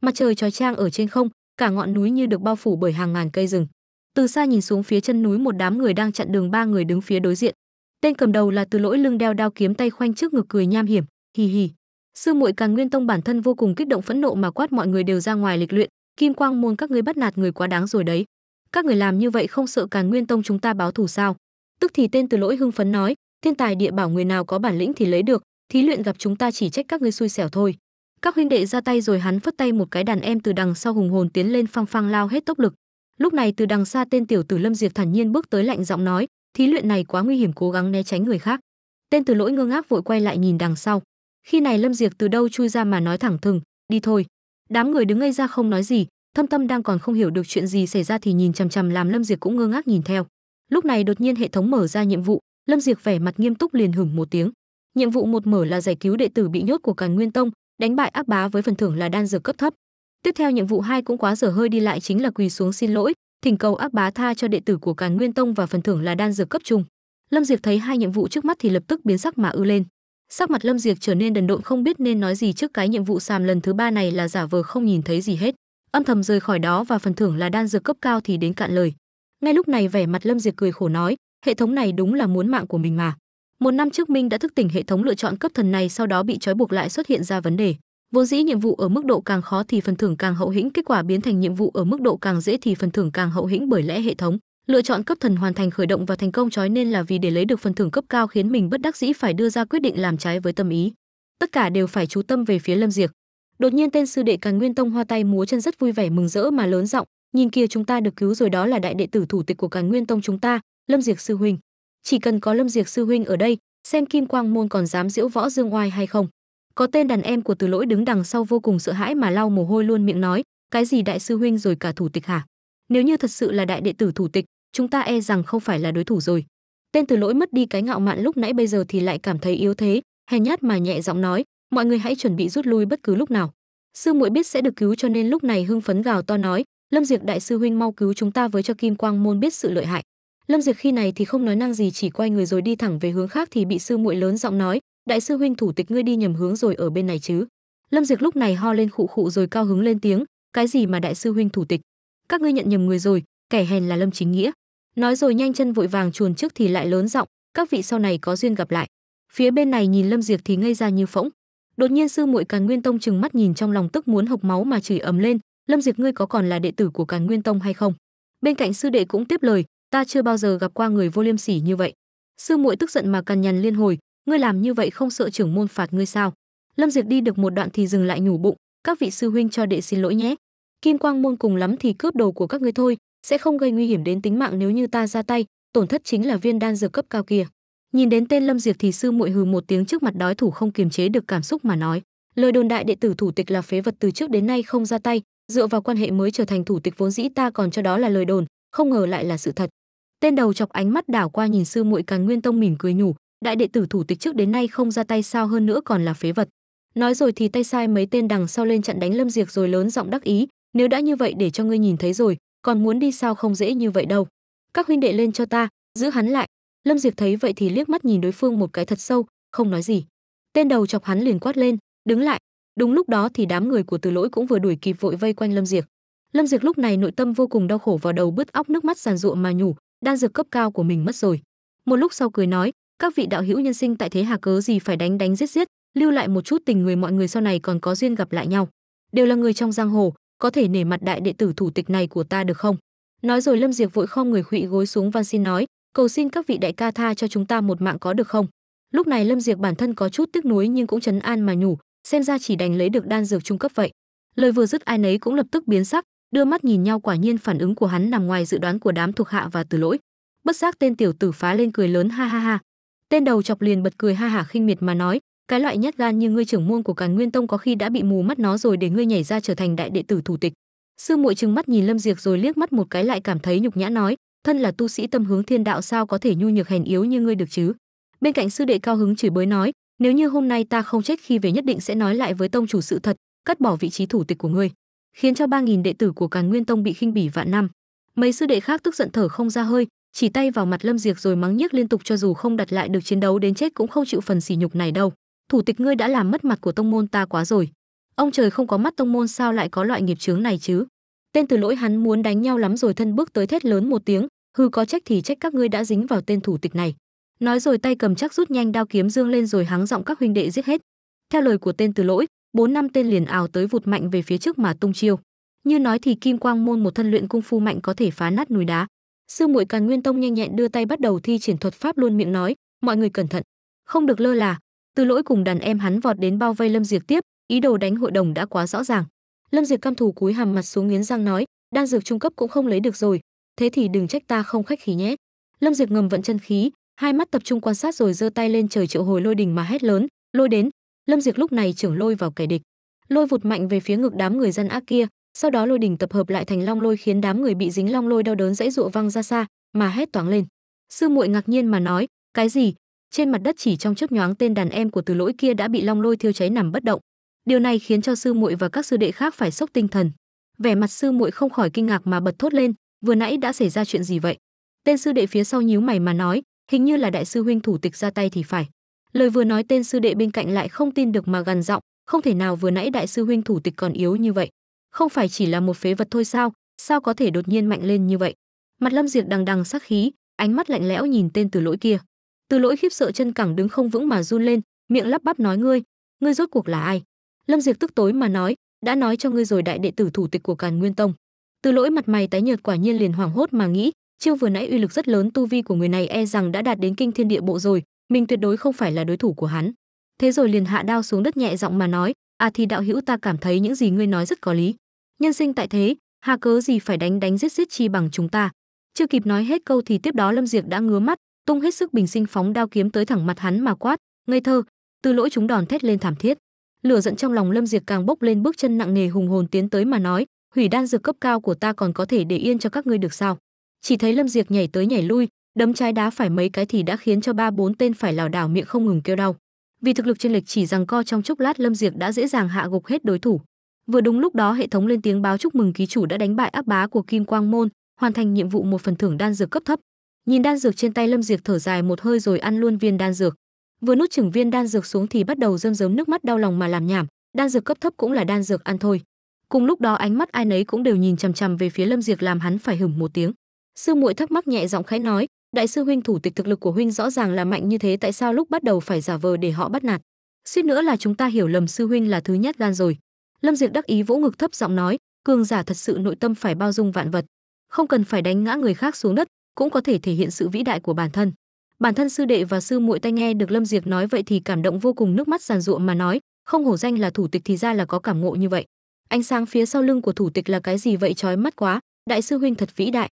mặt trời trói trang ở trên không cả ngọn núi như được bao phủ bởi hàng ngàn cây rừng từ xa nhìn xuống phía chân núi một đám người đang chặn đường ba người đứng phía đối diện tên cầm đầu là từ lỗi lưng đeo đao kiếm tay khoanh trước ngực cười nham hiểm hì hì sư muội càng nguyên tông bản thân vô cùng kích động phẫn nộ mà quát mọi người đều ra ngoài lịch luyện kim quang muôn các ngươi bắt nạt người quá đáng rồi đấy các người làm như vậy không sợ càn nguyên tông chúng ta báo thù sao tức thì tên từ lỗi hưng phấn nói thiên tài địa bảo người nào có bản lĩnh thì lấy được thí luyện gặp chúng ta chỉ trách các ngươi xui xẻo thôi các huynh đệ ra tay rồi hắn phất tay một cái đàn em từ đằng sau hùng hồn tiến lên phăng phăng lao hết tốc lực. Lúc này từ đằng xa tên tiểu tử Lâm Diệp thản nhiên bước tới lạnh giọng nói, thí luyện này quá nguy hiểm cố gắng né tránh người khác. Tên từ lỗi ngơ ngác vội quay lại nhìn đằng sau. Khi này Lâm Diệp từ đâu chui ra mà nói thẳng thừng, đi thôi. Đám người đứng ngây ra không nói gì, Thâm Tâm đang còn không hiểu được chuyện gì xảy ra thì nhìn chằm chằm làm Lâm Diệp cũng ngơ ngác nhìn theo. Lúc này đột nhiên hệ thống mở ra nhiệm vụ, Lâm Diệp vẻ mặt nghiêm túc liền hửng một tiếng. Nhiệm vụ một mở là giải cứu đệ tử bị nhốt của Càn Nguyên Tông, đánh bại ác bá với phần thưởng là đan dược cấp thấp tiếp theo nhiệm vụ hai cũng quá dở hơi đi lại chính là quỳ xuống xin lỗi thỉnh cầu ác bá tha cho đệ tử của càn nguyên tông và phần thưởng là đan dược cấp trung lâm diệp thấy hai nhiệm vụ trước mắt thì lập tức biến sắc mà ư lên sắc mặt lâm diệp trở nên đần độn không biết nên nói gì trước cái nhiệm vụ sàm lần thứ ba này là giả vờ không nhìn thấy gì hết âm thầm rời khỏi đó và phần thưởng là đan dược cấp cao thì đến cạn lời ngay lúc này vẻ mặt lâm diệp cười khổ nói hệ thống này đúng là muốn mạng của mình mà một năm trước Minh đã thức tỉnh hệ thống lựa chọn cấp thần này sau đó bị trói buộc lại xuất hiện ra vấn đề. Vốn dĩ nhiệm vụ ở mức độ càng khó thì phần thưởng càng hậu hĩnh, kết quả biến thành nhiệm vụ ở mức độ càng dễ thì phần thưởng càng hậu hĩnh bởi lẽ hệ thống lựa chọn cấp thần hoàn thành khởi động và thành công trói nên là vì để lấy được phần thưởng cấp cao khiến mình bất đắc dĩ phải đưa ra quyết định làm trái với tâm ý. Tất cả đều phải chú tâm về phía Lâm Diệp. Đột nhiên tên sư đệ Càn Nguyên Tông hoa tay múa chân rất vui vẻ mừng rỡ mà lớn giọng, "Nhìn kia chúng ta được cứu rồi đó là đại đệ tử thủ tịch của Càn Nguyên Tông chúng ta, Lâm Diệp sư huynh." chỉ cần có lâm diệt sư huynh ở đây xem kim quang môn còn dám diễu võ dương oai hay không có tên đàn em của từ lỗi đứng đằng sau vô cùng sợ hãi mà lau mồ hôi luôn miệng nói cái gì đại sư huynh rồi cả thủ tịch hả nếu như thật sự là đại đệ tử thủ tịch chúng ta e rằng không phải là đối thủ rồi tên từ lỗi mất đi cái ngạo mạn lúc nãy bây giờ thì lại cảm thấy yếu thế hèn nhát mà nhẹ giọng nói mọi người hãy chuẩn bị rút lui bất cứ lúc nào sư muội biết sẽ được cứu cho nên lúc này hưng phấn gào to nói lâm diệt đại sư huynh mau cứu chúng ta với cho kim quang môn biết sự lợi hại lâm Diệt khi này thì không nói năng gì chỉ quay người rồi đi thẳng về hướng khác thì bị sư muội lớn giọng nói đại sư huynh thủ tịch ngươi đi nhầm hướng rồi ở bên này chứ lâm Diệt lúc này ho lên khụ khụ rồi cao hứng lên tiếng cái gì mà đại sư huynh thủ tịch các ngươi nhận nhầm người rồi kẻ hèn là lâm chính nghĩa nói rồi nhanh chân vội vàng chuồn trước thì lại lớn giọng các vị sau này có duyên gặp lại phía bên này nhìn lâm diệt thì ngây ra như phỗng đột nhiên sư muội càn nguyên tông chừng mắt nhìn trong lòng tức muốn hộc máu mà chửi ầm lên lâm diệt ngươi có còn là đệ tử của càn nguyên tông hay không bên cạnh sư đệ cũng tiếp lời ta chưa bao giờ gặp qua người vô liêm sỉ như vậy sư muội tức giận mà cằn nhằn liên hồi ngươi làm như vậy không sợ trưởng môn phạt ngươi sao lâm diệt đi được một đoạn thì dừng lại nhủ bụng các vị sư huynh cho đệ xin lỗi nhé kim quang môn cùng lắm thì cướp đồ của các ngươi thôi sẽ không gây nguy hiểm đến tính mạng nếu như ta ra tay tổn thất chính là viên đan dược cấp cao kia nhìn đến tên lâm diệt thì sư muội hừ một tiếng trước mặt đói thủ không kiềm chế được cảm xúc mà nói lời đồn đại đệ tử thủ tịch là phế vật từ trước đến nay không ra tay dựa vào quan hệ mới trở thành thủ tịch vốn dĩ ta còn cho đó là lời đồn không ngờ lại là sự thật tên đầu chọc ánh mắt đảo qua nhìn sư muội càn nguyên tông mỉm cười nhủ đại đệ tử thủ tịch trước đến nay không ra tay sao hơn nữa còn là phế vật nói rồi thì tay sai mấy tên đằng sau lên chặn đánh lâm diệt rồi lớn giọng đắc ý nếu đã như vậy để cho ngươi nhìn thấy rồi còn muốn đi sao không dễ như vậy đâu các huynh đệ lên cho ta giữ hắn lại lâm diệt thấy vậy thì liếc mắt nhìn đối phương một cái thật sâu không nói gì tên đầu chọc hắn liền quát lên đứng lại đúng lúc đó thì đám người của từ lỗi cũng vừa đuổi kịp vội vây quanh lâm diệt lâm diệt lúc này nội tâm vô cùng đau khổ vào đầu bứt óc nước mắt giàn ruộng mà nhủ đan dược cấp cao của mình mất rồi một lúc sau cười nói các vị đạo hữu nhân sinh tại thế hà cớ gì phải đánh đánh giết giết lưu lại một chút tình người mọi người sau này còn có duyên gặp lại nhau đều là người trong giang hồ có thể nể mặt đại đệ tử thủ tịch này của ta được không nói rồi lâm diệp vội khom người khuỵ gối xuống van xin nói cầu xin các vị đại ca tha cho chúng ta một mạng có được không lúc này lâm diệp bản thân có chút tức nuối nhưng cũng trấn an mà nhủ xem ra chỉ đành lấy được đan dược trung cấp vậy lời vừa dứt ai nấy cũng lập tức biến sắc đưa mắt nhìn nhau quả nhiên phản ứng của hắn nằm ngoài dự đoán của đám thuộc hạ và từ lỗi bất giác tên tiểu tử phá lên cười lớn ha ha ha tên đầu chọc liền bật cười ha hả khinh miệt mà nói cái loại nhát gan như ngươi trưởng môn của càn nguyên tông có khi đã bị mù mắt nó rồi để ngươi nhảy ra trở thành đại đệ tử thủ tịch sư muội trừng mắt nhìn lâm diệc rồi liếc mắt một cái lại cảm thấy nhục nhã nói thân là tu sĩ tâm hướng thiên đạo sao có thể nhu nhược hèn yếu như ngươi được chứ bên cạnh sư đệ cao hứng chửi bới nói nếu như hôm nay ta không chết khi về nhất định sẽ nói lại với tông chủ sự thật cắt bỏ vị trí thủ tịch của ngươi khiến cho 3.000 đệ tử của Càn Nguyên Tông bị khinh bỉ vạn năm. Mấy sư đệ khác tức giận thở không ra hơi, chỉ tay vào mặt Lâm Diệc rồi mắng nhiếc liên tục cho dù không đặt lại được chiến đấu đến chết cũng không chịu phần sỉ nhục này đâu. Thủ tịch ngươi đã làm mất mặt của tông môn ta quá rồi. Ông trời không có mắt tông môn sao lại có loại nghiệp chướng này chứ? Tên từ lỗi hắn muốn đánh nhau lắm rồi thân bước tới thét lớn một tiếng, hư có trách thì trách các ngươi đã dính vào tên thủ tịch này. Nói rồi tay cầm chắc rút nhanh đao kiếm dương lên rồi hắng giọng các huynh đệ giết hết. Theo lời của tên từ lỗi, bốn năm tên liền ảo tới vụt mạnh về phía trước mà tung chiêu như nói thì kim quang môn một thân luyện cung phu mạnh có thể phá nát núi đá sư muội càn nguyên tông nhanh nhẹn đưa tay bắt đầu thi triển thuật pháp luôn miệng nói mọi người cẩn thận không được lơ là từ lỗi cùng đàn em hắn vọt đến bao vây lâm diệt tiếp ý đồ đánh hội đồng đã quá rõ ràng lâm diệt cam thủ cúi hàm mặt xuống nghiến răng nói đan dược trung cấp cũng không lấy được rồi thế thì đừng trách ta không khách khí nhé lâm diệt ngầm vận chân khí hai mắt tập trung quan sát rồi giơ tay lên trời triệu hồi lôi đình mà hét lớn lôi đến Lâm diệt lúc này trưởng lôi vào kẻ địch, lôi vụt mạnh về phía ngực đám người dân ác kia, sau đó lôi đỉnh tập hợp lại thành long lôi khiến đám người bị dính long lôi đau đớn dãy dụa văng ra xa, mà hét toáng lên. Sư muội ngạc nhiên mà nói, cái gì? Trên mặt đất chỉ trong chớp nhoáng tên đàn em của Từ Lỗi kia đã bị long lôi thiêu cháy nằm bất động. Điều này khiến cho sư muội và các sư đệ khác phải sốc tinh thần. Vẻ mặt sư muội không khỏi kinh ngạc mà bật thốt lên, vừa nãy đã xảy ra chuyện gì vậy? Tên sư đệ phía sau nhíu mày mà nói, hình như là đại sư huynh thủ tịch ra tay thì phải lời vừa nói tên sư đệ bên cạnh lại không tin được mà gằn giọng không thể nào vừa nãy đại sư huynh thủ tịch còn yếu như vậy không phải chỉ là một phế vật thôi sao sao có thể đột nhiên mạnh lên như vậy mặt lâm diệt đằng đằng sắc khí ánh mắt lạnh lẽo nhìn tên từ lỗi kia từ lỗi khiếp sợ chân cẳng đứng không vững mà run lên miệng lắp bắp nói ngươi ngươi rốt cuộc là ai lâm diệt tức tối mà nói đã nói cho ngươi rồi đại đệ tử thủ tịch của càn nguyên tông từ lỗi mặt mày tái nhợt quả nhiên liền hoảng hốt mà nghĩ chiêu vừa nãy uy lực rất lớn tu vi của người này e rằng đã đạt đến kinh thiên địa bộ rồi mình tuyệt đối không phải là đối thủ của hắn. Thế rồi liền hạ đao xuống đất nhẹ giọng mà nói, "À thì đạo hữu ta cảm thấy những gì ngươi nói rất có lý. Nhân sinh tại thế, hà cớ gì phải đánh đánh giết giết chi bằng chúng ta." Chưa kịp nói hết câu thì tiếp đó Lâm Diệp đã ngứa mắt, tung hết sức bình sinh phóng đao kiếm tới thẳng mặt hắn mà quát, "Ngây thơ!" Từ lỗi chúng đòn thét lên thảm thiết. Lửa giận trong lòng Lâm Diệp càng bốc lên bước chân nặng nề hùng hồn tiến tới mà nói, "Hủy đan dược cấp cao của ta còn có thể để yên cho các ngươi được sao?" Chỉ thấy Lâm Diệp nhảy tới nhảy lui, đấm trái đá phải mấy cái thì đã khiến cho ba bốn tên phải lảo đảo miệng không ngừng kêu đau. Vì thực lực trên lịch chỉ rằng co trong chốc lát Lâm Diệp đã dễ dàng hạ gục hết đối thủ. Vừa đúng lúc đó hệ thống lên tiếng báo chúc mừng ký chủ đã đánh bại áp bá của Kim Quang môn, hoàn thành nhiệm vụ một phần thưởng đan dược cấp thấp. Nhìn đan dược trên tay Lâm Diệp thở dài một hơi rồi ăn luôn viên đan dược. Vừa nút chừng viên đan dược xuống thì bắt đầu rơm rớm nước mắt đau lòng mà làm nhảm, đan dược cấp thấp cũng là đan dược ăn thôi. Cùng lúc đó ánh mắt ai nấy cũng đều nhìn chằm chằm về phía Lâm Diệp làm hắn phải hửng một tiếng. Sư muội thắc mắc nhẹ giọng khẽ nói, đại sư huynh thủ tịch thực lực của huynh rõ ràng là mạnh như thế tại sao lúc bắt đầu phải giả vờ để họ bắt nạt suýt nữa là chúng ta hiểu lầm sư huynh là thứ nhất gan rồi lâm Diệt đắc ý vỗ ngực thấp giọng nói cường giả thật sự nội tâm phải bao dung vạn vật không cần phải đánh ngã người khác xuống đất cũng có thể thể hiện sự vĩ đại của bản thân bản thân sư đệ và sư muội tay nghe được lâm Diệt nói vậy thì cảm động vô cùng nước mắt giàn ruộng mà nói không hổ danh là thủ tịch thì ra là có cảm ngộ như vậy ánh sáng phía sau lưng của thủ tịch là cái gì vậy trói mắt quá đại sư huynh thật vĩ đại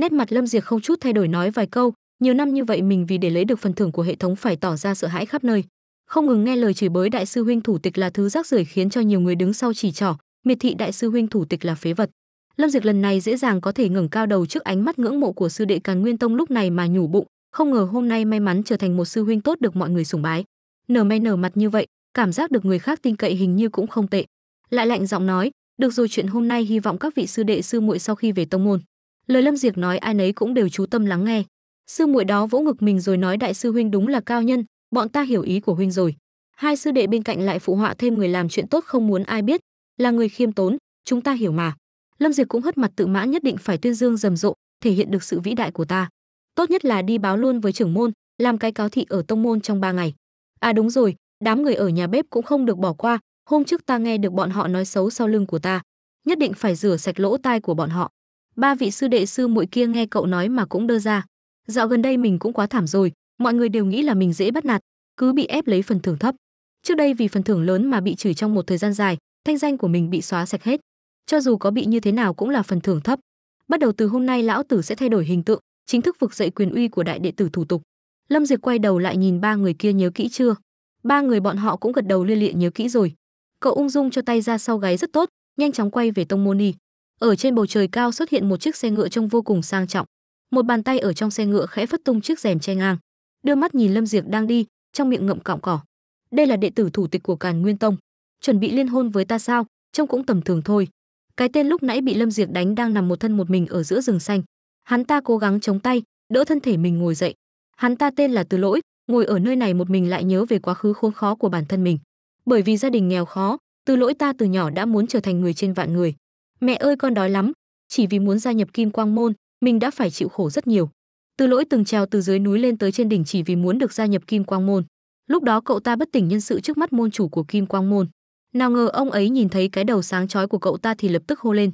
nét mặt lâm diệt không chút thay đổi nói vài câu nhiều năm như vậy mình vì để lấy được phần thưởng của hệ thống phải tỏ ra sợ hãi khắp nơi không ngừng nghe lời chửi bới đại sư huynh thủ tịch là thứ rác rưởi khiến cho nhiều người đứng sau chỉ trỏ miệt thị đại sư huynh thủ tịch là phế vật lâm diệt lần này dễ dàng có thể ngẩng cao đầu trước ánh mắt ngưỡng mộ của sư đệ càn nguyên tông lúc này mà nhủ bụng không ngờ hôm nay may mắn trở thành một sư huynh tốt được mọi người sùng bái nở may nở mặt như vậy cảm giác được người khác tin cậy hình như cũng không tệ lại lạnh giọng nói được rồi chuyện hôm nay hy vọng các vị sư đệ sư muội sau khi về tông môn lời lâm diệc nói ai nấy cũng đều chú tâm lắng nghe sư muội đó vỗ ngực mình rồi nói đại sư huynh đúng là cao nhân bọn ta hiểu ý của huynh rồi hai sư đệ bên cạnh lại phụ họa thêm người làm chuyện tốt không muốn ai biết là người khiêm tốn chúng ta hiểu mà lâm diệc cũng hất mặt tự mãn nhất định phải tuyên dương rầm rộ thể hiện được sự vĩ đại của ta tốt nhất là đi báo luôn với trưởng môn làm cái cáo thị ở tông môn trong ba ngày à đúng rồi đám người ở nhà bếp cũng không được bỏ qua hôm trước ta nghe được bọn họ nói xấu sau lưng của ta nhất định phải rửa sạch lỗ tai của bọn họ Ba vị sư đệ sư muội kia nghe cậu nói mà cũng đơ ra. Dạo gần đây mình cũng quá thảm rồi, mọi người đều nghĩ là mình dễ bắt nạt, cứ bị ép lấy phần thưởng thấp. Trước đây vì phần thưởng lớn mà bị chửi trong một thời gian dài, thanh danh của mình bị xóa sạch hết. Cho dù có bị như thế nào cũng là phần thưởng thấp. Bắt đầu từ hôm nay lão tử sẽ thay đổi hình tượng, chính thức vực dậy quyền uy của đại đệ tử thủ tục. Lâm diệt quay đầu lại nhìn ba người kia nhớ kỹ chưa? Ba người bọn họ cũng gật đầu liên liệ nhớ kỹ rồi. Cậu ung dung cho tay ra sau gáy rất tốt, nhanh chóng quay về tông môn đi. Ở trên bầu trời cao xuất hiện một chiếc xe ngựa trông vô cùng sang trọng. Một bàn tay ở trong xe ngựa khẽ phất tung chiếc rèm che ngang. Đưa mắt nhìn Lâm Diệp đang đi, trong miệng ngậm cọng cỏ. Đây là đệ tử thủ tịch của Càn Nguyên Tông, chuẩn bị liên hôn với ta sao? Trông cũng tầm thường thôi. Cái tên lúc nãy bị Lâm Diệp đánh đang nằm một thân một mình ở giữa rừng xanh. Hắn ta cố gắng chống tay, đỡ thân thể mình ngồi dậy. Hắn ta tên là Từ Lỗi, ngồi ở nơi này một mình lại nhớ về quá khứ khốn khó của bản thân mình. Bởi vì gia đình nghèo khó, Từ Lỗi ta từ nhỏ đã muốn trở thành người trên vạn người mẹ ơi con đói lắm chỉ vì muốn gia nhập kim quang môn mình đã phải chịu khổ rất nhiều từ lỗi từng trèo từ dưới núi lên tới trên đỉnh chỉ vì muốn được gia nhập kim quang môn lúc đó cậu ta bất tỉnh nhân sự trước mắt môn chủ của kim quang môn nào ngờ ông ấy nhìn thấy cái đầu sáng chói của cậu ta thì lập tức hô lên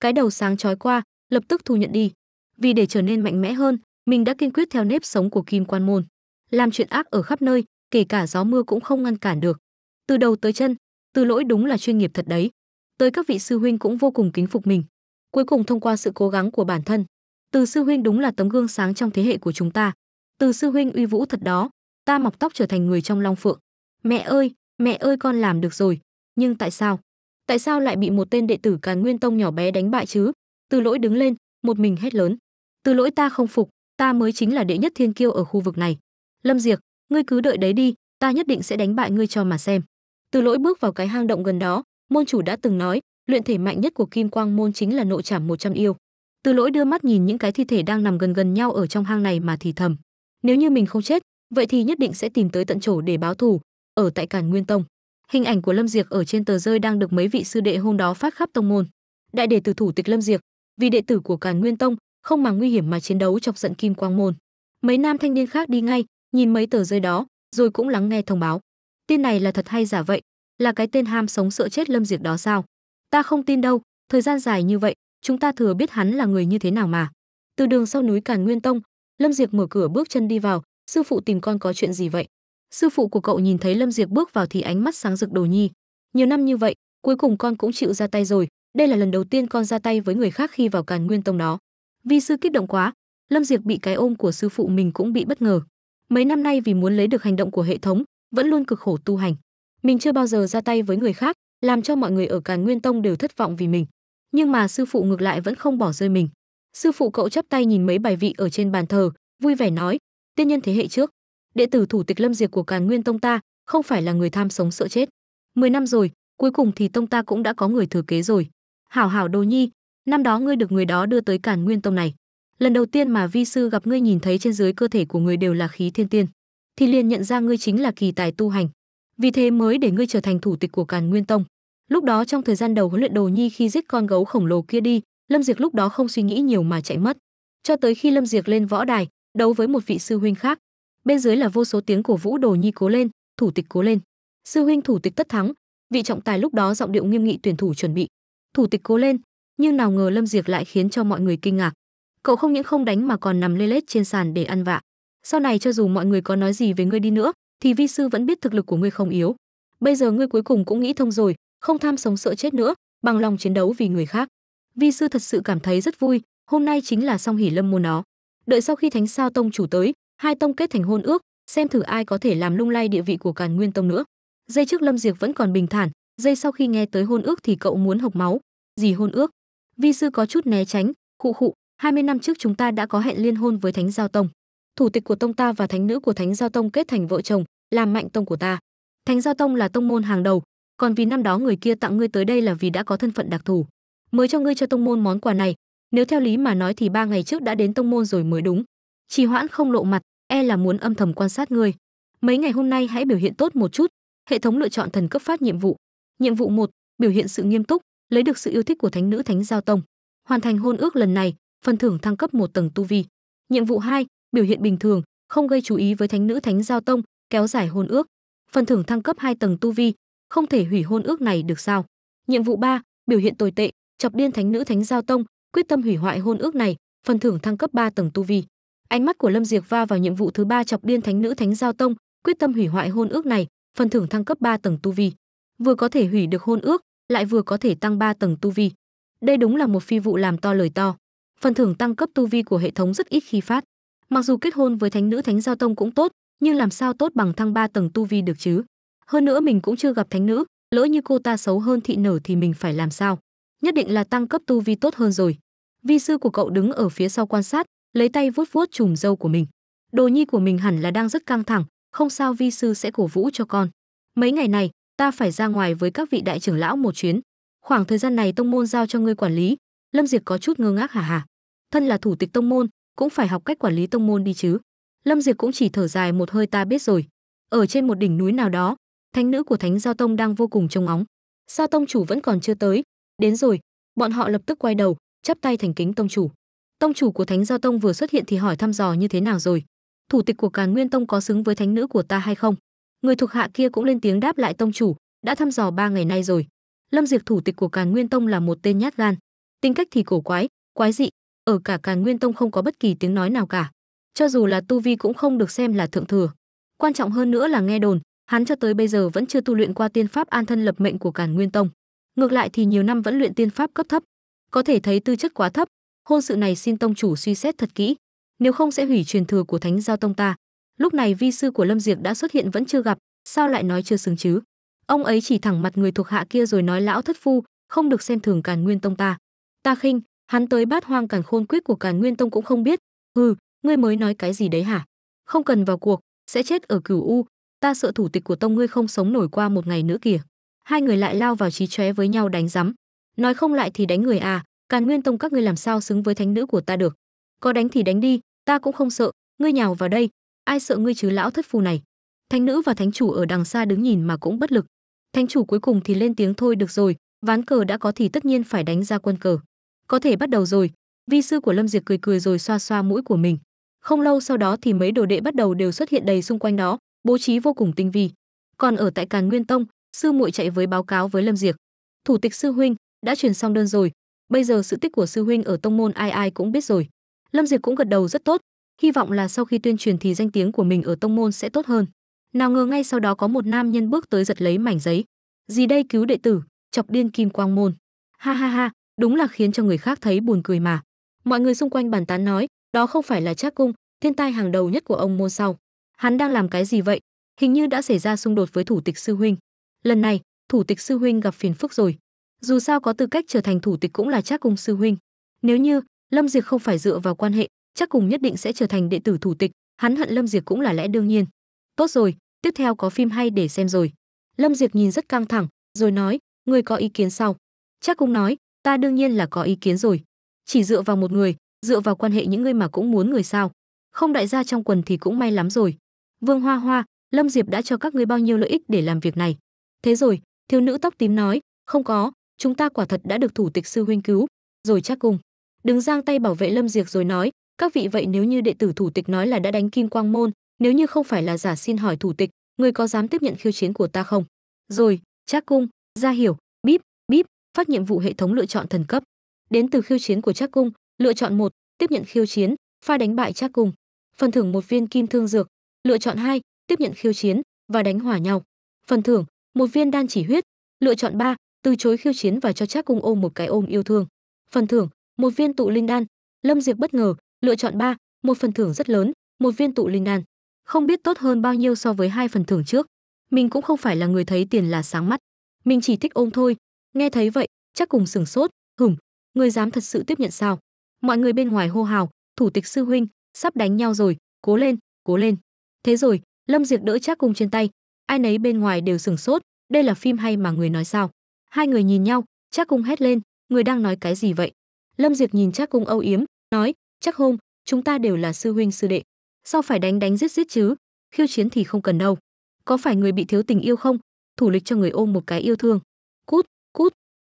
cái đầu sáng chói qua lập tức thu nhận đi vì để trở nên mạnh mẽ hơn mình đã kiên quyết theo nếp sống của kim quan môn làm chuyện ác ở khắp nơi kể cả gió mưa cũng không ngăn cản được từ đầu tới chân từ lỗi đúng là chuyên nghiệp thật đấy tới các vị sư huynh cũng vô cùng kính phục mình. Cuối cùng thông qua sự cố gắng của bản thân, Từ sư huynh đúng là tấm gương sáng trong thế hệ của chúng ta. Từ sư huynh uy vũ thật đó, ta mọc tóc trở thành người trong Long Phượng. Mẹ ơi, mẹ ơi con làm được rồi, nhưng tại sao? Tại sao lại bị một tên đệ tử Càn Nguyên Tông nhỏ bé đánh bại chứ? Từ Lỗi đứng lên, một mình hét lớn. Từ Lỗi ta không phục, ta mới chính là đệ nhất thiên kiêu ở khu vực này. Lâm Diệc, ngươi cứ đợi đấy đi, ta nhất định sẽ đánh bại ngươi cho mà xem. Từ Lỗi bước vào cái hang động gần đó, môn chủ đã từng nói, luyện thể mạnh nhất của Kim Quang môn chính là nội trảm 100 yêu. Từ lỗi đưa mắt nhìn những cái thi thể đang nằm gần gần nhau ở trong hang này mà thì thầm, nếu như mình không chết, vậy thì nhất định sẽ tìm tới tận chỗ để báo thù, ở tại Càn Nguyên Tông. Hình ảnh của Lâm Diệc ở trên tờ rơi đang được mấy vị sư đệ hôm đó phát khắp tông môn. Đại đệ tử thủ tịch Lâm Diệc, vì đệ tử của Càn Nguyên Tông, không màng nguy hiểm mà chiến đấu chọc giận Kim Quang môn. Mấy nam thanh niên khác đi ngay, nhìn mấy tờ rơi đó, rồi cũng lắng nghe thông báo. Tin này là thật hay giả vậy, là cái tên ham sống sợ chết Lâm diệt đó sao? Ta không tin đâu, thời gian dài như vậy, chúng ta thừa biết hắn là người như thế nào mà. Từ đường sau núi Càn Nguyên Tông, Lâm diệt mở cửa bước chân đi vào, sư phụ tìm con có chuyện gì vậy? Sư phụ của cậu nhìn thấy Lâm diệt bước vào thì ánh mắt sáng rực đồ nhi. Nhiều năm như vậy, cuối cùng con cũng chịu ra tay rồi, đây là lần đầu tiên con ra tay với người khác khi vào Càn Nguyên Tông đó. Vì sư kích động quá, Lâm diệt bị cái ôm của sư phụ mình cũng bị bất ngờ. Mấy năm nay vì muốn lấy được hành động của hệ thống, vẫn luôn cực khổ tu hành mình chưa bao giờ ra tay với người khác làm cho mọi người ở càn nguyên tông đều thất vọng vì mình nhưng mà sư phụ ngược lại vẫn không bỏ rơi mình sư phụ cậu chắp tay nhìn mấy bài vị ở trên bàn thờ vui vẻ nói tiên nhân thế hệ trước đệ tử thủ tịch lâm diệt của càn nguyên tông ta không phải là người tham sống sợ chết mười năm rồi cuối cùng thì tông ta cũng đã có người thừa kế rồi hảo hảo đồ nhi năm đó ngươi được người đó đưa tới càn nguyên tông này lần đầu tiên mà vi sư gặp ngươi nhìn thấy trên dưới cơ thể của người đều là khí thiên tiên thì liền nhận ra ngươi chính là kỳ tài tu hành vì thế mới để ngươi trở thành thủ tịch của Càn Nguyên Tông. Lúc đó trong thời gian đầu huấn luyện Đồ Nhi khi giết con gấu khổng lồ kia đi, Lâm diệc lúc đó không suy nghĩ nhiều mà chạy mất. Cho tới khi Lâm diệc lên võ đài, đấu với một vị sư huynh khác, bên dưới là vô số tiếng cổ vũ Đồ Nhi cố lên, thủ tịch cố lên. Sư huynh thủ tịch tất thắng, vị trọng tài lúc đó giọng điệu nghiêm nghị tuyển thủ chuẩn bị, thủ tịch cố lên, nhưng nào ngờ Lâm diệc lại khiến cho mọi người kinh ngạc. Cậu không những không đánh mà còn nằm lê lết trên sàn để ăn vạ. Sau này cho dù mọi người có nói gì về ngươi đi nữa, thì vi sư vẫn biết thực lực của ngươi không yếu. Bây giờ ngươi cuối cùng cũng nghĩ thông rồi, không tham sống sợ chết nữa, bằng lòng chiến đấu vì người khác. Vi sư thật sự cảm thấy rất vui, hôm nay chính là song hỉ lâm môn nó. Đợi sau khi Thánh Sao tông chủ tới, hai tông kết thành hôn ước, xem thử ai có thể làm lung lay địa vị của Càn Nguyên tông nữa. Dây trước Lâm diệc vẫn còn bình thản, dây sau khi nghe tới hôn ước thì cậu muốn hộc máu. Gì hôn ước? Vi sư có chút né tránh, khụ khụ, 20 năm trước chúng ta đã có hẹn liên hôn với Thánh Giao Tông thủ tịch của tông ta và thánh nữ của thánh giao tông kết thành vợ chồng làm mạnh tông của ta thánh giao tông là tông môn hàng đầu còn vì năm đó người kia tặng ngươi tới đây là vì đã có thân phận đặc thù mới cho ngươi cho tông môn món quà này nếu theo lý mà nói thì ba ngày trước đã đến tông môn rồi mới đúng trì hoãn không lộ mặt e là muốn âm thầm quan sát ngươi mấy ngày hôm nay hãy biểu hiện tốt một chút hệ thống lựa chọn thần cấp phát nhiệm vụ nhiệm vụ một biểu hiện sự nghiêm túc lấy được sự yêu thích của thánh nữ thánh giao tông hoàn thành hôn ước lần này phần thưởng thăng cấp một tầng tu vi nhiệm vụ hai biểu hiện bình thường, không gây chú ý với thánh nữ thánh giao tông, kéo dài hôn ước. Phần thưởng thăng cấp 2 tầng tu vi, không thể hủy hôn ước này được sao? Nhiệm vụ 3, biểu hiện tồi tệ, chọc điên thánh nữ thánh giao tông, quyết tâm hủy hoại hôn ước này, phần thưởng thăng cấp 3 tầng tu vi. Ánh mắt của Lâm Diệc va vào nhiệm vụ thứ ba chọc điên thánh nữ thánh giao tông, quyết tâm hủy hoại hôn ước này, phần thưởng thăng cấp 3 tầng tu vi. Vừa có thể hủy được hôn ước, lại vừa có thể tăng 3 tầng tu vi. Đây đúng là một phi vụ làm to lời to. Phần thưởng tăng cấp tu vi của hệ thống rất ít khi phát. Mặc dù kết hôn với thánh nữ Thánh Giao Tông cũng tốt, nhưng làm sao tốt bằng thăng ba tầng tu vi được chứ? Hơn nữa mình cũng chưa gặp thánh nữ, lỡ như cô ta xấu hơn thị nở thì mình phải làm sao? Nhất định là tăng cấp tu vi tốt hơn rồi. Vi sư của cậu đứng ở phía sau quan sát, lấy tay vuốt vuốt chùm râu của mình. Đồ nhi của mình hẳn là đang rất căng thẳng, không sao vi sư sẽ cổ vũ cho con. Mấy ngày này, ta phải ra ngoài với các vị đại trưởng lão một chuyến. Khoảng thời gian này tông môn giao cho ngươi quản lý, Lâm Diệt có chút ngơ ngác hả hả. Thân là thủ tịch tông môn, cũng phải học cách quản lý tông môn đi chứ lâm diệp cũng chỉ thở dài một hơi ta biết rồi ở trên một đỉnh núi nào đó thánh nữ của thánh giao tông đang vô cùng trông óng sao tông chủ vẫn còn chưa tới đến rồi bọn họ lập tức quay đầu chắp tay thành kính tông chủ tông chủ của thánh giao tông vừa xuất hiện thì hỏi thăm dò như thế nào rồi thủ tịch của càn nguyên tông có xứng với thánh nữ của ta hay không người thuộc hạ kia cũng lên tiếng đáp lại tông chủ đã thăm dò ba ngày nay rồi lâm diệp thủ tịch của càn nguyên tông là một tên nhát gan tính cách thì cổ quái quái dị ở cả Càn Nguyên Tông không có bất kỳ tiếng nói nào cả. Cho dù là tu vi cũng không được xem là thượng thừa. Quan trọng hơn nữa là nghe đồn, hắn cho tới bây giờ vẫn chưa tu luyện qua tiên pháp an thân lập mệnh của Càn Nguyên Tông. Ngược lại thì nhiều năm vẫn luyện tiên pháp cấp thấp, có thể thấy tư chất quá thấp, hôn sự này xin tông chủ suy xét thật kỹ, nếu không sẽ hủy truyền thừa của Thánh Giao Tông ta. Lúc này vi sư của Lâm Diệc đã xuất hiện vẫn chưa gặp, sao lại nói chưa xứng chứ? Ông ấy chỉ thẳng mặt người thuộc hạ kia rồi nói lão thất phu, không được xem thường Càn Nguyên Tông ta. Ta khinh, Hắn tới bát hoang càn khôn quyết của càn nguyên tông cũng không biết. Hừ, ngươi mới nói cái gì đấy hả? Không cần vào cuộc, sẽ chết ở cửu u. Ta sợ thủ tịch của tông ngươi không sống nổi qua một ngày nữa kìa. Hai người lại lao vào trí chóe với nhau đánh rắm. Nói không lại thì đánh người à, càn nguyên tông các ngươi làm sao xứng với thánh nữ của ta được. Có đánh thì đánh đi, ta cũng không sợ, ngươi nhào vào đây, ai sợ ngươi chứ lão thất phù này. Thánh nữ và thánh chủ ở đằng xa đứng nhìn mà cũng bất lực. Thánh chủ cuối cùng thì lên tiếng thôi được rồi, ván cờ đã có thì tất nhiên phải đánh ra quân cờ có thể bắt đầu rồi vi sư của lâm diệt cười cười rồi xoa xoa mũi của mình không lâu sau đó thì mấy đồ đệ bắt đầu đều xuất hiện đầy xung quanh đó bố trí vô cùng tinh vi còn ở tại càn nguyên tông sư muội chạy với báo cáo với lâm diệt thủ tịch sư huynh đã truyền xong đơn rồi bây giờ sự tích của sư huynh ở tông môn ai ai cũng biết rồi lâm diệt cũng gật đầu rất tốt hy vọng là sau khi tuyên truyền thì danh tiếng của mình ở tông môn sẽ tốt hơn nào ngờ ngay sau đó có một nam nhân bước tới giật lấy mảnh giấy gì đây cứu đệ tử chọc điên kim quang môn ha ha ha đúng là khiến cho người khác thấy buồn cười mà mọi người xung quanh bàn tán nói đó không phải là trác cung thiên tai hàng đầu nhất của ông môn sau hắn đang làm cái gì vậy hình như đã xảy ra xung đột với thủ tịch sư huynh lần này thủ tịch sư huynh gặp phiền phức rồi dù sao có tư cách trở thành thủ tịch cũng là trác cung sư huynh nếu như lâm diệt không phải dựa vào quan hệ Trác Cung nhất định sẽ trở thành đệ tử thủ tịch hắn hận lâm diệt cũng là lẽ đương nhiên tốt rồi tiếp theo có phim hay để xem rồi lâm diệt nhìn rất căng thẳng rồi nói người có ý kiến sau Trác Cung nói Ta đương nhiên là có ý kiến rồi. Chỉ dựa vào một người, dựa vào quan hệ những người mà cũng muốn người sao? Không đại gia trong quần thì cũng may lắm rồi. Vương Hoa Hoa, Lâm Diệp đã cho các ngươi bao nhiêu lợi ích để làm việc này? Thế rồi, thiếu nữ tóc tím nói, không có, chúng ta quả thật đã được thủ tịch sư huynh cứu, rồi chắc cùng. Đứng giang tay bảo vệ Lâm Diệp rồi nói, các vị vậy nếu như đệ tử thủ tịch nói là đã đánh kim quang môn, nếu như không phải là giả xin hỏi thủ tịch, người có dám tiếp nhận khiêu chiến của ta không? Rồi, chắc cung, ra hiểu, phát nhiệm vụ hệ thống lựa chọn thần cấp đến từ khiêu chiến của trác cung lựa chọn một tiếp nhận khiêu chiến pha đánh bại trác cung phần thưởng một viên kim thương dược lựa chọn hai tiếp nhận khiêu chiến và đánh hỏa nhau phần thưởng một viên đan chỉ huyết lựa chọn ba từ chối khiêu chiến và cho trác cung ôm một cái ôm yêu thương phần thưởng một viên tụ linh đan lâm diệp bất ngờ lựa chọn ba một phần thưởng rất lớn một viên tụ linh đan không biết tốt hơn bao nhiêu so với hai phần thưởng trước mình cũng không phải là người thấy tiền là sáng mắt mình chỉ thích ôm thôi nghe thấy vậy chắc cùng sừng sốt hửng người dám thật sự tiếp nhận sao mọi người bên ngoài hô hào thủ tịch sư huynh sắp đánh nhau rồi cố lên cố lên thế rồi lâm diệt đỡ chắc cùng trên tay ai nấy bên ngoài đều sừng sốt đây là phim hay mà người nói sao hai người nhìn nhau chắc cung hét lên người đang nói cái gì vậy lâm diệt nhìn chắc cung âu yếm nói chắc hôm chúng ta đều là sư huynh sư đệ sao phải đánh đánh giết giết chứ khiêu chiến thì không cần đâu có phải người bị thiếu tình yêu không thủ lịch cho người ôm một cái yêu thương cút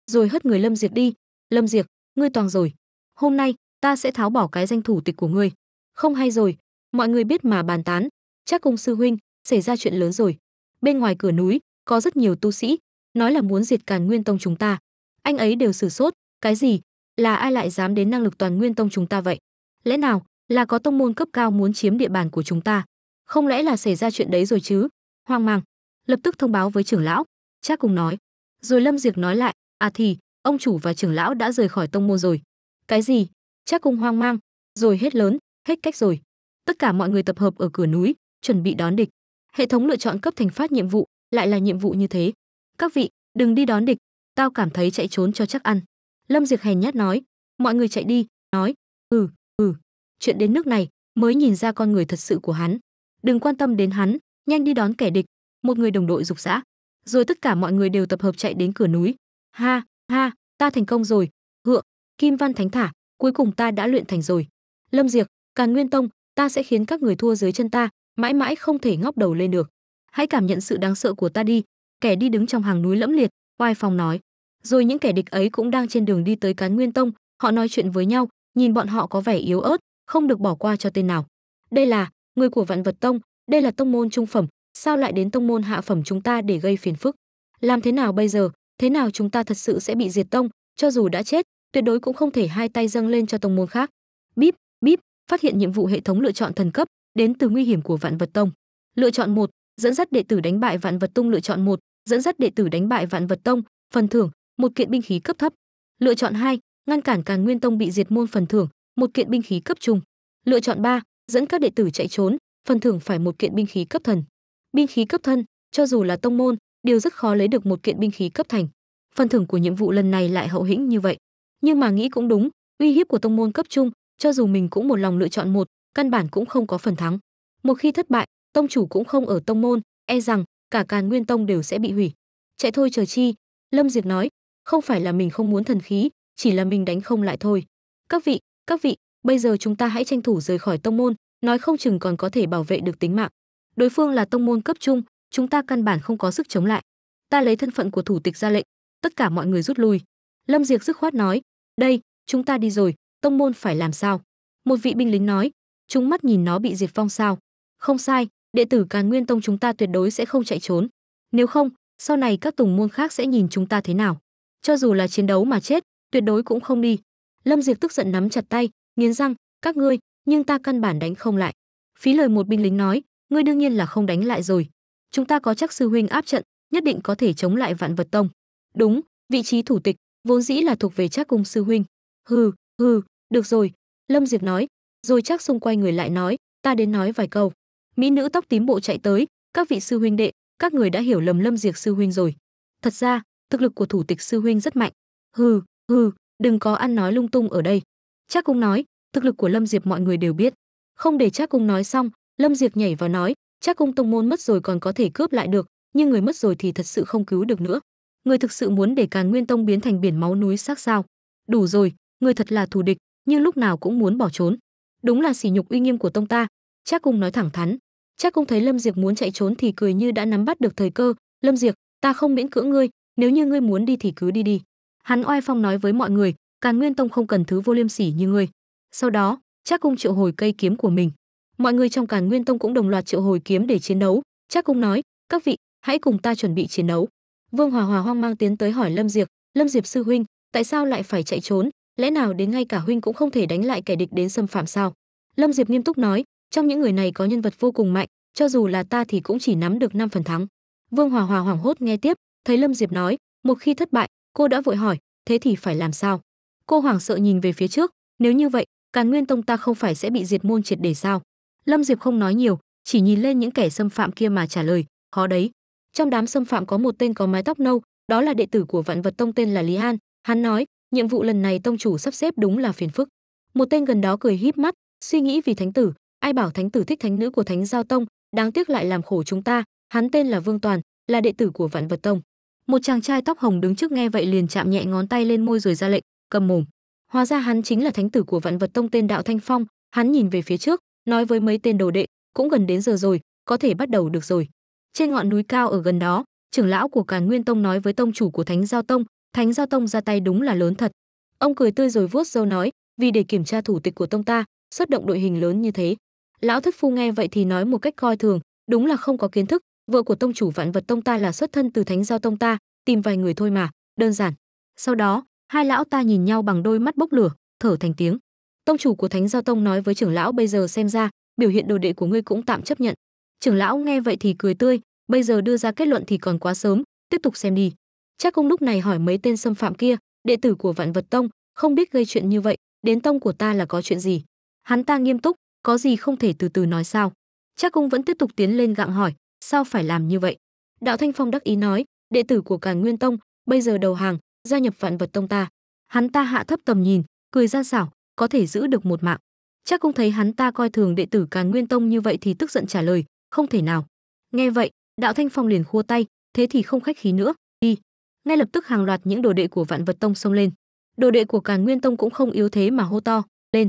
rồi hất người Lâm Diệp đi. Lâm Diệp, ngươi toàn rồi. Hôm nay ta sẽ tháo bỏ cái danh thủ tịch của ngươi. Không hay rồi, mọi người biết mà bàn tán. Chắc cung sư huynh xảy ra chuyện lớn rồi. Bên ngoài cửa núi có rất nhiều tu sĩ, nói là muốn diệt càn nguyên tông chúng ta. Anh ấy đều sử sốt, cái gì? Là ai lại dám đến năng lực toàn nguyên tông chúng ta vậy? Lẽ nào là có tông môn cấp cao muốn chiếm địa bàn của chúng ta? Không lẽ là xảy ra chuyện đấy rồi chứ? Hoang mang, lập tức thông báo với trưởng lão. Chắc cùng nói. Rồi Lâm Diệp nói lại, À thì, ông chủ và trưởng lão đã rời khỏi tông môn rồi. Cái gì? Chắc cùng hoang mang, rồi hết lớn, hết cách rồi. Tất cả mọi người tập hợp ở cửa núi, chuẩn bị đón địch. Hệ thống lựa chọn cấp thành phát nhiệm vụ lại là nhiệm vụ như thế. Các vị, đừng đi đón địch, tao cảm thấy chạy trốn cho chắc ăn. Lâm Diệc hèn nhát nói, mọi người chạy đi, nói, ừ, ừ. Chuyện đến nước này mới nhìn ra con người thật sự của hắn. Đừng quan tâm đến hắn, nhanh đi đón kẻ địch, một người đồng đội dục dã. Rồi tất cả mọi người đều tập hợp chạy đến cửa núi, Ha, ha, ta thành công rồi, hựa, kim văn thánh thả, cuối cùng ta đã luyện thành rồi. Lâm Diệc, Càn Nguyên Tông, ta sẽ khiến các người thua dưới chân ta, mãi mãi không thể ngóc đầu lên được. Hãy cảm nhận sự đáng sợ của ta đi, kẻ đi đứng trong hàng núi lẫm liệt, Oai Phong nói. Rồi những kẻ địch ấy cũng đang trên đường đi tới Càn Nguyên Tông, họ nói chuyện với nhau, nhìn bọn họ có vẻ yếu ớt, không được bỏ qua cho tên nào. Đây là người của Vạn Vật Tông, đây là tông môn trung phẩm, sao lại đến tông môn hạ phẩm chúng ta để gây phiền phức? Làm thế nào bây giờ? thế nào chúng ta thật sự sẽ bị diệt tông cho dù đã chết tuyệt đối cũng không thể hai tay dâng lên cho tông môn khác bíp bíp phát hiện nhiệm vụ hệ thống lựa chọn thần cấp đến từ nguy hiểm của vạn vật tông lựa chọn một dẫn dắt đệ tử đánh bại vạn vật tông lựa chọn một dẫn dắt đệ tử đánh bại vạn vật tông phần thưởng một kiện binh khí cấp thấp lựa chọn hai ngăn cản càn nguyên tông bị diệt môn phần thưởng một kiện binh khí cấp trung lựa chọn ba dẫn các đệ tử chạy trốn phần thưởng phải một kiện binh khí cấp thần binh khí cấp thân cho dù là tông môn điều rất khó lấy được một kiện binh khí cấp thành. Phần thưởng của nhiệm vụ lần này lại hậu hĩnh như vậy. Nhưng mà nghĩ cũng đúng, uy hiếp của tông môn cấp trung, cho dù mình cũng một lòng lựa chọn một, căn bản cũng không có phần thắng. Một khi thất bại, tông chủ cũng không ở tông môn, e rằng cả Càn Nguyên Tông đều sẽ bị hủy. Chạy thôi chờ chi, Lâm Diệp nói, không phải là mình không muốn thần khí, chỉ là mình đánh không lại thôi. Các vị, các vị, bây giờ chúng ta hãy tranh thủ rời khỏi tông môn, nói không chừng còn có thể bảo vệ được tính mạng. Đối phương là tông môn cấp trung, chúng ta căn bản không có sức chống lại ta lấy thân phận của thủ tịch ra lệnh tất cả mọi người rút lui lâm diệc dứt khoát nói đây chúng ta đi rồi tông môn phải làm sao một vị binh lính nói chúng mắt nhìn nó bị diệt vong sao không sai đệ tử càn nguyên tông chúng ta tuyệt đối sẽ không chạy trốn nếu không sau này các tùng môn khác sẽ nhìn chúng ta thế nào cho dù là chiến đấu mà chết tuyệt đối cũng không đi lâm diệc tức giận nắm chặt tay nghiến răng các ngươi nhưng ta căn bản đánh không lại phí lời một binh lính nói ngươi đương nhiên là không đánh lại rồi chúng ta có chắc sư huynh áp trận nhất định có thể chống lại vạn vật tông đúng vị trí thủ tịch vốn dĩ là thuộc về chắc cung sư huynh hừ hừ được rồi lâm diệp nói rồi chắc xung quay người lại nói ta đến nói vài câu mỹ nữ tóc tím bộ chạy tới các vị sư huynh đệ các người đã hiểu lầm lâm diệp sư huynh rồi thật ra thực lực của thủ tịch sư huynh rất mạnh hừ hừ đừng có ăn nói lung tung ở đây chắc cung nói thực lực của lâm diệp mọi người đều biết không để chắc cung nói xong lâm diệp nhảy vào nói chắc cung tông môn mất rồi còn có thể cướp lại được nhưng người mất rồi thì thật sự không cứu được nữa người thực sự muốn để càn nguyên tông biến thành biển máu núi xác sao đủ rồi người thật là thù địch nhưng lúc nào cũng muốn bỏ trốn đúng là sỉ nhục uy nghiêm của tông ta chắc cung nói thẳng thắn chắc cung thấy lâm Diệc muốn chạy trốn thì cười như đã nắm bắt được thời cơ lâm Diệc, ta không miễn cưỡng ngươi nếu như ngươi muốn đi thì cứ đi đi hắn oai phong nói với mọi người càn nguyên tông không cần thứ vô liêm sỉ như ngươi sau đó chắc cung triệu hồi cây kiếm của mình mọi người trong càn nguyên tông cũng đồng loạt triệu hồi kiếm để chiến đấu chắc cung nói các vị hãy cùng ta chuẩn bị chiến đấu vương hòa hòa hoang mang tiến tới hỏi lâm diệp lâm diệp sư huynh tại sao lại phải chạy trốn lẽ nào đến ngay cả huynh cũng không thể đánh lại kẻ địch đến xâm phạm sao lâm diệp nghiêm túc nói trong những người này có nhân vật vô cùng mạnh cho dù là ta thì cũng chỉ nắm được năm phần thắng vương hòa hòa hoảng hốt nghe tiếp thấy lâm diệp nói một khi thất bại cô đã vội hỏi thế thì phải làm sao cô hoảng sợ nhìn về phía trước nếu như vậy càn nguyên tông ta không phải sẽ bị diệt môn triệt để sao Lâm Diệp không nói nhiều, chỉ nhìn lên những kẻ xâm phạm kia mà trả lời, khó đấy. Trong đám xâm phạm có một tên có mái tóc nâu, đó là đệ tử của Vạn Vật Tông tên là Lý An, hắn nói, nhiệm vụ lần này tông chủ sắp xếp đúng là phiền phức. Một tên gần đó cười híp mắt, suy nghĩ vì thánh tử, ai bảo thánh tử thích thánh nữ của Thánh Giao Tông, đáng tiếc lại làm khổ chúng ta, hắn tên là Vương Toàn, là đệ tử của Vạn Vật Tông. Một chàng trai tóc hồng đứng trước nghe vậy liền chạm nhẹ ngón tay lên môi rồi ra lệnh, cầm mồm. Hóa ra hắn chính là thánh tử của Vạn Vật Tông tên Đạo Thanh Phong, hắn nhìn về phía trước, nói với mấy tên đồ đệ cũng gần đến giờ rồi có thể bắt đầu được rồi trên ngọn núi cao ở gần đó trưởng lão của càn nguyên tông nói với tông chủ của thánh giao tông thánh giao tông ra tay đúng là lớn thật ông cười tươi rồi vuốt râu nói vì để kiểm tra thủ tịch của tông ta xuất động đội hình lớn như thế lão thất phu nghe vậy thì nói một cách coi thường đúng là không có kiến thức vợ của tông chủ vạn vật tông ta là xuất thân từ thánh giao tông ta tìm vài người thôi mà đơn giản sau đó hai lão ta nhìn nhau bằng đôi mắt bốc lửa thở thành tiếng tông chủ của thánh giao tông nói với trưởng lão bây giờ xem ra biểu hiện đồ đệ của ngươi cũng tạm chấp nhận trưởng lão nghe vậy thì cười tươi bây giờ đưa ra kết luận thì còn quá sớm tiếp tục xem đi chắc công lúc này hỏi mấy tên xâm phạm kia đệ tử của vạn vật tông không biết gây chuyện như vậy đến tông của ta là có chuyện gì hắn ta nghiêm túc có gì không thể từ từ nói sao chắc công vẫn tiếp tục tiến lên gặng hỏi sao phải làm như vậy đạo thanh phong đắc ý nói đệ tử của cả nguyên tông bây giờ đầu hàng gia nhập vạn vật tông ta hắn ta hạ thấp tầm nhìn cười gian xảo có thể giữ được một mạng chắc cũng thấy hắn ta coi thường đệ tử càn nguyên tông như vậy thì tức giận trả lời không thể nào nghe vậy đạo thanh phong liền khua tay thế thì không khách khí nữa đi ngay lập tức hàng loạt những đồ đệ của vạn vật tông xông lên đồ đệ của càn nguyên tông cũng không yếu thế mà hô to lên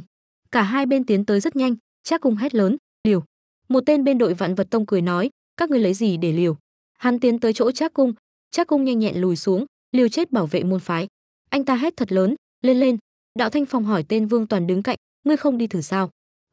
cả hai bên tiến tới rất nhanh chắc cùng hét lớn liều một tên bên đội vạn vật tông cười nói các ngươi lấy gì để liều hắn tiến tới chỗ chắc cung chắc cung nhanh nhẹn lùi xuống liều chết bảo vệ môn phái anh ta hét thật lớn lên lên Đạo Thanh Phong hỏi tên Vương Toàn đứng cạnh, ngươi không đi thử sao?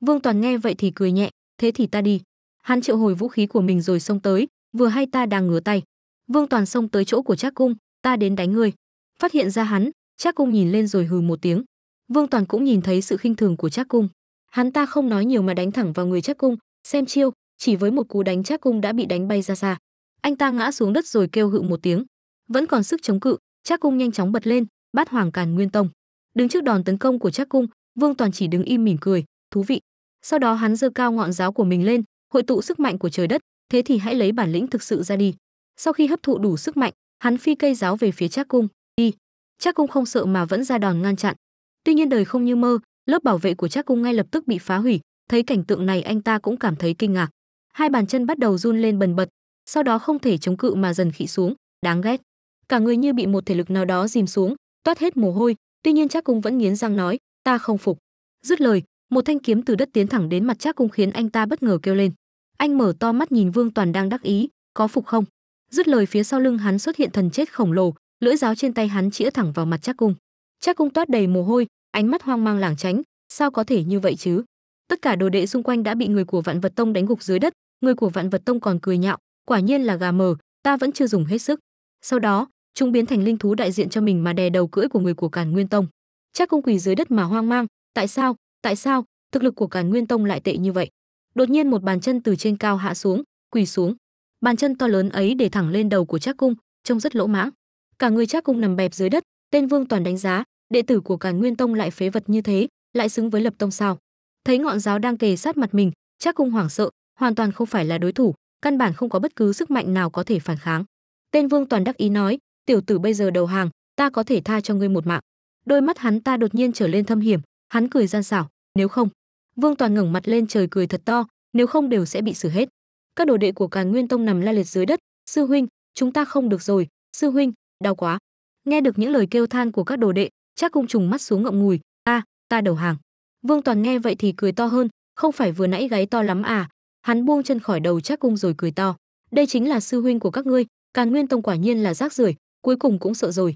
Vương Toàn nghe vậy thì cười nhẹ, thế thì ta đi. Hắn triệu hồi vũ khí của mình rồi xông tới, vừa hay ta đang ngửa tay. Vương Toàn xông tới chỗ của Trác Cung, ta đến đánh ngươi. Phát hiện ra hắn, Trác Cung nhìn lên rồi hừ một tiếng. Vương Toàn cũng nhìn thấy sự khinh thường của Trác Cung. Hắn ta không nói nhiều mà đánh thẳng vào người Trác Cung, xem chiêu, chỉ với một cú đánh Trác Cung đã bị đánh bay ra xa. Anh ta ngã xuống đất rồi kêu hự một tiếng. Vẫn còn sức chống cự, Trác Cung nhanh chóng bật lên, bắt hoàng càn nguyên tông. Đứng trước đòn tấn công của Trác Cung, Vương Toàn chỉ đứng im mỉm cười, thú vị. Sau đó hắn giơ cao ngọn giáo của mình lên, hội tụ sức mạnh của trời đất, thế thì hãy lấy bản lĩnh thực sự ra đi. Sau khi hấp thụ đủ sức mạnh, hắn phi cây giáo về phía Trác Cung, đi. Trác Cung không sợ mà vẫn ra đòn ngăn chặn. Tuy nhiên đời không như mơ, lớp bảo vệ của Trác Cung ngay lập tức bị phá hủy, thấy cảnh tượng này anh ta cũng cảm thấy kinh ngạc. Hai bàn chân bắt đầu run lên bần bật, sau đó không thể chống cự mà dần khị xuống, đáng ghét. Cả người như bị một thể lực nào đó dìm xuống, toát hết mồ hôi, tuy nhiên trác cung vẫn nghiến răng nói ta không phục dứt lời một thanh kiếm từ đất tiến thẳng đến mặt trác cung khiến anh ta bất ngờ kêu lên anh mở to mắt nhìn vương toàn đang đắc ý có phục không dứt lời phía sau lưng hắn xuất hiện thần chết khổng lồ lưỡi giáo trên tay hắn chĩa thẳng vào mặt trác cung trác cung toát đầy mồ hôi ánh mắt hoang mang lảng tránh sao có thể như vậy chứ tất cả đồ đệ xung quanh đã bị người của vạn vật tông đánh gục dưới đất người của vạn vật tông còn cười nhạo quả nhiên là gà mờ ta vẫn chưa dùng hết sức sau đó chúng biến thành linh thú đại diện cho mình mà đè đầu cưỡi của người của Càn Nguyên Tông. Chắc cung quỳ dưới đất mà hoang mang, tại sao, tại sao, thực lực của Càn Nguyên Tông lại tệ như vậy? Đột nhiên một bàn chân từ trên cao hạ xuống, quỳ xuống. Bàn chân to lớn ấy để thẳng lên đầu của Trác Cung, trông rất lỗ mãng. Cả người Trác Cung nằm bẹp dưới đất, tên Vương Toàn đánh giá, đệ tử của Càn Nguyên Tông lại phế vật như thế, lại xứng với Lập Tông sao? Thấy ngọn giáo đang kề sát mặt mình, Trác Cung hoảng sợ, hoàn toàn không phải là đối thủ, căn bản không có bất cứ sức mạnh nào có thể phản kháng. Tên Vương Toàn đắc ý nói, tiểu tử bây giờ đầu hàng ta có thể tha cho ngươi một mạng đôi mắt hắn ta đột nhiên trở lên thâm hiểm hắn cười gian xảo nếu không vương toàn ngẩng mặt lên trời cười thật to nếu không đều sẽ bị xử hết các đồ đệ của càn nguyên tông nằm la liệt dưới đất sư huynh chúng ta không được rồi sư huynh đau quá nghe được những lời kêu than của các đồ đệ chắc cung trùng mắt xuống ngậm ngùi ta ta đầu hàng vương toàn nghe vậy thì cười to hơn không phải vừa nãy gáy to lắm à hắn buông chân khỏi đầu chắc cung rồi cười to đây chính là sư huynh của các ngươi càn nguyên tông quả nhiên là rác rưởi cuối cùng cũng sợ rồi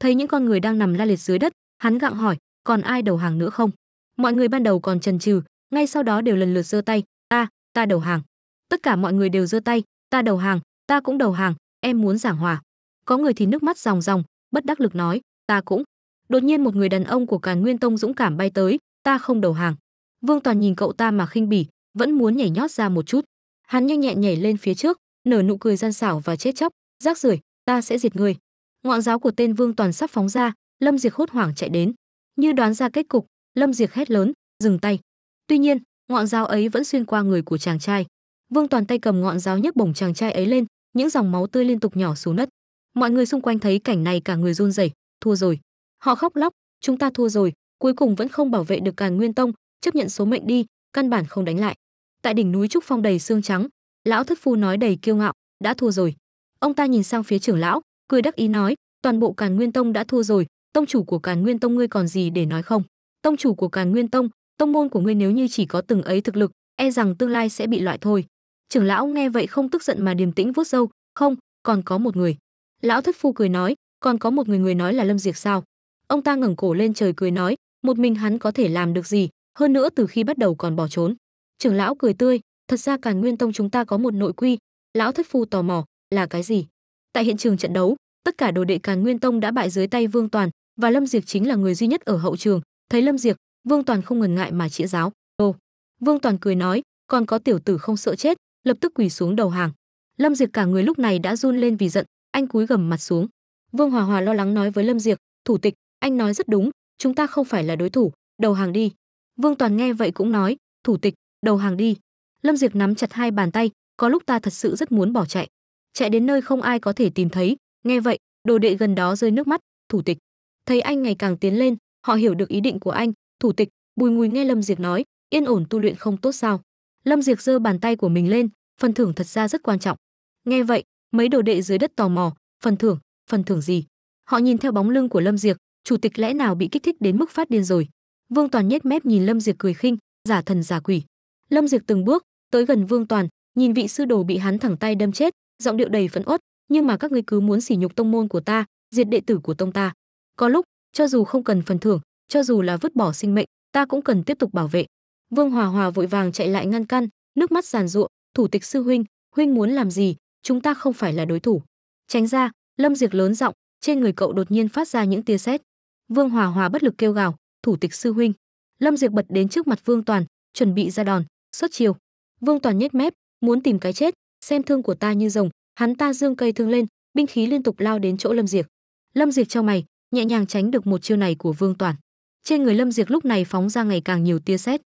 thấy những con người đang nằm la liệt dưới đất hắn gặng hỏi còn ai đầu hàng nữa không mọi người ban đầu còn chần chừ ngay sau đó đều lần lượt giơ tay ta ta đầu hàng tất cả mọi người đều giơ tay ta đầu hàng ta cũng đầu hàng em muốn giảng hòa có người thì nước mắt ròng ròng bất đắc lực nói ta cũng đột nhiên một người đàn ông của càn nguyên tông dũng cảm bay tới ta không đầu hàng vương toàn nhìn cậu ta mà khinh bỉ vẫn muốn nhảy nhót ra một chút hắn nhanh nhẹn nhảy lên phía trước nở nụ cười gian xảo và chết chóc rác rưởi ta sẽ diệt ngươi ngọn giáo của tên vương toàn sắp phóng ra lâm diệt hốt hoảng chạy đến như đoán ra kết cục lâm diệt hét lớn dừng tay tuy nhiên ngọn giáo ấy vẫn xuyên qua người của chàng trai vương toàn tay cầm ngọn giáo nhấc bổng chàng trai ấy lên những dòng máu tươi liên tục nhỏ xuống đất mọi người xung quanh thấy cảnh này cả người run rẩy thua rồi họ khóc lóc chúng ta thua rồi cuối cùng vẫn không bảo vệ được càn nguyên tông chấp nhận số mệnh đi căn bản không đánh lại tại đỉnh núi trúc phong đầy xương trắng lão thất phu nói đầy kiêu ngạo đã thua rồi ông ta nhìn sang phía trưởng lão cười đắc ý nói, toàn bộ Càn Nguyên Tông đã thua rồi, tông chủ của Càn Nguyên Tông ngươi còn gì để nói không? Tông chủ của Càn Nguyên Tông, tông môn của ngươi nếu như chỉ có từng ấy thực lực, e rằng tương lai sẽ bị loại thôi. Trưởng lão nghe vậy không tức giận mà điềm tĩnh vuốt râu, không, còn có một người. Lão thất phu cười nói, còn có một người người nói là Lâm diệt sao? Ông ta ngẩng cổ lên trời cười nói, một mình hắn có thể làm được gì, hơn nữa từ khi bắt đầu còn bỏ trốn. Trưởng lão cười tươi, thật ra Càn Nguyên Tông chúng ta có một nội quy. Lão thất phu tò mò, là cái gì? Tại hiện trường trận đấu, tất cả đồ đệ Càn Nguyên Tông đã bại dưới tay Vương Toàn và Lâm Diệp chính là người duy nhất ở hậu trường. Thấy Lâm Diệp, Vương Toàn không ngần ngại mà chĩa giáo. "Ô." Vương Toàn cười nói, "Còn có tiểu tử không sợ chết." lập tức quỳ xuống đầu hàng. Lâm Diệp cả người lúc này đã run lên vì giận, anh cúi gầm mặt xuống. Vương Hòa Hòa lo lắng nói với Lâm Diệp, "Thủ tịch, anh nói rất đúng, chúng ta không phải là đối thủ, đầu hàng đi." Vương Toàn nghe vậy cũng nói, "Thủ tịch, đầu hàng đi." Lâm Diệp nắm chặt hai bàn tay, có lúc ta thật sự rất muốn bỏ chạy chạy đến nơi không ai có thể tìm thấy nghe vậy đồ đệ gần đó rơi nước mắt thủ tịch thấy anh ngày càng tiến lên họ hiểu được ý định của anh thủ tịch bùi ngùi nghe lâm diệc nói yên ổn tu luyện không tốt sao lâm diệc giơ bàn tay của mình lên phần thưởng thật ra rất quan trọng nghe vậy mấy đồ đệ dưới đất tò mò phần thưởng phần thưởng gì họ nhìn theo bóng lưng của lâm diệc chủ tịch lẽ nào bị kích thích đến mức phát điên rồi vương toàn nhếch mép nhìn lâm diệc cười khinh giả thần giả quỷ lâm diệc từng bước tới gần vương toàn nhìn vị sư đồ bị hắn thẳng tay đâm chết giọng điệu đầy phẫn uất nhưng mà các ngươi cứ muốn sỉ nhục tông môn của ta diệt đệ tử của tông ta có lúc cho dù không cần phần thưởng cho dù là vứt bỏ sinh mệnh ta cũng cần tiếp tục bảo vệ vương hòa hòa vội vàng chạy lại ngăn căn nước mắt giàn ruộng thủ tịch sư huynh huynh muốn làm gì chúng ta không phải là đối thủ tránh ra lâm diệt lớn giọng trên người cậu đột nhiên phát ra những tia sét vương hòa hòa bất lực kêu gào thủ tịch sư huynh lâm diệt bật đến trước mặt vương toàn chuẩn bị ra đòn xuất chiều vương toàn nhếch mép muốn tìm cái chết xem thương của ta như rồng hắn ta dương cây thương lên binh khí liên tục lao đến chỗ lâm diệt lâm diệt cho mày nhẹ nhàng tránh được một chiêu này của vương toàn trên người lâm diệt lúc này phóng ra ngày càng nhiều tia sét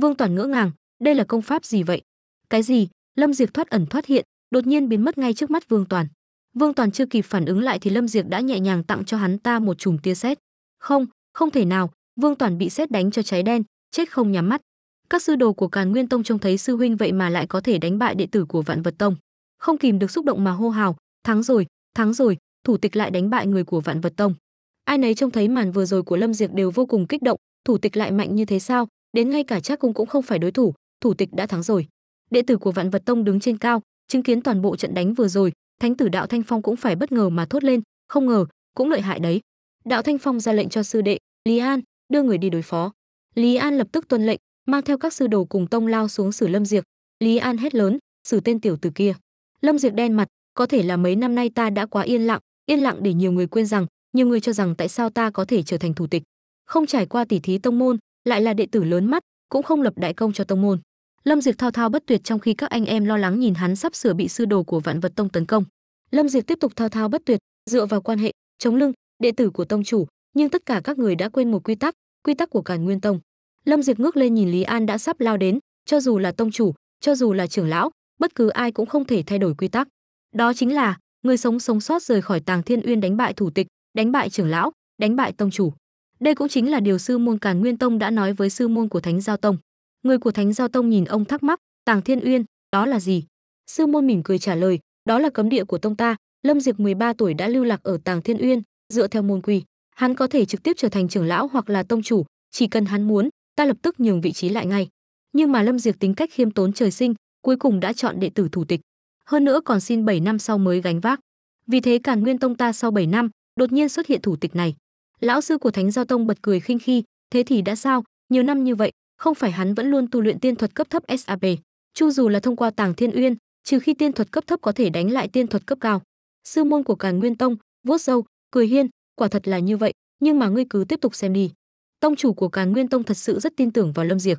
vương toàn ngỡ ngàng đây là công pháp gì vậy cái gì lâm diệt thoát ẩn thoát hiện đột nhiên biến mất ngay trước mắt vương toàn vương toàn chưa kịp phản ứng lại thì lâm diệt đã nhẹ nhàng tặng cho hắn ta một chùm tia sét không không thể nào vương toàn bị sét đánh cho cháy đen chết không nhắm mắt các sư đồ của Càn Nguyên Tông trông thấy sư huynh vậy mà lại có thể đánh bại đệ tử của Vạn Vật Tông, không kìm được xúc động mà hô hào, thắng rồi, thắng rồi, thủ tịch lại đánh bại người của Vạn Vật Tông. Ai nấy trông thấy màn vừa rồi của Lâm Diệp đều vô cùng kích động, thủ tịch lại mạnh như thế sao, đến ngay cả Trác Cung cũng không phải đối thủ, thủ tịch đã thắng rồi. Đệ tử của Vạn Vật Tông đứng trên cao, chứng kiến toàn bộ trận đánh vừa rồi, Thánh tử Đạo Thanh Phong cũng phải bất ngờ mà thốt lên, không ngờ, cũng lợi hại đấy. Đạo Thanh Phong ra lệnh cho sư đệ, Lý An, đưa người đi đối phó. Lý An lập tức tuân lệnh, mang theo các sư đồ cùng tông lao xuống xử Lâm Diệp. Lý An hét lớn, xử tên tiểu tử kia. Lâm Diệp đen mặt, có thể là mấy năm nay ta đã quá yên lặng, yên lặng để nhiều người quên rằng, nhiều người cho rằng tại sao ta có thể trở thành thủ tịch. Không trải qua tỉ thí tông môn, lại là đệ tử lớn mắt, cũng không lập đại công cho tông môn. Lâm Diệp thao thao bất tuyệt trong khi các anh em lo lắng nhìn hắn sắp sửa bị sư đồ của Vạn Vật Tông tấn công. Lâm Diệp tiếp tục thao thao bất tuyệt, dựa vào quan hệ, chống lưng, đệ tử của tông chủ, nhưng tất cả các người đã quên một quy tắc, quy tắc của Càn Nguyên Tông. Lâm Diệt ngước lên nhìn Lý An đã sắp lao đến, cho dù là tông chủ, cho dù là trưởng lão, bất cứ ai cũng không thể thay đổi quy tắc. Đó chính là người sống sống sót rời khỏi Tàng Thiên Uyên đánh bại thủ tịch, đánh bại trưởng lão, đánh bại tông chủ. Đây cũng chính là điều sư môn Càn Nguyên Tông đã nói với sư môn của Thánh Giao Tông. Người của Thánh Giao Tông nhìn ông thắc mắc, "Tàng Thiên Uyên, đó là gì?" Sư môn mỉm cười trả lời, "Đó là cấm địa của tông ta, Lâm Diệp 13 tuổi đã lưu lạc ở Tàng Thiên Uyên, dựa theo môn quy, hắn có thể trực tiếp trở thành trưởng lão hoặc là tông chủ, chỉ cần hắn muốn, ta lập tức nhường vị trí lại ngay nhưng mà lâm diệc tính cách khiêm tốn trời sinh cuối cùng đã chọn đệ tử thủ tịch hơn nữa còn xin 7 năm sau mới gánh vác vì thế càn nguyên tông ta sau 7 năm đột nhiên xuất hiện thủ tịch này lão sư của thánh giao tông bật cười khinh khi thế thì đã sao nhiều năm như vậy không phải hắn vẫn luôn tu luyện tiên thuật cấp thấp sap chu dù là thông qua tàng thiên uyên trừ khi tiên thuật cấp thấp có thể đánh lại tiên thuật cấp cao sư môn của càn nguyên tông vuốt râu cười hiên quả thật là như vậy nhưng mà ngươi cứ tiếp tục xem đi tông chủ của Càn Nguyên Tông thật sự rất tin tưởng vào Lâm Diệc.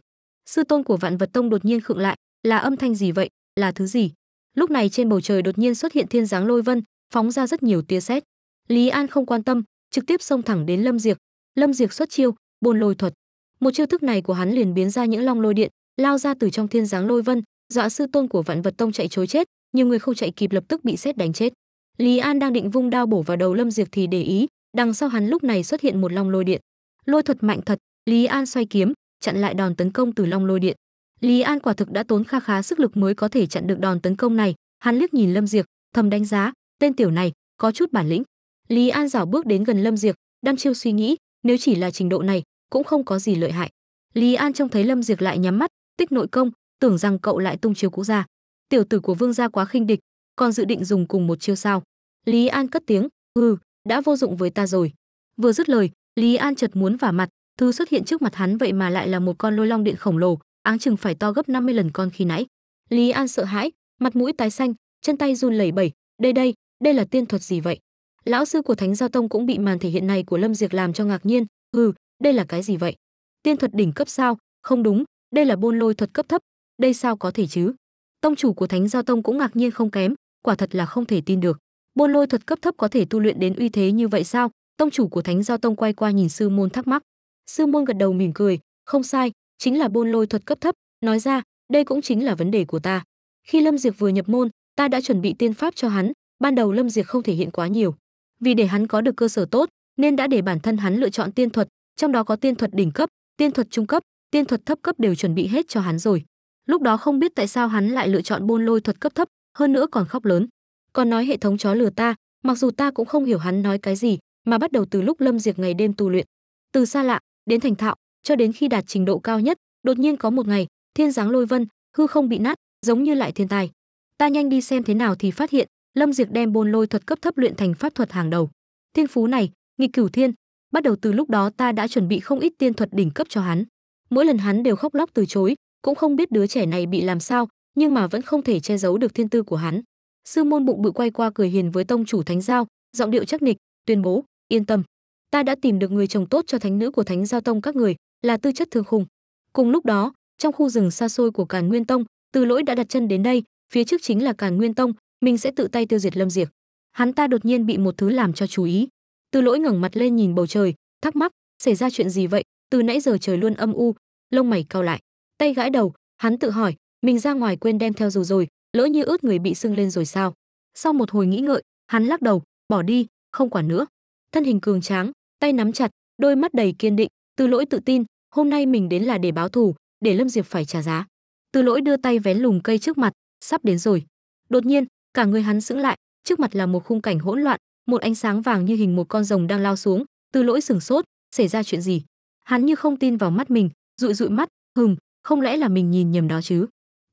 Sư tôn của Vạn Vật Tông đột nhiên khựng lại, là âm thanh gì vậy, là thứ gì? Lúc này trên bầu trời đột nhiên xuất hiện thiên giáng lôi vân, phóng ra rất nhiều tia sét. Lý An không quan tâm, trực tiếp xông thẳng đến Lâm Diệc. Lâm Diệc xuất chiêu, bồn lôi thuật. Một chiêu thức này của hắn liền biến ra những long lôi điện, lao ra từ trong thiên giáng lôi vân, dọa sư tôn của Vạn Vật Tông chạy trối chết, nhiều người không chạy kịp lập tức bị sét đánh chết. Lý An đang định vung đao bổ vào đầu Lâm Diệc thì để ý, đằng sau hắn lúc này xuất hiện một long lôi điện lôi thuật mạnh thật lý an xoay kiếm chặn lại đòn tấn công từ long lôi điện lý an quả thực đã tốn kha khá sức lực mới có thể chặn được đòn tấn công này hắn liếc nhìn lâm diệc thầm đánh giá tên tiểu này có chút bản lĩnh lý an dảo bước đến gần lâm diệc đăm chiêu suy nghĩ nếu chỉ là trình độ này cũng không có gì lợi hại lý an trông thấy lâm diệc lại nhắm mắt tích nội công tưởng rằng cậu lại tung chiêu cũ ra tiểu tử của vương gia quá khinh địch còn dự định dùng cùng một chiêu sao lý an cất tiếng ừ đã vô dụng với ta rồi vừa dứt lời Lý An chợt muốn vả mặt, thứ xuất hiện trước mặt hắn vậy mà lại là một con lôi long điện khổng lồ, áng chừng phải to gấp 50 lần con khi nãy. Lý An sợ hãi, mặt mũi tái xanh, chân tay run lẩy bẩy, "Đây đây, đây là tiên thuật gì vậy?" Lão sư của Thánh Giao Tông cũng bị màn thể hiện này của Lâm Diệc làm cho ngạc nhiên, "Ừ, đây là cái gì vậy? Tiên thuật đỉnh cấp sao? Không đúng, đây là bôn lôi thuật cấp thấp, đây sao có thể chứ?" Tông chủ của Thánh Giao Tông cũng ngạc nhiên không kém, quả thật là không thể tin được. Bôn lôi thuật cấp thấp có thể tu luyện đến uy thế như vậy sao? Tông chủ của Thánh Giao Tông quay qua nhìn sư môn thắc mắc. Sư môn gật đầu mỉm cười, không sai, chính là bôn lôi thuật cấp thấp, nói ra, đây cũng chính là vấn đề của ta. Khi Lâm Diệc vừa nhập môn, ta đã chuẩn bị tiên pháp cho hắn, ban đầu Lâm Diệc không thể hiện quá nhiều. Vì để hắn có được cơ sở tốt, nên đã để bản thân hắn lựa chọn tiên thuật, trong đó có tiên thuật đỉnh cấp, tiên thuật trung cấp, tiên thuật thấp cấp đều chuẩn bị hết cho hắn rồi. Lúc đó không biết tại sao hắn lại lựa chọn bôn lôi thuật cấp thấp, hơn nữa còn khóc lớn. Còn nói hệ thống chó lừa ta, mặc dù ta cũng không hiểu hắn nói cái gì, mà bắt đầu từ lúc Lâm Diệt ngày đêm tu luyện, từ xa lạ đến thành thạo, cho đến khi đạt trình độ cao nhất, đột nhiên có một ngày, thiên giáng lôi vân, hư không bị nát, giống như lại thiên tài. Ta nhanh đi xem thế nào thì phát hiện, Lâm Diệt đem bôn lôi thuật cấp thấp luyện thành pháp thuật hàng đầu. Thiên phú này, nghịch cửu thiên, bắt đầu từ lúc đó ta đã chuẩn bị không ít tiên thuật đỉnh cấp cho hắn. Mỗi lần hắn đều khóc lóc từ chối, cũng không biết đứa trẻ này bị làm sao, nhưng mà vẫn không thể che giấu được thiên tư của hắn. Sư môn bụng bự quay qua cười hiền với tông chủ Thánh Giao, giọng điệu chắc nịch, tuyên bố: yên tâm ta đã tìm được người chồng tốt cho thánh nữ của thánh giao tông các người là tư chất thương khung cùng lúc đó trong khu rừng xa xôi của càn nguyên tông từ lỗi đã đặt chân đến đây phía trước chính là càn nguyên tông mình sẽ tự tay tiêu diệt lâm diệt hắn ta đột nhiên bị một thứ làm cho chú ý từ lỗi ngẩng mặt lên nhìn bầu trời thắc mắc xảy ra chuyện gì vậy từ nãy giờ trời luôn âm u lông mày cau lại tay gãi đầu hắn tự hỏi mình ra ngoài quên đem theo dù rồi lỡ như ướt người bị sưng lên rồi sao sau một hồi nghĩ ngợi hắn lắc đầu bỏ đi không quản nữa thân hình cường tráng, tay nắm chặt, đôi mắt đầy kiên định, Từ Lỗi tự tin, hôm nay mình đến là để báo thù, để Lâm Diệp phải trả giá. Từ Lỗi đưa tay vén lùm cây trước mặt, sắp đến rồi. Đột nhiên, cả người hắn sững lại, trước mặt là một khung cảnh hỗn loạn, một ánh sáng vàng như hình một con rồng đang lao xuống, Từ Lỗi sửng sốt, xảy ra chuyện gì? Hắn như không tin vào mắt mình, dụi dụi mắt, hừm, không lẽ là mình nhìn nhầm đó chứ?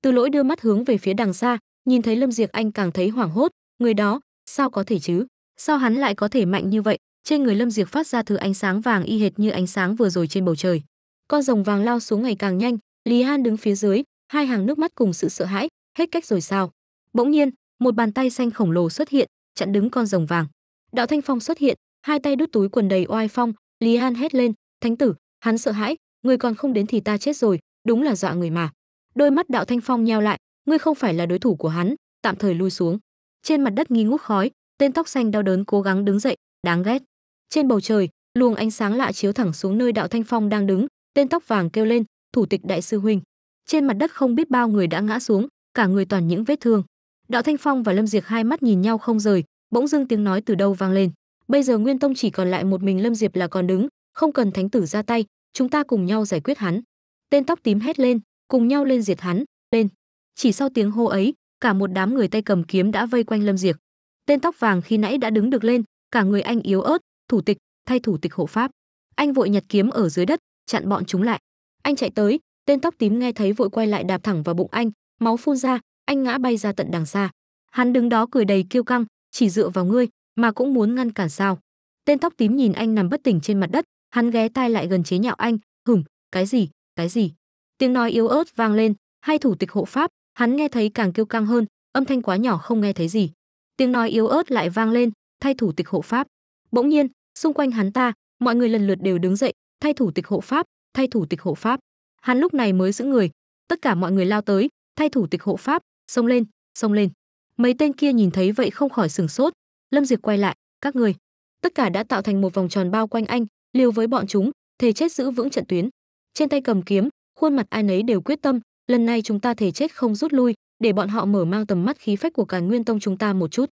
Từ Lỗi đưa mắt hướng về phía đằng xa, nhìn thấy Lâm Diệp Anh càng thấy hoảng hốt, người đó, sao có thể chứ? sao hắn lại có thể mạnh như vậy trên người lâm Diệc phát ra thứ ánh sáng vàng y hệt như ánh sáng vừa rồi trên bầu trời con rồng vàng lao xuống ngày càng nhanh lý han đứng phía dưới hai hàng nước mắt cùng sự sợ hãi hết cách rồi sao bỗng nhiên một bàn tay xanh khổng lồ xuất hiện chặn đứng con rồng vàng đạo thanh phong xuất hiện hai tay đút túi quần đầy oai phong lý han hét lên thánh tử hắn sợ hãi người còn không đến thì ta chết rồi đúng là dọa người mà đôi mắt đạo thanh phong nheo lại ngươi không phải là đối thủ của hắn tạm thời lui xuống trên mặt đất nghi ngút khói tên tóc xanh đau đớn cố gắng đứng dậy đáng ghét trên bầu trời luồng ánh sáng lạ chiếu thẳng xuống nơi đạo thanh phong đang đứng tên tóc vàng kêu lên thủ tịch đại sư huynh trên mặt đất không biết bao người đã ngã xuống cả người toàn những vết thương đạo thanh phong và lâm diệp hai mắt nhìn nhau không rời bỗng dưng tiếng nói từ đâu vang lên bây giờ nguyên tông chỉ còn lại một mình lâm diệp là còn đứng không cần thánh tử ra tay chúng ta cùng nhau giải quyết hắn tên tóc tím hét lên cùng nhau lên diệt hắn lên chỉ sau tiếng hô ấy cả một đám người tay cầm kiếm đã vây quanh lâm diệp tên tóc vàng khi nãy đã đứng được lên cả người anh yếu ớt thủ tịch thay thủ tịch hộ pháp anh vội nhặt kiếm ở dưới đất chặn bọn chúng lại anh chạy tới tên tóc tím nghe thấy vội quay lại đạp thẳng vào bụng anh máu phun ra anh ngã bay ra tận đằng xa hắn đứng đó cười đầy kiêu căng chỉ dựa vào ngươi mà cũng muốn ngăn cản sao tên tóc tím nhìn anh nằm bất tỉnh trên mặt đất hắn ghé tai lại gần chế nhạo anh hửng cái gì cái gì tiếng nói yếu ớt vang lên hai thủ tịch hộ pháp hắn nghe thấy càng kiêu căng hơn âm thanh quá nhỏ không nghe thấy gì tiếng nói yếu ớt lại vang lên thay thủ tịch hộ pháp bỗng nhiên xung quanh hắn ta mọi người lần lượt đều đứng dậy thay thủ tịch hộ pháp thay thủ tịch hộ pháp hắn lúc này mới giữ người tất cả mọi người lao tới thay thủ tịch hộ pháp xông lên xông lên mấy tên kia nhìn thấy vậy không khỏi sừng sốt lâm diệp quay lại các người tất cả đã tạo thành một vòng tròn bao quanh anh liều với bọn chúng thề chết giữ vững trận tuyến trên tay cầm kiếm khuôn mặt ai nấy đều quyết tâm lần này chúng ta thể chết không rút lui để bọn họ mở mang tầm mắt khí phách của cả Nguyên Tông chúng ta một chút.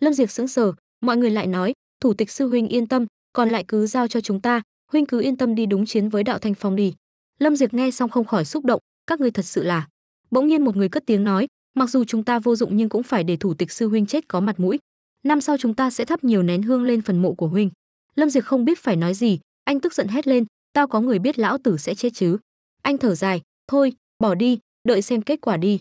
Lâm Diệt sững sờ, mọi người lại nói, thủ tịch sư huynh yên tâm, còn lại cứ giao cho chúng ta, huynh cứ yên tâm đi đúng chiến với Đạo Thanh Phong đi. Lâm Diệt nghe xong không khỏi xúc động, các ngươi thật sự là. Bỗng nhiên một người cất tiếng nói, mặc dù chúng ta vô dụng nhưng cũng phải để thủ tịch sư huynh chết có mặt mũi. Năm sau chúng ta sẽ thắp nhiều nén hương lên phần mộ của huynh. Lâm Diệt không biết phải nói gì, anh tức giận hét lên, tao có người biết lão tử sẽ chết chứ. Anh thở dài, thôi, bỏ đi, đợi xem kết quả đi.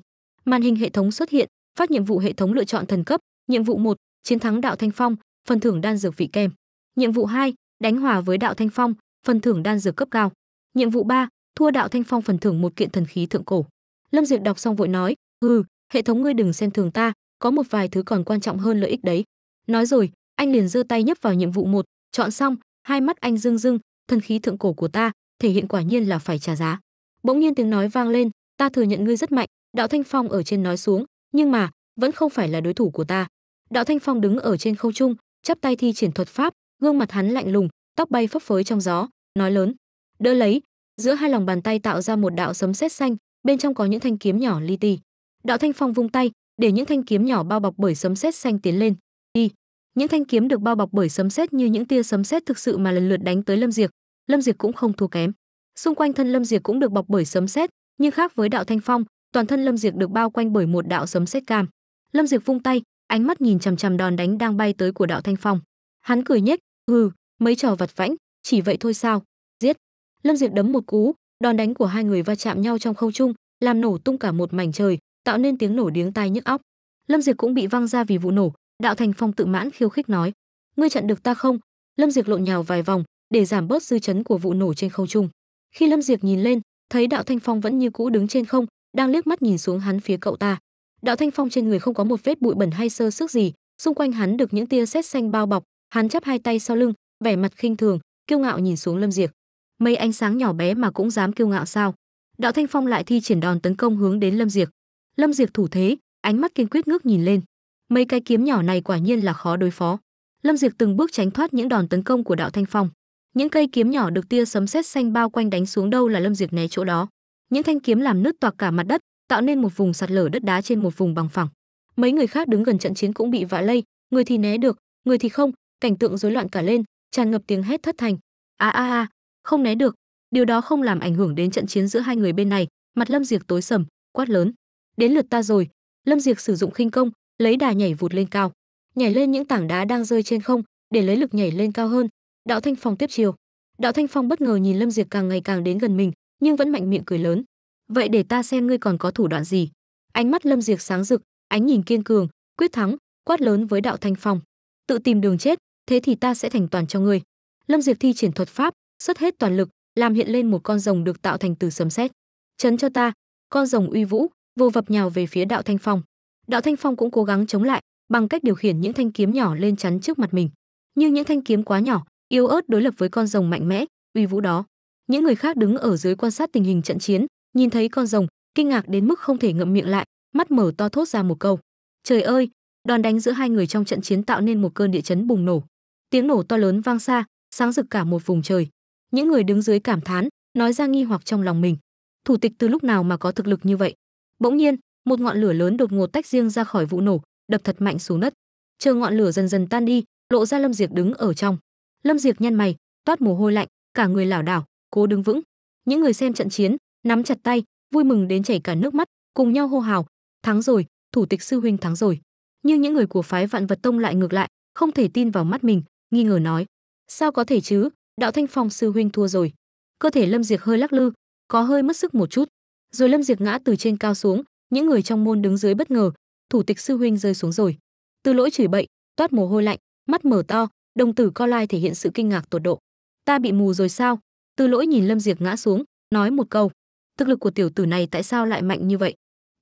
Màn hình hệ thống xuất hiện, phát nhiệm vụ hệ thống lựa chọn thần cấp, nhiệm vụ 1, chiến thắng đạo thanh phong, phần thưởng đan dược vị kem. Nhiệm vụ 2, đánh hòa với đạo thanh phong, phần thưởng đan dược cấp cao. Nhiệm vụ 3, thua đạo thanh phong phần thưởng một kiện thần khí thượng cổ. Lâm Diệp đọc xong vội nói, "Hừ, hệ thống ngươi đừng xem thường ta, có một vài thứ còn quan trọng hơn lợi ích đấy." Nói rồi, anh liền giơ tay nhấp vào nhiệm vụ 1, chọn xong, hai mắt anh rưng rưng, thần khí thượng cổ của ta, thể hiện quả nhiên là phải trả giá. Bỗng nhiên tiếng nói vang lên, "Ta thừa nhận ngươi rất mạnh, Đạo Thanh Phong ở trên nói xuống, nhưng mà vẫn không phải là đối thủ của ta. Đạo Thanh Phong đứng ở trên không trung, chắp tay thi triển thuật pháp, gương mặt hắn lạnh lùng, tóc bay phấp phới trong gió, nói lớn: "Đỡ lấy." Giữa hai lòng bàn tay tạo ra một đạo sấm sét xanh, bên trong có những thanh kiếm nhỏ li ti. Đạo Thanh Phong vung tay, để những thanh kiếm nhỏ bao bọc bởi sấm sét xanh tiến lên. Đi. Những thanh kiếm được bao bọc bởi sấm sét như những tia sấm sét thực sự mà lần lượt đánh tới Lâm Diệp, Lâm Diệp cũng không thua kém. Xung quanh thân Lâm Diệp cũng được bọc bởi sấm sét, nhưng khác với Đạo Thanh Phong, toàn thân lâm diệt được bao quanh bởi một đạo sấm sét cam lâm diệt vung tay ánh mắt nhìn chằm chằm đòn đánh đang bay tới của đạo thanh phong hắn cười nhếch hừ mấy trò vặt vãnh chỉ vậy thôi sao giết lâm diệt đấm một cú đòn đánh của hai người va chạm nhau trong không trung làm nổ tung cả một mảnh trời tạo nên tiếng nổ điếng tai nhức óc lâm diệt cũng bị văng ra vì vụ nổ đạo thanh phong tự mãn khiêu khích nói ngươi chặn được ta không lâm diệt lộn nhào vài vòng để giảm bớt dư chấn của vụ nổ trên không trung khi lâm diệt nhìn lên thấy đạo thanh phong vẫn như cũ đứng trên không đang liếc mắt nhìn xuống hắn phía cậu ta đạo thanh phong trên người không có một vết bụi bẩn hay sơ sức gì xung quanh hắn được những tia sét xanh bao bọc hắn chắp hai tay sau lưng vẻ mặt khinh thường kiêu ngạo nhìn xuống lâm Diệc. mây ánh sáng nhỏ bé mà cũng dám kiêu ngạo sao đạo thanh phong lại thi triển đòn tấn công hướng đến lâm Diệc. lâm Diệc thủ thế ánh mắt kiên quyết ngước nhìn lên mấy cái kiếm nhỏ này quả nhiên là khó đối phó lâm Diệc từng bước tránh thoát những đòn tấn công của đạo thanh phong những cây kiếm nhỏ được tia sấm sét xanh bao quanh đánh xuống đâu là lâm Diệc né chỗ đó những thanh kiếm làm nứt toạc cả mặt đất, tạo nên một vùng sạt lở đất đá trên một vùng bằng phẳng. Mấy người khác đứng gần trận chiến cũng bị vạ lây, người thì né được, người thì không, cảnh tượng rối loạn cả lên, tràn ngập tiếng hét thất thành. A a a, không né được. Điều đó không làm ảnh hưởng đến trận chiến giữa hai người bên này, mặt Lâm Diệc tối sầm, quát lớn: "Đến lượt ta rồi." Lâm Diệc sử dụng khinh công, lấy đà nhảy vụt lên cao, nhảy lên những tảng đá đang rơi trên không, để lấy lực nhảy lên cao hơn. Đạo Thanh Phong tiếp chiều. Đạo Thanh Phong bất ngờ nhìn Lâm Diệc càng ngày càng đến gần mình, nhưng vẫn mạnh miệng cười lớn vậy để ta xem ngươi còn có thủ đoạn gì ánh mắt lâm diệt sáng rực ánh nhìn kiên cường quyết thắng quát lớn với đạo thanh phong tự tìm đường chết thế thì ta sẽ thành toàn cho ngươi lâm diệt thi triển thuật pháp xuất hết toàn lực làm hiện lên một con rồng được tạo thành từ sấm sét chấn cho ta con rồng uy vũ vô vập nhào về phía đạo thanh phong đạo thanh phong cũng cố gắng chống lại bằng cách điều khiển những thanh kiếm nhỏ lên chắn trước mặt mình nhưng những thanh kiếm quá nhỏ yếu ớt đối lập với con rồng mạnh mẽ uy vũ đó những người khác đứng ở dưới quan sát tình hình trận chiến nhìn thấy con rồng kinh ngạc đến mức không thể ngậm miệng lại mắt mở to thốt ra một câu trời ơi đòn đánh giữa hai người trong trận chiến tạo nên một cơn địa chấn bùng nổ tiếng nổ to lớn vang xa sáng rực cả một vùng trời những người đứng dưới cảm thán nói ra nghi hoặc trong lòng mình thủ tịch từ lúc nào mà có thực lực như vậy bỗng nhiên một ngọn lửa lớn đột ngột tách riêng ra khỏi vụ nổ đập thật mạnh xuống đất chờ ngọn lửa dần dần tan đi lộ ra lâm diệt đứng ở trong lâm diệt nhăn mày toát mồ hôi lạnh cả người lảo đảo cố đứng vững những người xem trận chiến nắm chặt tay vui mừng đến chảy cả nước mắt cùng nhau hô hào thắng rồi thủ tịch sư huynh thắng rồi nhưng những người của phái vạn vật tông lại ngược lại không thể tin vào mắt mình nghi ngờ nói sao có thể chứ đạo thanh phong sư huynh thua rồi cơ thể lâm diệt hơi lắc lư có hơi mất sức một chút rồi lâm diệt ngã từ trên cao xuống những người trong môn đứng dưới bất ngờ thủ tịch sư huynh rơi xuống rồi từ lỗi chửi bậy toát mồ hôi lạnh mắt mở to đồng tử co lai thể hiện sự kinh ngạc tột độ ta bị mù rồi sao Tư lỗi nhìn Lâm Diệp ngã xuống, nói một câu, thực lực của tiểu tử này tại sao lại mạnh như vậy?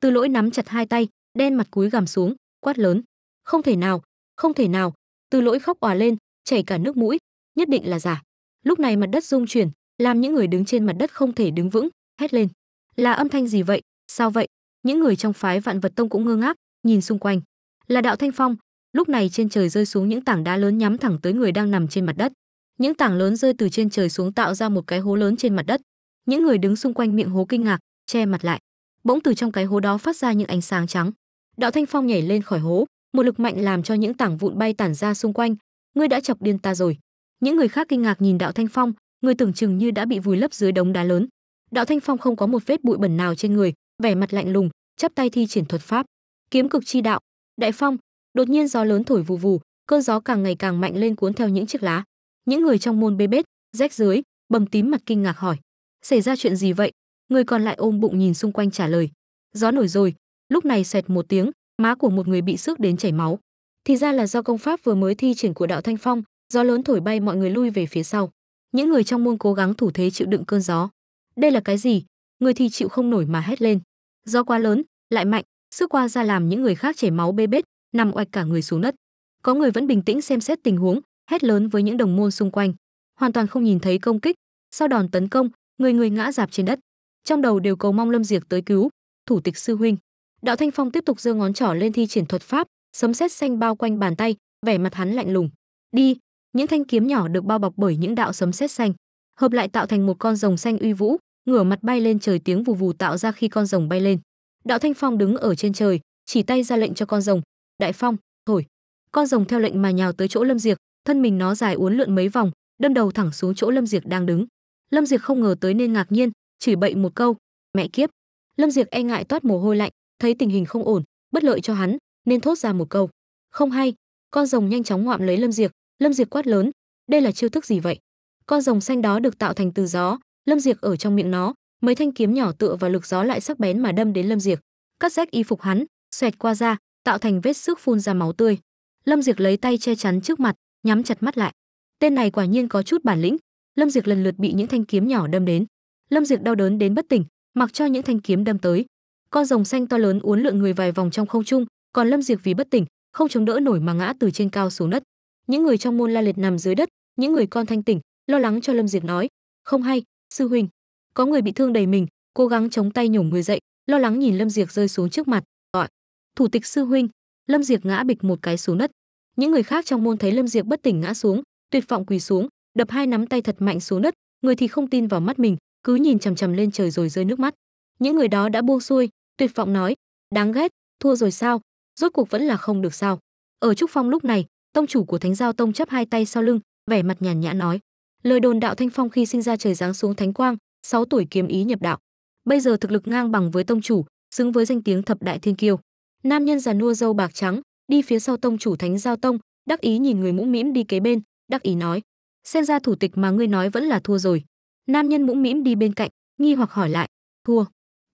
Tư lỗi nắm chặt hai tay, đen mặt cúi gằm xuống, quát lớn, không thể nào, không thể nào. Tư lỗi khóc òa lên, chảy cả nước mũi, nhất định là giả. Lúc này mặt đất rung chuyển, làm những người đứng trên mặt đất không thể đứng vững, hét lên. Là âm thanh gì vậy? Sao vậy? Những người trong phái Vạn Vật Tông cũng ngơ ngác, nhìn xung quanh. Là đạo thanh phong, lúc này trên trời rơi xuống những tảng đá lớn nhắm thẳng tới người đang nằm trên mặt đất những tảng lớn rơi từ trên trời xuống tạo ra một cái hố lớn trên mặt đất những người đứng xung quanh miệng hố kinh ngạc che mặt lại bỗng từ trong cái hố đó phát ra những ánh sáng trắng đạo thanh phong nhảy lên khỏi hố một lực mạnh làm cho những tảng vụn bay tản ra xung quanh ngươi đã chọc điên ta rồi những người khác kinh ngạc nhìn đạo thanh phong người tưởng chừng như đã bị vùi lấp dưới đống đá lớn đạo thanh phong không có một vết bụi bẩn nào trên người vẻ mặt lạnh lùng chắp tay thi triển thuật pháp kiếm cực chi đạo đại phong đột nhiên gió lớn thổi vù vù cơn gió càng ngày càng mạnh lên cuốn theo những chiếc lá những người trong môn bê bết, rách dưới, bầm tím mặt kinh ngạc hỏi: "Xảy ra chuyện gì vậy?" Người còn lại ôm bụng nhìn xung quanh trả lời: "Gió nổi rồi." Lúc này xoẹt một tiếng, má của một người bị sức đến chảy máu. Thì ra là do công pháp vừa mới thi triển của đạo Thanh Phong, gió lớn thổi bay mọi người lui về phía sau. Những người trong môn cố gắng thủ thế chịu đựng cơn gió. Đây là cái gì? Người thì chịu không nổi mà hét lên. Gió quá lớn, lại mạnh, sức qua ra làm những người khác chảy máu bê bết, nằm oạch cả người xuống đất. Có người vẫn bình tĩnh xem xét tình huống, hét lớn với những đồng môn xung quanh hoàn toàn không nhìn thấy công kích sau đòn tấn công người người ngã dạp trên đất trong đầu đều cầu mong lâm diệt tới cứu thủ tịch sư huynh đạo thanh phong tiếp tục giơ ngón trỏ lên thi triển thuật pháp sấm sét xanh bao quanh bàn tay vẻ mặt hắn lạnh lùng đi những thanh kiếm nhỏ được bao bọc bởi những đạo sấm sét xanh hợp lại tạo thành một con rồng xanh uy vũ ngửa mặt bay lên trời tiếng vù vù tạo ra khi con rồng bay lên đạo thanh phong đứng ở trên trời chỉ tay ra lệnh cho con rồng đại phong thổi con rồng theo lệnh mà nhào tới chỗ lâm diệc thân mình nó dài uốn lượn mấy vòng đâm đầu thẳng xuống chỗ lâm diệp đang đứng lâm diệp không ngờ tới nên ngạc nhiên chửi bậy một câu mẹ kiếp lâm diệp e ngại toát mồ hôi lạnh thấy tình hình không ổn bất lợi cho hắn nên thốt ra một câu không hay con rồng nhanh chóng ngoạm lấy lâm diệp lâm diệp quát lớn đây là chiêu thức gì vậy con rồng xanh đó được tạo thành từ gió lâm diệp ở trong miệng nó mấy thanh kiếm nhỏ tựa vào lực gió lại sắc bén mà đâm đến lâm diệp cắt rách y phục hắn xoẹt qua da tạo thành vết xước phun ra máu tươi lâm diệp lấy tay che chắn trước mặt nhắm chặt mắt lại tên này quả nhiên có chút bản lĩnh lâm diệc lần lượt bị những thanh kiếm nhỏ đâm đến lâm diệc đau đớn đến bất tỉnh mặc cho những thanh kiếm đâm tới con rồng xanh to lớn uốn lượn người vài vòng trong không trung còn lâm diệc vì bất tỉnh không chống đỡ nổi mà ngã từ trên cao xuống đất những người trong môn la liệt nằm dưới đất những người con thanh tỉnh lo lắng cho lâm diệc nói không hay sư huynh có người bị thương đầy mình cố gắng chống tay nhổ người dậy lo lắng nhìn lâm diệc rơi xuống trước mặt gọi thủ tịch sư huynh lâm diệc ngã bịch một cái xuống đất những người khác trong môn thấy lâm diệp bất tỉnh ngã xuống tuyệt vọng quỳ xuống đập hai nắm tay thật mạnh xuống đất người thì không tin vào mắt mình cứ nhìn chằm chằm lên trời rồi rơi nước mắt những người đó đã buông xuôi tuyệt vọng nói đáng ghét thua rồi sao rốt cuộc vẫn là không được sao ở trúc phong lúc này tông chủ của thánh giao tông chấp hai tay sau lưng vẻ mặt nhàn nhã nói lời đồn đạo thanh phong khi sinh ra trời giáng xuống thánh quang 6 tuổi kiếm ý nhập đạo bây giờ thực lực ngang bằng với tông chủ xứng với danh tiếng thập đại thiên kiêu nam nhân già nua dâu bạc trắng đi phía sau tông chủ thánh giao tông đắc ý nhìn người mũm mĩm đi kế bên đắc ý nói xem ra thủ tịch mà ngươi nói vẫn là thua rồi nam nhân mũm mĩm đi bên cạnh nghi hoặc hỏi lại thua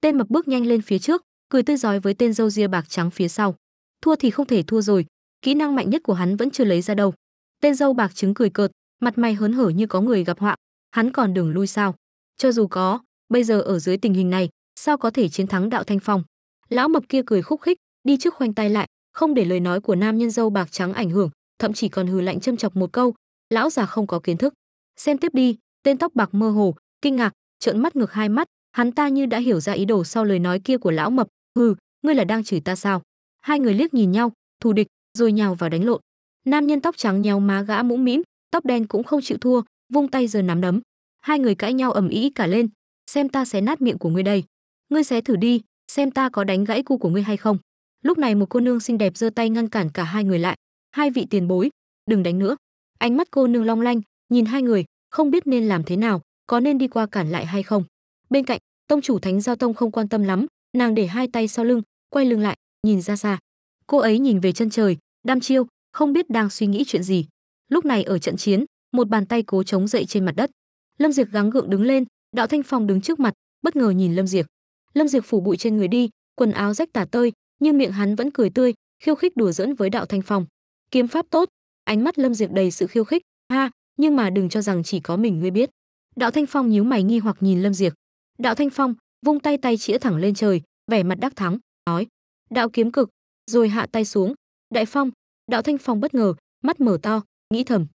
tên mập bước nhanh lên phía trước cười tươi rói với tên dâu ria bạc trắng phía sau thua thì không thể thua rồi kỹ năng mạnh nhất của hắn vẫn chưa lấy ra đâu tên dâu bạc trứng cười cợt mặt mày hớn hở như có người gặp họa hắn còn đường lui sao cho dù có bây giờ ở dưới tình hình này sao có thể chiến thắng đạo thanh phong lão mập kia cười khúc khích đi trước khoanh tay lại không để lời nói của nam nhân dâu bạc trắng ảnh hưởng, thậm chí còn hừ lạnh châm chọc một câu, lão già không có kiến thức. Xem tiếp đi, tên tóc bạc mơ hồ, kinh ngạc, trợn mắt ngược hai mắt, hắn ta như đã hiểu ra ý đồ sau lời nói kia của lão mập, "Hừ, ngươi là đang chửi ta sao?" Hai người liếc nhìn nhau, thù địch, rồi nhào vào đánh lộn. Nam nhân tóc trắng nhéo má gã mũm mĩm, tóc đen cũng không chịu thua, vung tay giơ nắm đấm. Hai người cãi nhau ầm ĩ cả lên, "Xem ta xé nát miệng của ngươi đây." "Ngươi xé thử đi, xem ta có đánh gãy cu của ngươi hay không." Lúc này một cô nương xinh đẹp giơ tay ngăn cản cả hai người lại. Hai vị tiền bối, đừng đánh nữa. Ánh mắt cô nương long lanh, nhìn hai người, không biết nên làm thế nào, có nên đi qua cản lại hay không. Bên cạnh, tông chủ Thánh Giao Tông không quan tâm lắm, nàng để hai tay sau lưng, quay lưng lại, nhìn ra xa. Cô ấy nhìn về chân trời, đam chiêu, không biết đang suy nghĩ chuyện gì. Lúc này ở trận chiến, một bàn tay cố chống dậy trên mặt đất. Lâm diệc gắng gượng đứng lên, Đạo Thanh Phong đứng trước mặt, bất ngờ nhìn Lâm diệc Lâm diệc phủ bụi trên người đi, quần áo rách tả tơi, nhưng miệng hắn vẫn cười tươi, khiêu khích đùa giỡn với Đạo Thanh Phong. Kiếm pháp tốt, ánh mắt Lâm Diệp đầy sự khiêu khích, ha, nhưng mà đừng cho rằng chỉ có mình ngươi biết. Đạo Thanh Phong nhíu mày nghi hoặc nhìn Lâm Diệp. Đạo Thanh Phong vung tay tay chĩa thẳng lên trời, vẻ mặt đắc thắng, nói: "Đạo kiếm cực." Rồi hạ tay xuống, "Đại Phong." Đạo Thanh Phong bất ngờ, mắt mở to, nghĩ thầm: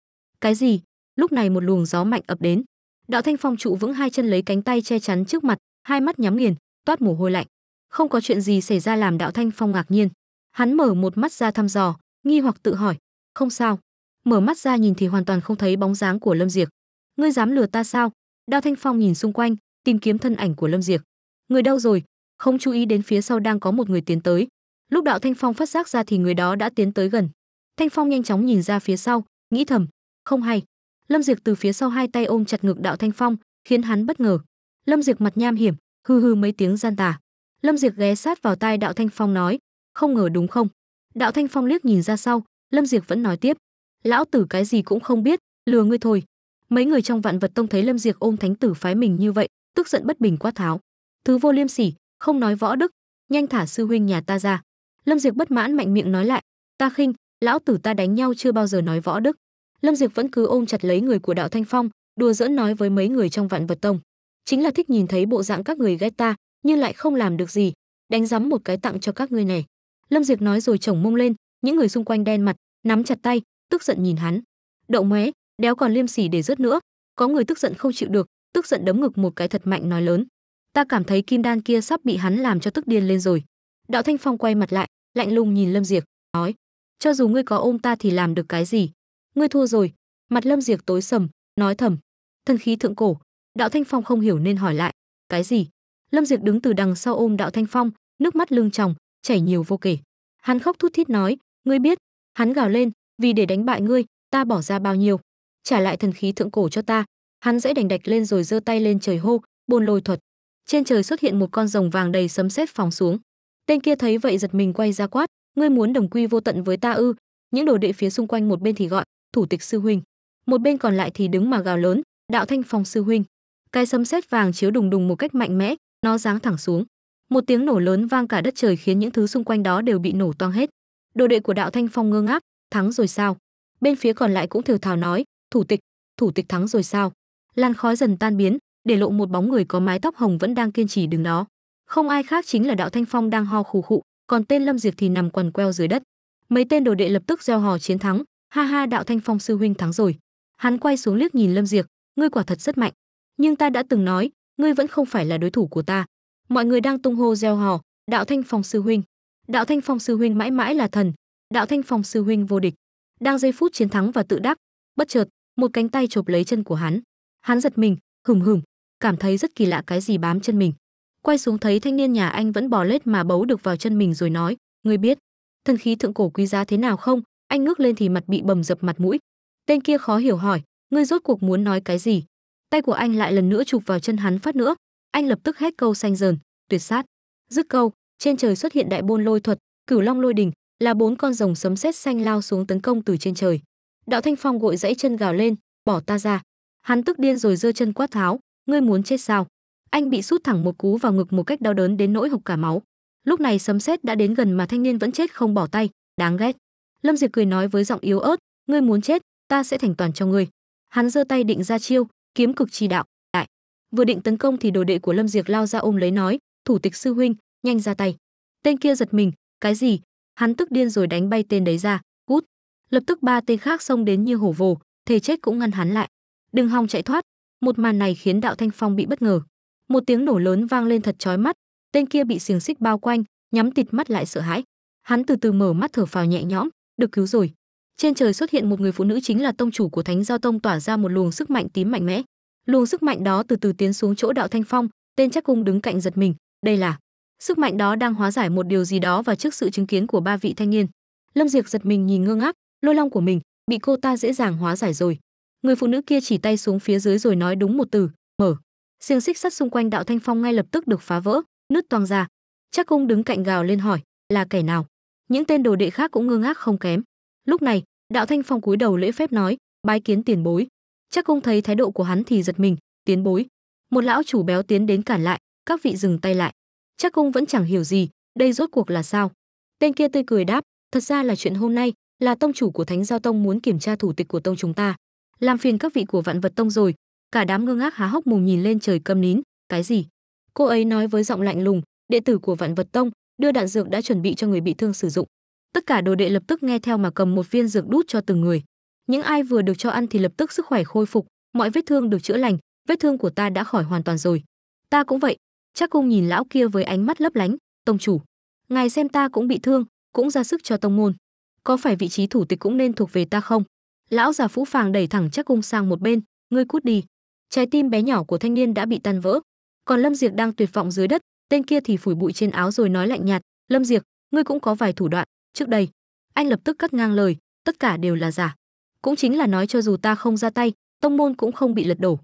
"Cái gì?" Lúc này một luồng gió mạnh ập đến. Đạo Thanh Phong trụ vững hai chân lấy cánh tay che chắn trước mặt, hai mắt nhắm nghiền, toát mồ hôi lạnh không có chuyện gì xảy ra làm đạo thanh phong ngạc nhiên hắn mở một mắt ra thăm dò nghi hoặc tự hỏi không sao mở mắt ra nhìn thì hoàn toàn không thấy bóng dáng của lâm diệc ngươi dám lừa ta sao đạo thanh phong nhìn xung quanh tìm kiếm thân ảnh của lâm diệc người đâu rồi không chú ý đến phía sau đang có một người tiến tới lúc đạo thanh phong phát giác ra thì người đó đã tiến tới gần thanh phong nhanh chóng nhìn ra phía sau nghĩ thầm không hay lâm diệc từ phía sau hai tay ôm chặt ngực đạo thanh phong khiến hắn bất ngờ lâm diệc mặt nham hiểm hư hư mấy tiếng gian tà Lâm Diệc ghé sát vào tai Đạo Thanh Phong nói, không ngờ đúng không? Đạo Thanh Phong liếc nhìn ra sau, Lâm Diệc vẫn nói tiếp, lão tử cái gì cũng không biết, lừa ngươi thôi. Mấy người trong Vạn Vật Tông thấy Lâm Diệc ôm thánh tử phái mình như vậy, tức giận bất bình quát tháo, thứ vô liêm sỉ, không nói võ đức, nhanh thả sư huynh nhà ta ra. Lâm Diệc bất mãn mạnh miệng nói lại, ta khinh, lão tử ta đánh nhau chưa bao giờ nói võ đức. Lâm Diệc vẫn cứ ôm chặt lấy người của Đạo Thanh Phong, đùa giỡn nói với mấy người trong Vạn Vật Tông, chính là thích nhìn thấy bộ dạng các người ghét ta, nhưng lại không làm được gì, đánh rắm một cái tặng cho các ngươi này. Lâm Diệp nói rồi chổng mông lên, những người xung quanh đen mặt, nắm chặt tay, tức giận nhìn hắn. Đậu mé, đéo còn liêm sỉ để rớt nữa, có người tức giận không chịu được, tức giận đấm ngực một cái thật mạnh nói lớn. Ta cảm thấy kim đan kia sắp bị hắn làm cho tức điên lên rồi. Đạo Thanh Phong quay mặt lại, lạnh lùng nhìn Lâm Diệp, nói: "Cho dù ngươi có ôm ta thì làm được cái gì? Ngươi thua rồi." Mặt Lâm Diệp tối sầm, nói thầm: "Thần khí thượng cổ." Đạo Thanh Phong không hiểu nên hỏi lại: "Cái gì?" lâm diệt đứng từ đằng sau ôm đạo thanh phong nước mắt lưng tròng chảy nhiều vô kể hắn khóc thút thít nói ngươi biết hắn gào lên vì để đánh bại ngươi ta bỏ ra bao nhiêu trả lại thần khí thượng cổ cho ta hắn dễ đành đạch lên rồi giơ tay lên trời hô bồn lôi thuật trên trời xuất hiện một con rồng vàng đầy sấm sét phóng xuống tên kia thấy vậy giật mình quay ra quát ngươi muốn đồng quy vô tận với ta ư những đồ đệ phía xung quanh một bên thì gọi thủ tịch sư huynh một bên còn lại thì đứng mà gào lớn đạo thanh phong sư huynh cái sấm sét vàng chiếu đùng đùng một cách mạnh mẽ nó giáng thẳng xuống. Một tiếng nổ lớn vang cả đất trời khiến những thứ xung quanh đó đều bị nổ toang hết. Đồ đệ của Đạo Thanh Phong ngơ ngác, thắng rồi sao? Bên phía còn lại cũng thều thào nói, thủ tịch, thủ tịch thắng rồi sao? Làn khói dần tan biến, để lộ một bóng người có mái tóc hồng vẫn đang kiên trì đứng đó. Không ai khác chính là Đạo Thanh Phong đang ho khù khụ, còn tên Lâm Diệp thì nằm quằn queo dưới đất. Mấy tên đồ đệ lập tức gieo hò chiến thắng, ha ha Đạo Thanh Phong sư huynh thắng rồi. Hắn quay xuống liếc nhìn Lâm Diệp, ngươi quả thật rất mạnh, nhưng ta đã từng nói, ngươi vẫn không phải là đối thủ của ta mọi người đang tung hô gieo hò đạo thanh phong sư huynh đạo thanh phong sư huynh mãi mãi là thần đạo thanh phong sư huynh vô địch đang giây phút chiến thắng và tự đắc bất chợt một cánh tay chộp lấy chân của hắn hắn giật mình hửm hửm cảm thấy rất kỳ lạ cái gì bám chân mình quay xuống thấy thanh niên nhà anh vẫn bò lết mà bấu được vào chân mình rồi nói ngươi biết thần khí thượng cổ quý giá thế nào không anh ngước lên thì mặt bị bầm dập mặt mũi tên kia khó hiểu hỏi ngươi rốt cuộc muốn nói cái gì Tay của anh lại lần nữa chụp vào chân hắn phát nữa, anh lập tức hét câu xanh dờn, tuyệt sát. Dứt câu, trên trời xuất hiện đại bôn lôi thuật, cửu long lôi đỉnh, là bốn con rồng sấm sét xanh lao xuống tấn công từ trên trời. Đạo Thanh Phong gội dãy chân gào lên, bỏ ta ra. Hắn tức điên rồi giơ chân quát tháo, ngươi muốn chết sao? Anh bị sút thẳng một cú vào ngực một cách đau đớn đến nỗi hộc cả máu. Lúc này sấm sét đã đến gần mà thanh niên vẫn chết không bỏ tay, đáng ghét. Lâm Diệp cười nói với giọng yếu ớt, ngươi muốn chết, ta sẽ thành toàn cho ngươi. Hắn giơ tay định ra chiêu, kiếm cực chi đạo đại vừa định tấn công thì đồ đệ của lâm diệc lao ra ôm lấy nói thủ tịch sư huynh nhanh ra tay tên kia giật mình cái gì hắn tức điên rồi đánh bay tên đấy ra cút lập tức ba tên khác xông đến như hổ vồ thề chết cũng ngăn hắn lại đừng hòng chạy thoát một màn này khiến đạo thanh phong bị bất ngờ một tiếng nổ lớn vang lên thật chói mắt tên kia bị xiềng xích bao quanh nhắm tịt mắt lại sợ hãi hắn từ từ mở mắt thở phào nhẹ nhõm được cứu rồi trên trời xuất hiện một người phụ nữ chính là tông chủ của thánh giao tông tỏa ra một luồng sức mạnh tím mạnh mẽ luồng sức mạnh đó từ từ tiến xuống chỗ đạo thanh phong tên chắc cung đứng cạnh giật mình đây là sức mạnh đó đang hóa giải một điều gì đó và trước sự chứng kiến của ba vị thanh niên lâm diệc giật mình nhìn ngơ ngác lôi long của mình bị cô ta dễ dàng hóa giải rồi người phụ nữ kia chỉ tay xuống phía dưới rồi nói đúng một từ mở xiềng xích sắt xung quanh đạo thanh phong ngay lập tức được phá vỡ nứt toang ra chắc cung đứng cạnh gào lên hỏi là kẻ nào những tên đồ đệ khác cũng ngơ ngác không kém Lúc này, Đạo Thanh Phong cúi đầu lễ phép nói, bái kiến tiền bối. Chắc cung thấy thái độ của hắn thì giật mình, tiến bối. Một lão chủ béo tiến đến cản lại, các vị dừng tay lại. Chắc cung vẫn chẳng hiểu gì, đây rốt cuộc là sao? Tên kia tươi cười đáp, thật ra là chuyện hôm nay, là tông chủ của Thánh Giao Tông muốn kiểm tra thủ tịch của tông chúng ta. Làm phiền các vị của Vạn Vật Tông rồi. Cả đám ngơ ngác há hốc mồm nhìn lên trời câm nín, cái gì? Cô ấy nói với giọng lạnh lùng, đệ tử của Vạn Vật Tông đưa đạn dược đã chuẩn bị cho người bị thương sử dụng. Tất cả đồ đệ lập tức nghe theo mà cầm một viên dược đút cho từng người. Những ai vừa được cho ăn thì lập tức sức khỏe khôi phục, mọi vết thương được chữa lành, vết thương của ta đã khỏi hoàn toàn rồi. Ta cũng vậy. Chắc cung nhìn lão kia với ánh mắt lấp lánh, tông chủ. Ngài xem ta cũng bị thương, cũng ra sức cho tông môn. Có phải vị trí thủ tịch cũng nên thuộc về ta không? Lão già phũ phàng đẩy thẳng chắc cung sang một bên, ngươi cút đi. Trái tim bé nhỏ của thanh niên đã bị tan vỡ. Còn Lâm Diệp đang tuyệt vọng dưới đất, tên kia thì phủi bụi trên áo rồi nói lạnh nhạt, Lâm Diệp, ngươi cũng có vài thủ đoạn, trước đây anh lập tức cắt ngang lời tất cả đều là giả cũng chính là nói cho dù ta không ra tay tông môn cũng không bị lật đổ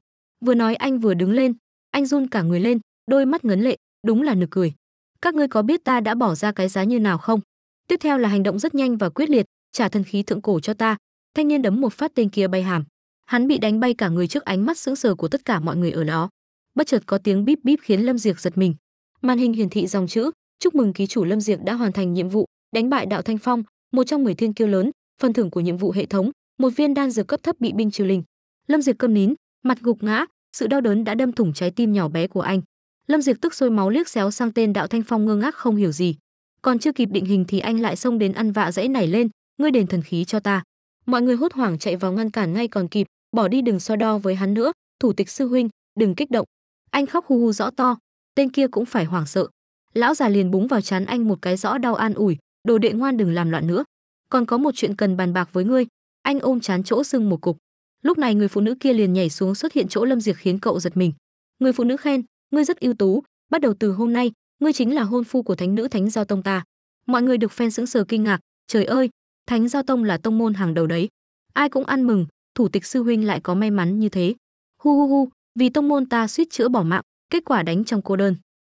vừa nói anh vừa đứng lên anh run cả người lên đôi mắt ngấn lệ đúng là nực cười các ngươi có biết ta đã bỏ ra cái giá như nào không tiếp theo là hành động rất nhanh và quyết liệt trả thần khí thượng cổ cho ta thanh niên đấm một phát tên kia bay hàm hắn bị đánh bay cả người trước ánh mắt sững sờ của tất cả mọi người ở đó bất chợt có tiếng bíp bíp khiến lâm diệc giật mình màn hình hiển thị dòng chữ chúc mừng ký chủ lâm diệc đã hoàn thành nhiệm vụ đánh bại đạo thanh phong một trong 10 thiên kiêu lớn phần thưởng của nhiệm vụ hệ thống một viên đan dược cấp thấp bị binh triều linh lâm diệt câm nín mặt gục ngã sự đau đớn đã đâm thủng trái tim nhỏ bé của anh lâm diệt tức sôi máu liếc xéo sang tên đạo thanh phong ngơ ngác không hiểu gì còn chưa kịp định hình thì anh lại xông đến ăn vạ dãy nảy lên ngươi đền thần khí cho ta mọi người hốt hoảng chạy vào ngăn cản ngay còn kịp bỏ đi đừng so đo với hắn nữa thủ tịch sư huynh đừng kích động anh khóc hu hu rõ to tên kia cũng phải hoảng sợ lão già liền búng vào chán anh một cái rõ đau an ủi đồ đệ ngoan đừng làm loạn nữa còn có một chuyện cần bàn bạc với ngươi anh ôm chán chỗ sưng một cục lúc này người phụ nữ kia liền nhảy xuống xuất hiện chỗ lâm diệt khiến cậu giật mình người phụ nữ khen ngươi rất ưu tú bắt đầu từ hôm nay ngươi chính là hôn phu của thánh nữ thánh giao tông ta mọi người được phen sững sờ kinh ngạc trời ơi thánh giao tông là tông môn hàng đầu đấy ai cũng ăn mừng thủ tịch sư huynh lại có may mắn như thế hu hu hu vì tông môn ta suýt chữa bỏ mạng kết quả đánh trong cô đơn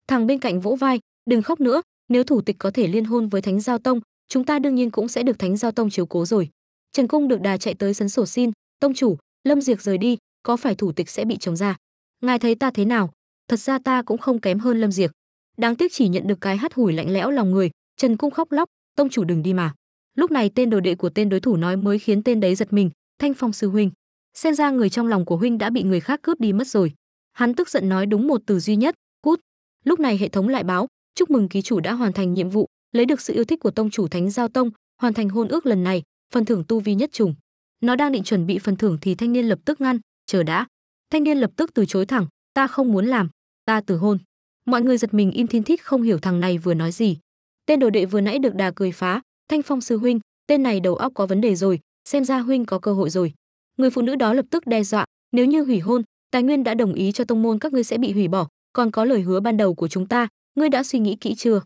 thằng bên cạnh vỗ vai đừng khóc nữa nếu thủ tịch có thể liên hôn với thánh giao tông chúng ta đương nhiên cũng sẽ được thánh giao tông chiếu cố rồi trần cung được đà chạy tới sấn sổ xin tông chủ lâm diệc rời đi có phải thủ tịch sẽ bị chống ra ngài thấy ta thế nào thật ra ta cũng không kém hơn lâm diệc đáng tiếc chỉ nhận được cái hắt hủi lạnh lẽo lòng người trần cung khóc lóc tông chủ đừng đi mà lúc này tên đồ đệ của tên đối thủ nói mới khiến tên đấy giật mình thanh phong sư huynh xem ra người trong lòng của huynh đã bị người khác cướp đi mất rồi hắn tức giận nói đúng một từ duy nhất cút lúc này hệ thống lại báo chúc mừng ký chủ đã hoàn thành nhiệm vụ, lấy được sự yêu thích của tông chủ Thánh Giao Tông, hoàn thành hôn ước lần này, phần thưởng tu vi nhất trùng. Nó đang định chuẩn bị phần thưởng thì thanh niên lập tức ngăn, "Chờ đã." Thanh niên lập tức từ chối thẳng, "Ta không muốn làm, ta từ hôn." Mọi người giật mình im thiên thít không hiểu thằng này vừa nói gì. Tên đồ đệ vừa nãy được đà cười phá, "Thanh Phong sư huynh, tên này đầu óc có vấn đề rồi, xem ra huynh có cơ hội rồi." Người phụ nữ đó lập tức đe dọa, "Nếu như hủy hôn, tài nguyên đã đồng ý cho tông môn các ngươi sẽ bị hủy bỏ, còn có lời hứa ban đầu của chúng ta, ngươi đã suy nghĩ kỹ chưa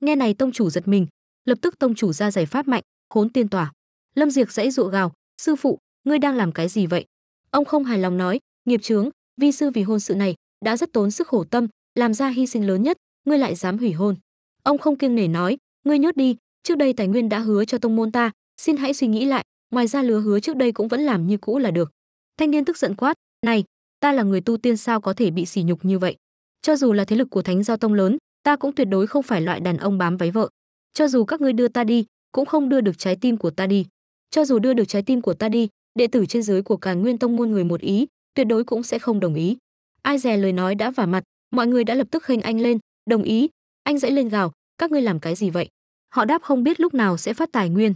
nghe này tông chủ giật mình lập tức tông chủ ra giải pháp mạnh khốn tiên tỏa lâm diệc dãy dụa gào sư phụ ngươi đang làm cái gì vậy ông không hài lòng nói nghiệp chướng vi sư vì hôn sự này đã rất tốn sức khổ tâm làm ra hy sinh lớn nhất ngươi lại dám hủy hôn ông không kiêng nể nói ngươi nhốt đi trước đây tài nguyên đã hứa cho tông môn ta xin hãy suy nghĩ lại ngoài ra lứa hứa trước đây cũng vẫn làm như cũ là được thanh niên tức giận quát này ta là người tu tiên sao có thể bị sỉ nhục như vậy cho dù là thế lực của thánh giao tông lớn ta cũng tuyệt đối không phải loại đàn ông bám váy vợ cho dù các ngươi đưa ta đi cũng không đưa được trái tim của ta đi cho dù đưa được trái tim của ta đi đệ tử trên dưới của cả nguyên tông môn người một ý tuyệt đối cũng sẽ không đồng ý ai dè lời nói đã vả mặt mọi người đã lập tức khênh anh lên đồng ý anh dãy lên gào các ngươi làm cái gì vậy họ đáp không biết lúc nào sẽ phát tài nguyên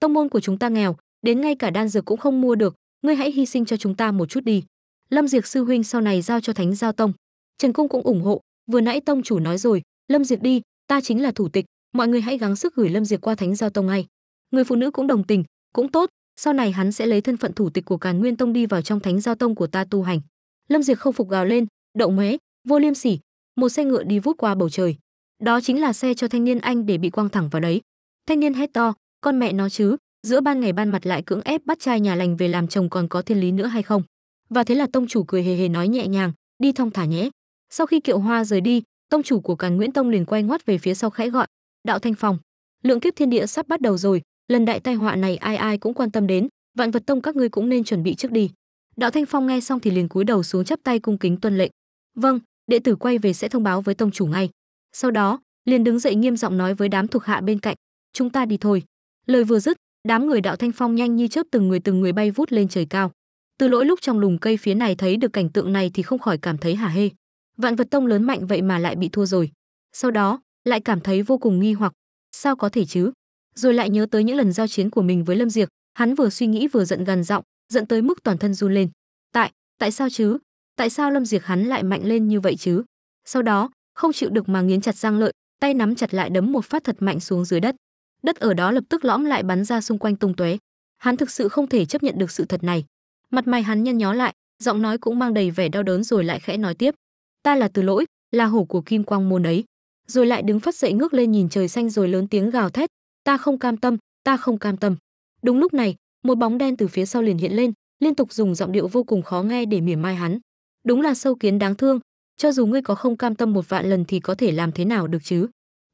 tông môn của chúng ta nghèo đến ngay cả đan dược cũng không mua được ngươi hãy hy sinh cho chúng ta một chút đi lâm diệc sư huynh sau này giao cho thánh giao tông trần cung cũng ủng hộ vừa nãy tông chủ nói rồi lâm diệt đi ta chính là thủ tịch mọi người hãy gắng sức gửi lâm diệt qua thánh giao tông ngay người phụ nữ cũng đồng tình cũng tốt sau này hắn sẽ lấy thân phận thủ tịch của càn nguyên tông đi vào trong thánh giao tông của ta tu hành lâm diệt không phục gào lên đậu mé vô liêm sỉ một xe ngựa đi vút qua bầu trời đó chính là xe cho thanh niên anh để bị quăng thẳng vào đấy thanh niên hét to con mẹ nó chứ giữa ban ngày ban mặt lại cưỡng ép bắt trai nhà lành về làm chồng còn có thiên lý nữa hay không và thế là tông chủ cười hề hề nói nhẹ nhàng đi thong thả nhé sau khi kiệu hoa rời đi tông chủ của càn nguyễn tông liền quay ngoắt về phía sau khẽ gọi đạo thanh phòng lượng kiếp thiên địa sắp bắt đầu rồi lần đại tai họa này ai ai cũng quan tâm đến vạn vật tông các ngươi cũng nên chuẩn bị trước đi đạo thanh phong nghe xong thì liền cúi đầu xuống chắp tay cung kính tuân lệnh vâng đệ tử quay về sẽ thông báo với tông chủ ngay sau đó liền đứng dậy nghiêm giọng nói với đám thuộc hạ bên cạnh chúng ta đi thôi lời vừa dứt đám người đạo thanh phong nhanh như chớp từng người từng người bay vút lên trời cao từ lỗi lúc trong lùm cây phía này thấy được cảnh tượng này thì không khỏi cảm thấy hả hê vạn vật tông lớn mạnh vậy mà lại bị thua rồi sau đó lại cảm thấy vô cùng nghi hoặc sao có thể chứ rồi lại nhớ tới những lần giao chiến của mình với lâm diệc hắn vừa suy nghĩ vừa giận gần giọng giận tới mức toàn thân run lên tại tại sao chứ tại sao lâm diệc hắn lại mạnh lên như vậy chứ sau đó không chịu được mà nghiến chặt răng lợi tay nắm chặt lại đấm một phát thật mạnh xuống dưới đất đất ở đó lập tức lõm lại bắn ra xung quanh tung tóe hắn thực sự không thể chấp nhận được sự thật này mặt mày hắn nhăn nhó lại giọng nói cũng mang đầy vẻ đau đớn rồi lại khẽ nói tiếp ta là từ lỗi là hổ của kim quang môn ấy rồi lại đứng phát dậy ngước lên nhìn trời xanh rồi lớn tiếng gào thét ta không cam tâm ta không cam tâm đúng lúc này một bóng đen từ phía sau liền hiện lên liên tục dùng giọng điệu vô cùng khó nghe để mỉa mai hắn đúng là sâu kiến đáng thương cho dù ngươi có không cam tâm một vạn lần thì có thể làm thế nào được chứ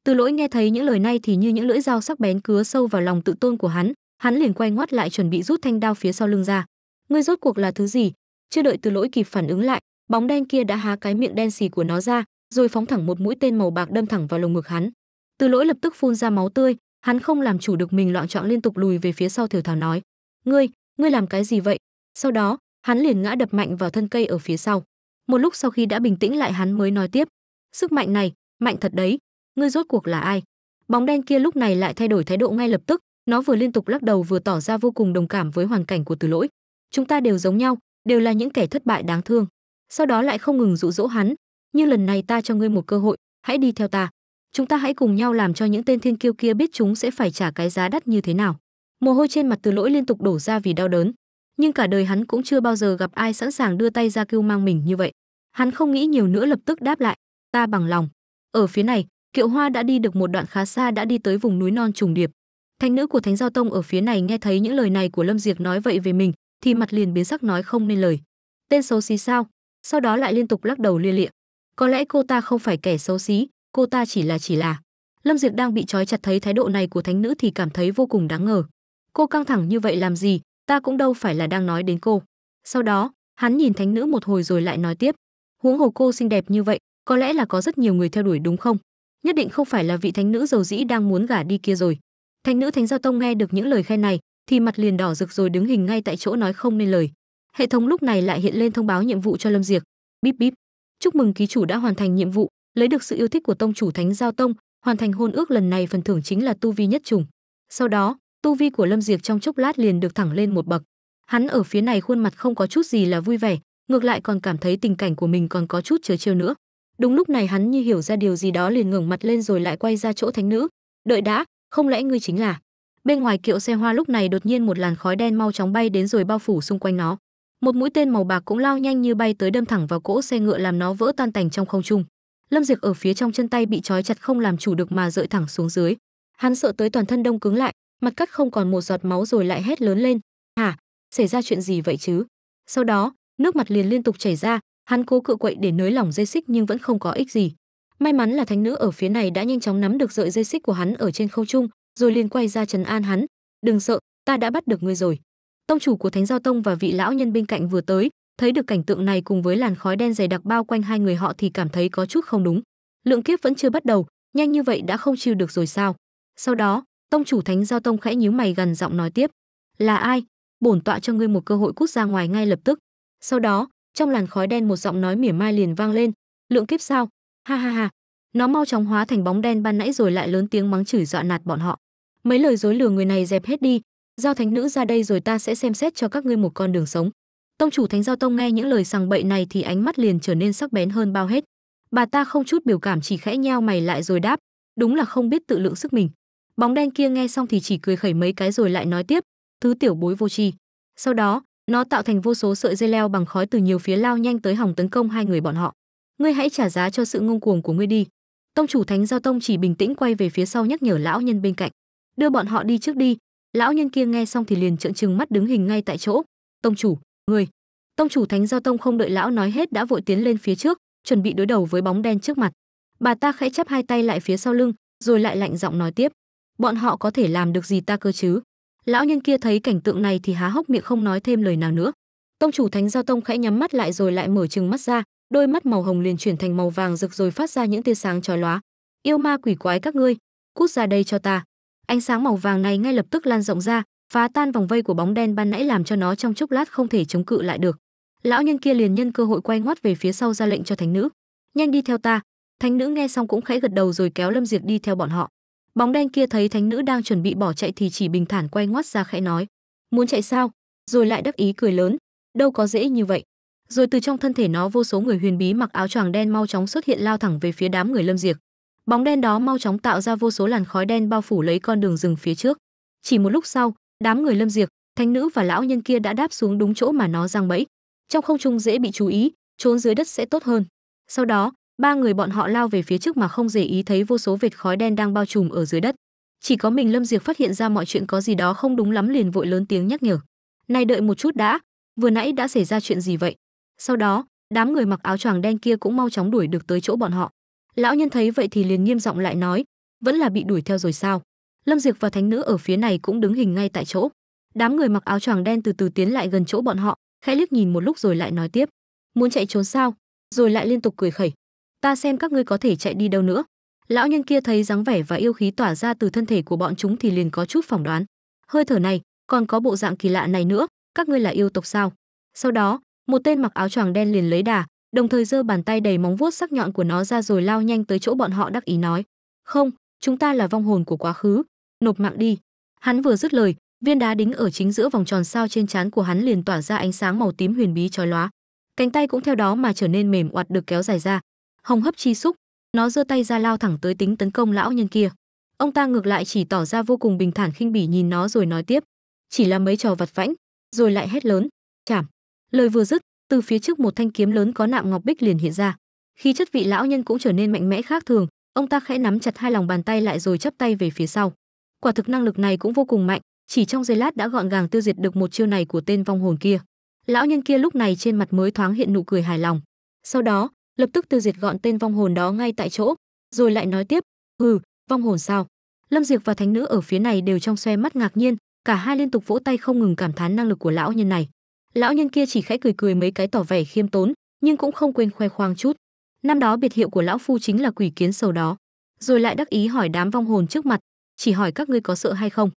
từ lỗi nghe thấy những lời này thì như những lưỡi dao sắc bén cứa sâu vào lòng tự tôn của hắn hắn liền quay ngoắt lại chuẩn bị rút thanh đao phía sau lưng ra ngươi rốt cuộc là thứ gì chưa đợi từ lỗi kịp phản ứng lại bóng đen kia đã há cái miệng đen xì của nó ra rồi phóng thẳng một mũi tên màu bạc đâm thẳng vào lồng ngực hắn từ lỗi lập tức phun ra máu tươi hắn không làm chủ được mình loạn trọng liên tục lùi về phía sau thều thảo nói ngươi ngươi làm cái gì vậy sau đó hắn liền ngã đập mạnh vào thân cây ở phía sau một lúc sau khi đã bình tĩnh lại hắn mới nói tiếp sức mạnh này mạnh thật đấy ngươi rốt cuộc là ai bóng đen kia lúc này lại thay đổi thái độ ngay lập tức nó vừa liên tục lắc đầu vừa tỏ ra vô cùng đồng cảm với hoàn cảnh của từ lỗi chúng ta đều giống nhau đều là những kẻ thất bại đáng thương sau đó lại không ngừng dụ dỗ hắn như lần này ta cho ngươi một cơ hội hãy đi theo ta chúng ta hãy cùng nhau làm cho những tên thiên kiêu kia biết chúng sẽ phải trả cái giá đắt như thế nào mồ hôi trên mặt từ lỗi liên tục đổ ra vì đau đớn nhưng cả đời hắn cũng chưa bao giờ gặp ai sẵn sàng đưa tay ra kêu mang mình như vậy hắn không nghĩ nhiều nữa lập tức đáp lại ta bằng lòng ở phía này kiệu hoa đã đi được một đoạn khá xa đã đi tới vùng núi non trùng điệp thánh nữ của thánh giao tông ở phía này nghe thấy những lời này của lâm diệc nói vậy về mình thì mặt liền biến sắc nói không nên lời tên xấu xí sao sau đó lại liên tục lắc đầu lia lịa có lẽ cô ta không phải kẻ xấu xí cô ta chỉ là chỉ là lâm diệt đang bị trói chặt thấy thái độ này của thánh nữ thì cảm thấy vô cùng đáng ngờ cô căng thẳng như vậy làm gì ta cũng đâu phải là đang nói đến cô sau đó hắn nhìn thánh nữ một hồi rồi lại nói tiếp huống hồ cô xinh đẹp như vậy có lẽ là có rất nhiều người theo đuổi đúng không nhất định không phải là vị thánh nữ giàu dĩ đang muốn gả đi kia rồi thánh nữ thánh giao tông nghe được những lời khen này thì mặt liền đỏ rực rồi đứng hình ngay tại chỗ nói không nên lời hệ thống lúc này lại hiện lên thông báo nhiệm vụ cho Lâm Diệc. Bíp bíp. Chúc mừng ký chủ đã hoàn thành nhiệm vụ, lấy được sự yêu thích của tông chủ Thánh Giao Tông, hoàn thành hôn ước lần này phần thưởng chính là tu vi nhất trùng. Sau đó, tu vi của Lâm Diệc trong chốc lát liền được thẳng lên một bậc. Hắn ở phía này khuôn mặt không có chút gì là vui vẻ, ngược lại còn cảm thấy tình cảnh của mình còn có chút chớ trêu nữa. Đúng lúc này hắn như hiểu ra điều gì đó liền ngẩng mặt lên rồi lại quay ra chỗ thánh nữ. "Đợi đã, không lẽ ngươi chính là?" Bên ngoài kiệu xe hoa lúc này đột nhiên một làn khói đen mau chóng bay đến rồi bao phủ xung quanh nó một mũi tên màu bạc cũng lao nhanh như bay tới đâm thẳng vào cỗ xe ngựa làm nó vỡ tan tành trong không trung lâm Diệc ở phía trong chân tay bị trói chặt không làm chủ được mà rơi thẳng xuống dưới hắn sợ tới toàn thân đông cứng lại mặt cắt không còn một giọt máu rồi lại hét lớn lên hả xảy ra chuyện gì vậy chứ sau đó nước mặt liền liên tục chảy ra hắn cố cự quậy để nới lỏng dây xích nhưng vẫn không có ích gì may mắn là thánh nữ ở phía này đã nhanh chóng nắm được sợi dây xích của hắn ở trên không trung rồi liền quay ra trấn an hắn đừng sợ ta đã bắt được ngươi rồi tông chủ của thánh giao tông và vị lão nhân bên cạnh vừa tới thấy được cảnh tượng này cùng với làn khói đen dày đặc bao quanh hai người họ thì cảm thấy có chút không đúng lượng kiếp vẫn chưa bắt đầu nhanh như vậy đã không chịu được rồi sao sau đó tông chủ thánh giao tông khẽ nhíu mày gần giọng nói tiếp là ai bổn tọa cho ngươi một cơ hội cút ra ngoài ngay lập tức sau đó trong làn khói đen một giọng nói mỉa mai liền vang lên lượng kiếp sao ha ha ha nó mau chóng hóa thành bóng đen ban nãy rồi lại lớn tiếng mắng chửi dọa nạt bọn họ mấy lời dối lừa người này dẹp hết đi giao thánh nữ ra đây rồi ta sẽ xem xét cho các ngươi một con đường sống tông chủ thánh giao tông nghe những lời sằng bậy này thì ánh mắt liền trở nên sắc bén hơn bao hết bà ta không chút biểu cảm chỉ khẽ nheo mày lại rồi đáp đúng là không biết tự lượng sức mình bóng đen kia nghe xong thì chỉ cười khẩy mấy cái rồi lại nói tiếp thứ tiểu bối vô tri sau đó nó tạo thành vô số sợi dây leo bằng khói từ nhiều phía lao nhanh tới hòng tấn công hai người bọn họ ngươi hãy trả giá cho sự ngông cuồng của ngươi đi tông chủ thánh giao tông chỉ bình tĩnh quay về phía sau nhắc nhở lão nhân bên cạnh đưa bọn họ đi trước đi lão nhân kia nghe xong thì liền trợn trừng mắt đứng hình ngay tại chỗ tông chủ người tông chủ thánh giao tông không đợi lão nói hết đã vội tiến lên phía trước chuẩn bị đối đầu với bóng đen trước mặt bà ta khẽ chắp hai tay lại phía sau lưng rồi lại lạnh giọng nói tiếp bọn họ có thể làm được gì ta cơ chứ lão nhân kia thấy cảnh tượng này thì há hốc miệng không nói thêm lời nào nữa tông chủ thánh giao tông khẽ nhắm mắt lại rồi lại mở trừng mắt ra đôi mắt màu hồng liền chuyển thành màu vàng rực rồi phát ra những tia sáng chói lóa yêu ma quỷ quái các ngươi cút ra đây cho ta Ánh sáng màu vàng này ngay lập tức lan rộng ra, phá tan vòng vây của bóng đen ban nãy làm cho nó trong chốc lát không thể chống cự lại được. Lão nhân kia liền nhân cơ hội quay ngoắt về phía sau ra lệnh cho thánh nữ, "Nhanh đi theo ta." Thánh nữ nghe xong cũng khẽ gật đầu rồi kéo Lâm diệt đi theo bọn họ. Bóng đen kia thấy thánh nữ đang chuẩn bị bỏ chạy thì chỉ bình thản quay ngoắt ra khẽ nói, "Muốn chạy sao?" Rồi lại đắc ý cười lớn, "Đâu có dễ như vậy." Rồi từ trong thân thể nó vô số người huyền bí mặc áo choàng đen mau chóng xuất hiện lao thẳng về phía đám người Lâm diệt bóng đen đó mau chóng tạo ra vô số làn khói đen bao phủ lấy con đường rừng phía trước chỉ một lúc sau đám người lâm diệt, thánh nữ và lão nhân kia đã đáp xuống đúng chỗ mà nó giăng bẫy trong không trung dễ bị chú ý trốn dưới đất sẽ tốt hơn sau đó ba người bọn họ lao về phía trước mà không để ý thấy vô số vệt khói đen đang bao trùm ở dưới đất chỉ có mình lâm diệt phát hiện ra mọi chuyện có gì đó không đúng lắm liền vội lớn tiếng nhắc nhở này đợi một chút đã vừa nãy đã xảy ra chuyện gì vậy sau đó đám người mặc áo choàng đen kia cũng mau chóng đuổi được tới chỗ bọn họ Lão nhân thấy vậy thì liền nghiêm giọng lại nói, vẫn là bị đuổi theo rồi sao? Lâm Diệc và thánh nữ ở phía này cũng đứng hình ngay tại chỗ. Đám người mặc áo choàng đen từ từ tiến lại gần chỗ bọn họ, khẽ liếc nhìn một lúc rồi lại nói tiếp, muốn chạy trốn sao? Rồi lại liên tục cười khẩy, ta xem các ngươi có thể chạy đi đâu nữa. Lão nhân kia thấy dáng vẻ và yêu khí tỏa ra từ thân thể của bọn chúng thì liền có chút phỏng đoán. Hơi thở này, còn có bộ dạng kỳ lạ này nữa, các ngươi là yêu tộc sao? Sau đó, một tên mặc áo choàng đen liền lấy đà, đồng thời giơ bàn tay đầy móng vuốt sắc nhọn của nó ra rồi lao nhanh tới chỗ bọn họ đắc ý nói không chúng ta là vong hồn của quá khứ nộp mạng đi hắn vừa dứt lời viên đá đính ở chính giữa vòng tròn sao trên trán của hắn liền tỏa ra ánh sáng màu tím huyền bí chói lóa cánh tay cũng theo đó mà trở nên mềm oặt được kéo dài ra hồng hấp chi xúc nó giơ tay ra lao thẳng tới tính tấn công lão nhân kia ông ta ngược lại chỉ tỏ ra vô cùng bình thản khinh bỉ nhìn nó rồi nói tiếp chỉ là mấy trò vặt vãnh rồi lại hét lớn chảm lời vừa dứt từ phía trước một thanh kiếm lớn có nạm ngọc bích liền hiện ra khi chất vị lão nhân cũng trở nên mạnh mẽ khác thường ông ta khẽ nắm chặt hai lòng bàn tay lại rồi chắp tay về phía sau quả thực năng lực này cũng vô cùng mạnh chỉ trong giây lát đã gọn gàng tiêu diệt được một chiêu này của tên vong hồn kia lão nhân kia lúc này trên mặt mới thoáng hiện nụ cười hài lòng sau đó lập tức tiêu diệt gọn tên vong hồn đó ngay tại chỗ rồi lại nói tiếp hừ vong hồn sao lâm diệp và thánh nữ ở phía này đều trong xoe mắt ngạc nhiên cả hai liên tục vỗ tay không ngừng cảm thán năng lực của lão nhân này lão nhân kia chỉ khẽ cười cười mấy cái tỏ vẻ khiêm tốn nhưng cũng không quên khoe khoang chút năm đó biệt hiệu của lão phu chính là quỷ kiến sầu đó rồi lại đắc ý hỏi đám vong hồn trước mặt chỉ hỏi các ngươi có sợ hay không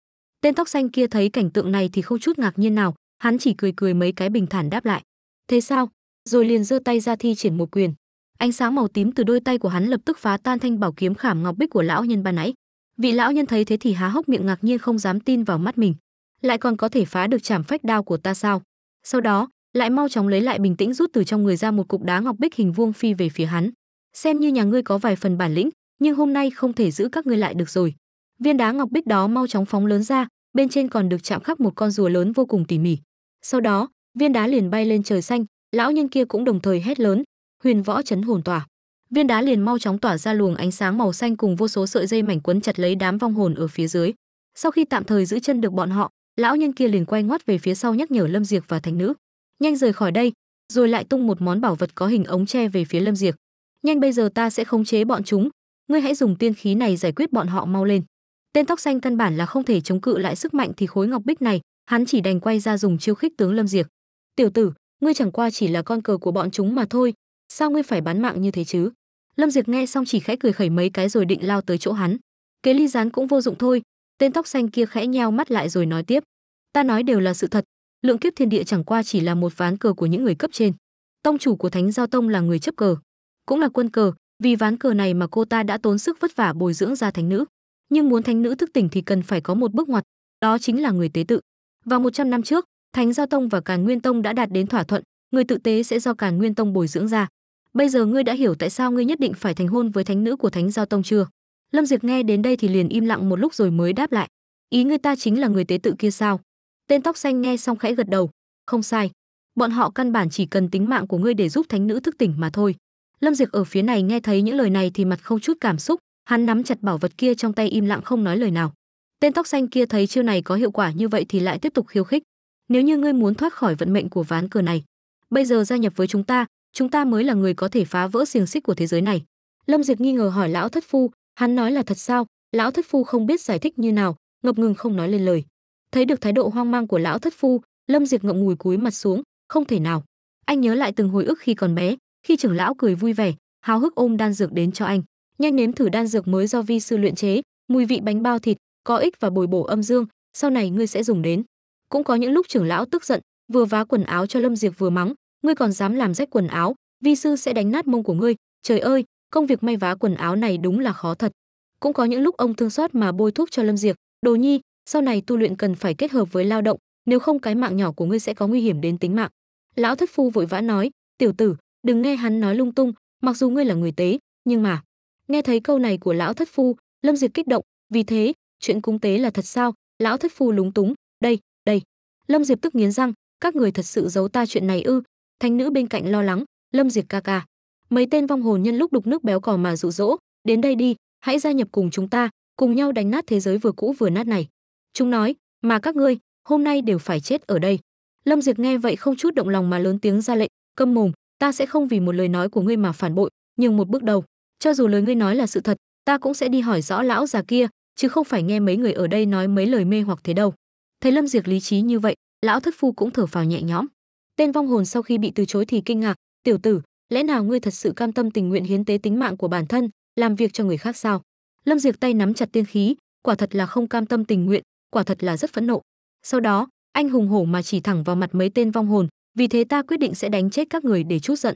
tên tóc xanh kia thấy cảnh tượng này thì không chút ngạc nhiên nào hắn chỉ cười cười mấy cái bình thản đáp lại thế sao rồi liền giơ tay ra thi triển một quyền ánh sáng màu tím từ đôi tay của hắn lập tức phá tan thanh bảo kiếm khảm ngọc bích của lão nhân ban nãy vị lão nhân thấy thế thì há hốc miệng ngạc nhiên không dám tin vào mắt mình lại còn có thể phá được chảm phách đao của ta sao sau đó lại mau chóng lấy lại bình tĩnh rút từ trong người ra một cục đá ngọc bích hình vuông phi về phía hắn xem như nhà ngươi có vài phần bản lĩnh nhưng hôm nay không thể giữ các ngươi lại được rồi viên đá ngọc bích đó mau chóng phóng lớn ra bên trên còn được chạm khắc một con rùa lớn vô cùng tỉ mỉ sau đó viên đá liền bay lên trời xanh lão nhân kia cũng đồng thời hét lớn huyền võ chấn hồn tỏa viên đá liền mau chóng tỏa ra luồng ánh sáng màu xanh cùng vô số sợi dây mảnh quấn chặt lấy đám vong hồn ở phía dưới sau khi tạm thời giữ chân được bọn họ lão nhân kia liền quay ngoắt về phía sau nhắc nhở lâm diệc và thánh nữ nhanh rời khỏi đây rồi lại tung một món bảo vật có hình ống tre về phía lâm diệc nhanh bây giờ ta sẽ khống chế bọn chúng ngươi hãy dùng tiên khí này giải quyết bọn họ mau lên tên tóc xanh căn bản là không thể chống cự lại sức mạnh thì khối ngọc bích này hắn chỉ đành quay ra dùng chiêu khích tướng lâm diệc tiểu tử ngươi chẳng qua chỉ là con cờ của bọn chúng mà thôi sao ngươi phải bán mạng như thế chứ lâm diệc nghe xong chỉ khẽ cười khẩy mấy cái rồi định lao tới chỗ hắn kế ly gián cũng vô dụng thôi Tên tóc xanh kia khẽ nheo mắt lại rồi nói tiếp, "Ta nói đều là sự thật, lượng kiếp thiên địa chẳng qua chỉ là một ván cờ của những người cấp trên. Tông chủ của Thánh Giao Tông là người chấp cờ, cũng là quân cờ, vì ván cờ này mà cô ta đã tốn sức vất vả bồi dưỡng ra thánh nữ, nhưng muốn thánh nữ thức tỉnh thì cần phải có một bước ngoặt, đó chính là người tế tự. Vào 100 năm trước, Thánh Giao Tông và Càn Nguyên Tông đã đạt đến thỏa thuận, người tự tế sẽ do Càn Nguyên Tông bồi dưỡng ra. Bây giờ ngươi đã hiểu tại sao ngươi nhất định phải thành hôn với thánh nữ của Thánh Giao Tông chưa? Lâm Diệp nghe đến đây thì liền im lặng một lúc rồi mới đáp lại. Ý người ta chính là người tế tự kia sao? Tên tóc xanh nghe xong khẽ gật đầu. Không sai. Bọn họ căn bản chỉ cần tính mạng của ngươi để giúp thánh nữ thức tỉnh mà thôi. Lâm Diệp ở phía này nghe thấy những lời này thì mặt không chút cảm xúc, hắn nắm chặt bảo vật kia trong tay im lặng không nói lời nào. Tên tóc xanh kia thấy chiêu này có hiệu quả như vậy thì lại tiếp tục khiêu khích. Nếu như ngươi muốn thoát khỏi vận mệnh của ván cờ này, bây giờ gia nhập với chúng ta, chúng ta mới là người có thể phá vỡ xiềng xích của thế giới này. Lâm Diệt nghi ngờ hỏi lão thất phu, Hắn nói là thật sao? Lão thất phu không biết giải thích như nào, ngập ngừng không nói lên lời. Thấy được thái độ hoang mang của lão thất phu, Lâm Diệt ngậm ngùi cúi mặt xuống, không thể nào. Anh nhớ lại từng hồi ức khi còn bé, khi trưởng lão cười vui vẻ, háo hức ôm đan dược đến cho anh. Nhanh nếm thử đan dược mới do vi sư luyện chế, mùi vị bánh bao thịt, có ích và bồi bổ âm dương, sau này ngươi sẽ dùng đến. Cũng có những lúc trưởng lão tức giận, vừa vá quần áo cho Lâm Diệt vừa mắng, ngươi còn dám làm rách quần áo, vi sư sẽ đánh nát mông của ngươi, trời ơi, công việc may vá quần áo này đúng là khó thật. Cũng có những lúc ông thương xót mà bôi thuốc cho Lâm Diệp, Đồ Nhi, sau này tu luyện cần phải kết hợp với lao động, nếu không cái mạng nhỏ của ngươi sẽ có nguy hiểm đến tính mạng. Lão thất phu vội vã nói, tiểu tử, đừng nghe hắn nói lung tung, mặc dù ngươi là người tế, nhưng mà... Nghe thấy câu này của lão thất phu, Lâm Diệp kích động, vì thế, chuyện cúng tế là thật sao? Lão thất phu lúng túng, đây, đây. Lâm Diệp tức nghiến răng, các người thật sự giấu ta chuyện này ư? thanh nữ bên cạnh lo lắng, Lâm Diệp ca ca mấy tên vong hồn nhân lúc đục nước béo cò mà dụ dỗ đến đây đi hãy gia nhập cùng chúng ta cùng nhau đánh nát thế giới vừa cũ vừa nát này chúng nói mà các ngươi hôm nay đều phải chết ở đây lâm diệt nghe vậy không chút động lòng mà lớn tiếng ra lệnh câm mồm ta sẽ không vì một lời nói của ngươi mà phản bội nhưng một bước đầu cho dù lời ngươi nói là sự thật ta cũng sẽ đi hỏi rõ lão già kia chứ không phải nghe mấy người ở đây nói mấy lời mê hoặc thế đâu thấy lâm diệt lý trí như vậy lão thất phu cũng thở phào nhẹ nhõm tên vong hồn sau khi bị từ chối thì kinh ngạc tiểu tử lẽ nào ngươi thật sự cam tâm tình nguyện hiến tế tính mạng của bản thân làm việc cho người khác sao lâm Diệc tay nắm chặt tiên khí quả thật là không cam tâm tình nguyện quả thật là rất phẫn nộ sau đó anh hùng hổ mà chỉ thẳng vào mặt mấy tên vong hồn vì thế ta quyết định sẽ đánh chết các người để chút giận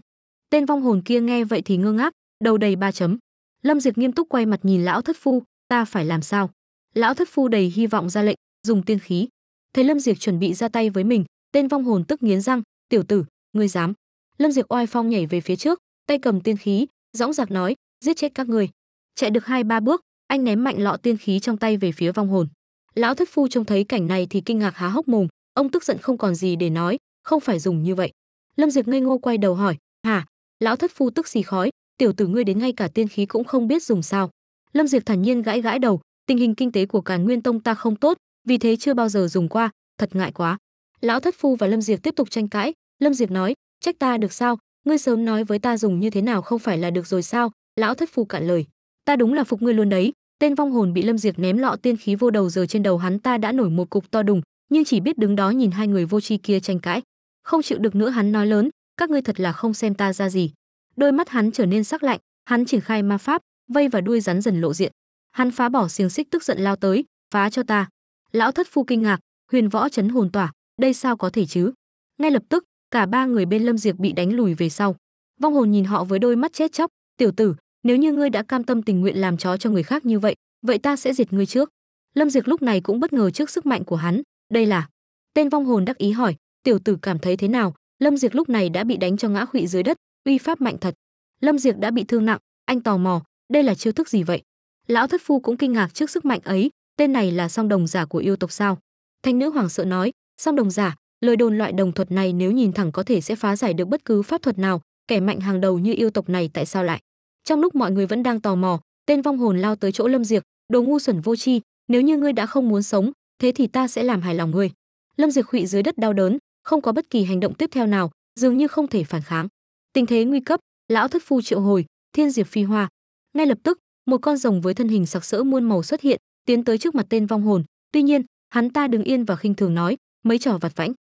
tên vong hồn kia nghe vậy thì ngơ ngác đầu đầy ba chấm lâm Diệc nghiêm túc quay mặt nhìn lão thất phu ta phải làm sao lão thất phu đầy hy vọng ra lệnh dùng tiên khí thấy lâm Diệc chuẩn bị ra tay với mình tên vong hồn tức nghiến răng tiểu tử ngươi dám lâm Diệc oai phong nhảy về phía trước tay cầm tiên khí dõng dạc nói giết chết các người chạy được hai ba bước anh ném mạnh lọ tiên khí trong tay về phía vong hồn lão thất phu trông thấy cảnh này thì kinh ngạc há hốc mồm ông tức giận không còn gì để nói không phải dùng như vậy lâm Diệc ngây ngô quay đầu hỏi hả lão thất phu tức xì khói tiểu tử ngươi đến ngay cả tiên khí cũng không biết dùng sao lâm Diệc thản nhiên gãi gãi đầu tình hình kinh tế của càn nguyên tông ta không tốt vì thế chưa bao giờ dùng qua thật ngại quá lão thất phu và lâm Diệc tiếp tục tranh cãi lâm Diệc nói trách ta được sao ngươi sớm nói với ta dùng như thế nào không phải là được rồi sao lão thất phu cạn lời ta đúng là phục ngươi luôn đấy tên vong hồn bị lâm diệt ném lọ tiên khí vô đầu giờ trên đầu hắn ta đã nổi một cục to đùng nhưng chỉ biết đứng đó nhìn hai người vô tri kia tranh cãi không chịu được nữa hắn nói lớn các ngươi thật là không xem ta ra gì đôi mắt hắn trở nên sắc lạnh hắn triển khai ma pháp vây và đuôi rắn dần lộ diện hắn phá bỏ xiềng xích tức giận lao tới phá cho ta lão thất phu kinh ngạc huyền võ chấn hồn tỏa đây sao có thể chứ ngay lập tức cả ba người bên lâm diệp bị đánh lùi về sau vong hồn nhìn họ với đôi mắt chết chóc tiểu tử nếu như ngươi đã cam tâm tình nguyện làm chó cho người khác như vậy vậy ta sẽ diệt ngươi trước lâm diệp lúc này cũng bất ngờ trước sức mạnh của hắn đây là tên vong hồn đắc ý hỏi tiểu tử cảm thấy thế nào lâm diệp lúc này đã bị đánh cho ngã khuỵu dưới đất uy pháp mạnh thật lâm diệp đã bị thương nặng anh tò mò đây là chiêu thức gì vậy lão thất phu cũng kinh ngạc trước sức mạnh ấy tên này là song đồng giả của yêu tộc sao thanh nữ hoàng sợ nói song đồng giả lời đồn loại đồng thuật này nếu nhìn thẳng có thể sẽ phá giải được bất cứ pháp thuật nào kẻ mạnh hàng đầu như yêu tộc này tại sao lại trong lúc mọi người vẫn đang tò mò tên vong hồn lao tới chỗ lâm diệp đồ ngu xuẩn vô tri nếu như ngươi đã không muốn sống thế thì ta sẽ làm hài lòng ngươi lâm diệp khụy dưới đất đau đớn không có bất kỳ hành động tiếp theo nào dường như không thể phản kháng tình thế nguy cấp lão thất phu triệu hồi thiên diệp phi hoa ngay lập tức một con rồng với thân hình sặc sỡ muôn màu xuất hiện tiến tới trước mặt tên vong hồn tuy nhiên hắn ta đứng yên và khinh thường nói mấy trò vặt vãnh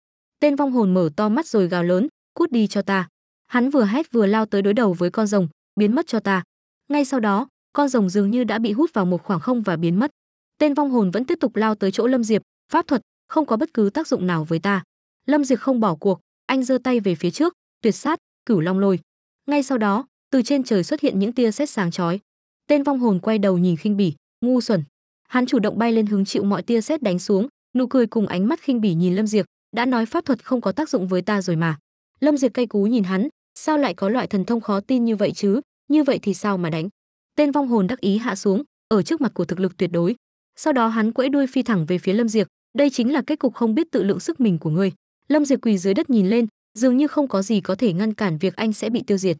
Tên vong hồn mở to mắt rồi gào lớn, cút đi cho ta. Hắn vừa hét vừa lao tới đối đầu với con rồng, biến mất cho ta. Ngay sau đó, con rồng dường như đã bị hút vào một khoảng không và biến mất. Tên vong hồn vẫn tiếp tục lao tới chỗ Lâm Diệp, pháp thuật không có bất cứ tác dụng nào với ta. Lâm Diệp không bỏ cuộc, anh giơ tay về phía trước, tuyệt sát, cửu long lôi. Ngay sau đó, từ trên trời xuất hiện những tia sét sáng chói. Tên vong hồn quay đầu nhìn khinh bỉ, ngu xuẩn. Hắn chủ động bay lên hứng chịu mọi tia sét đánh xuống, nụ cười cùng ánh mắt khinh bỉ nhìn Lâm Diệp, đã nói pháp thuật không có tác dụng với ta rồi mà lâm diệt cay cú nhìn hắn sao lại có loại thần thông khó tin như vậy chứ như vậy thì sao mà đánh tên vong hồn đắc ý hạ xuống ở trước mặt của thực lực tuyệt đối sau đó hắn quẫy đuôi phi thẳng về phía lâm diệt đây chính là kết cục không biết tự lượng sức mình của ngươi lâm diệt quỳ dưới đất nhìn lên dường như không có gì có thể ngăn cản việc anh sẽ bị tiêu diệt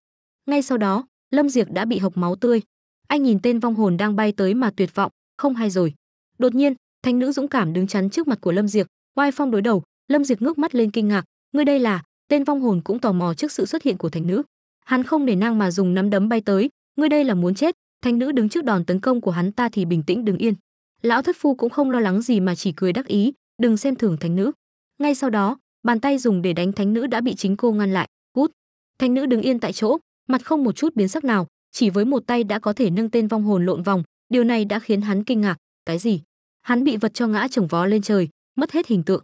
ngay sau đó lâm diệt đã bị hộc máu tươi anh nhìn tên vong hồn đang bay tới mà tuyệt vọng không hay rồi đột nhiên thanh nữ dũng cảm đứng chắn trước mặt của lâm diệt oai phong đối đầu lâm diệt ngước mắt lên kinh ngạc ngươi đây là tên vong hồn cũng tò mò trước sự xuất hiện của thánh nữ hắn không để nang mà dùng nắm đấm bay tới ngươi đây là muốn chết thánh nữ đứng trước đòn tấn công của hắn ta thì bình tĩnh đứng yên lão thất phu cũng không lo lắng gì mà chỉ cười đắc ý đừng xem thường thánh nữ ngay sau đó bàn tay dùng để đánh thánh nữ đã bị chính cô ngăn lại cút thánh nữ đứng yên tại chỗ mặt không một chút biến sắc nào chỉ với một tay đã có thể nâng tên vong hồn lộn vòng điều này đã khiến hắn kinh ngạc cái gì hắn bị vật cho ngã chồng vó lên trời mất hết hình tượng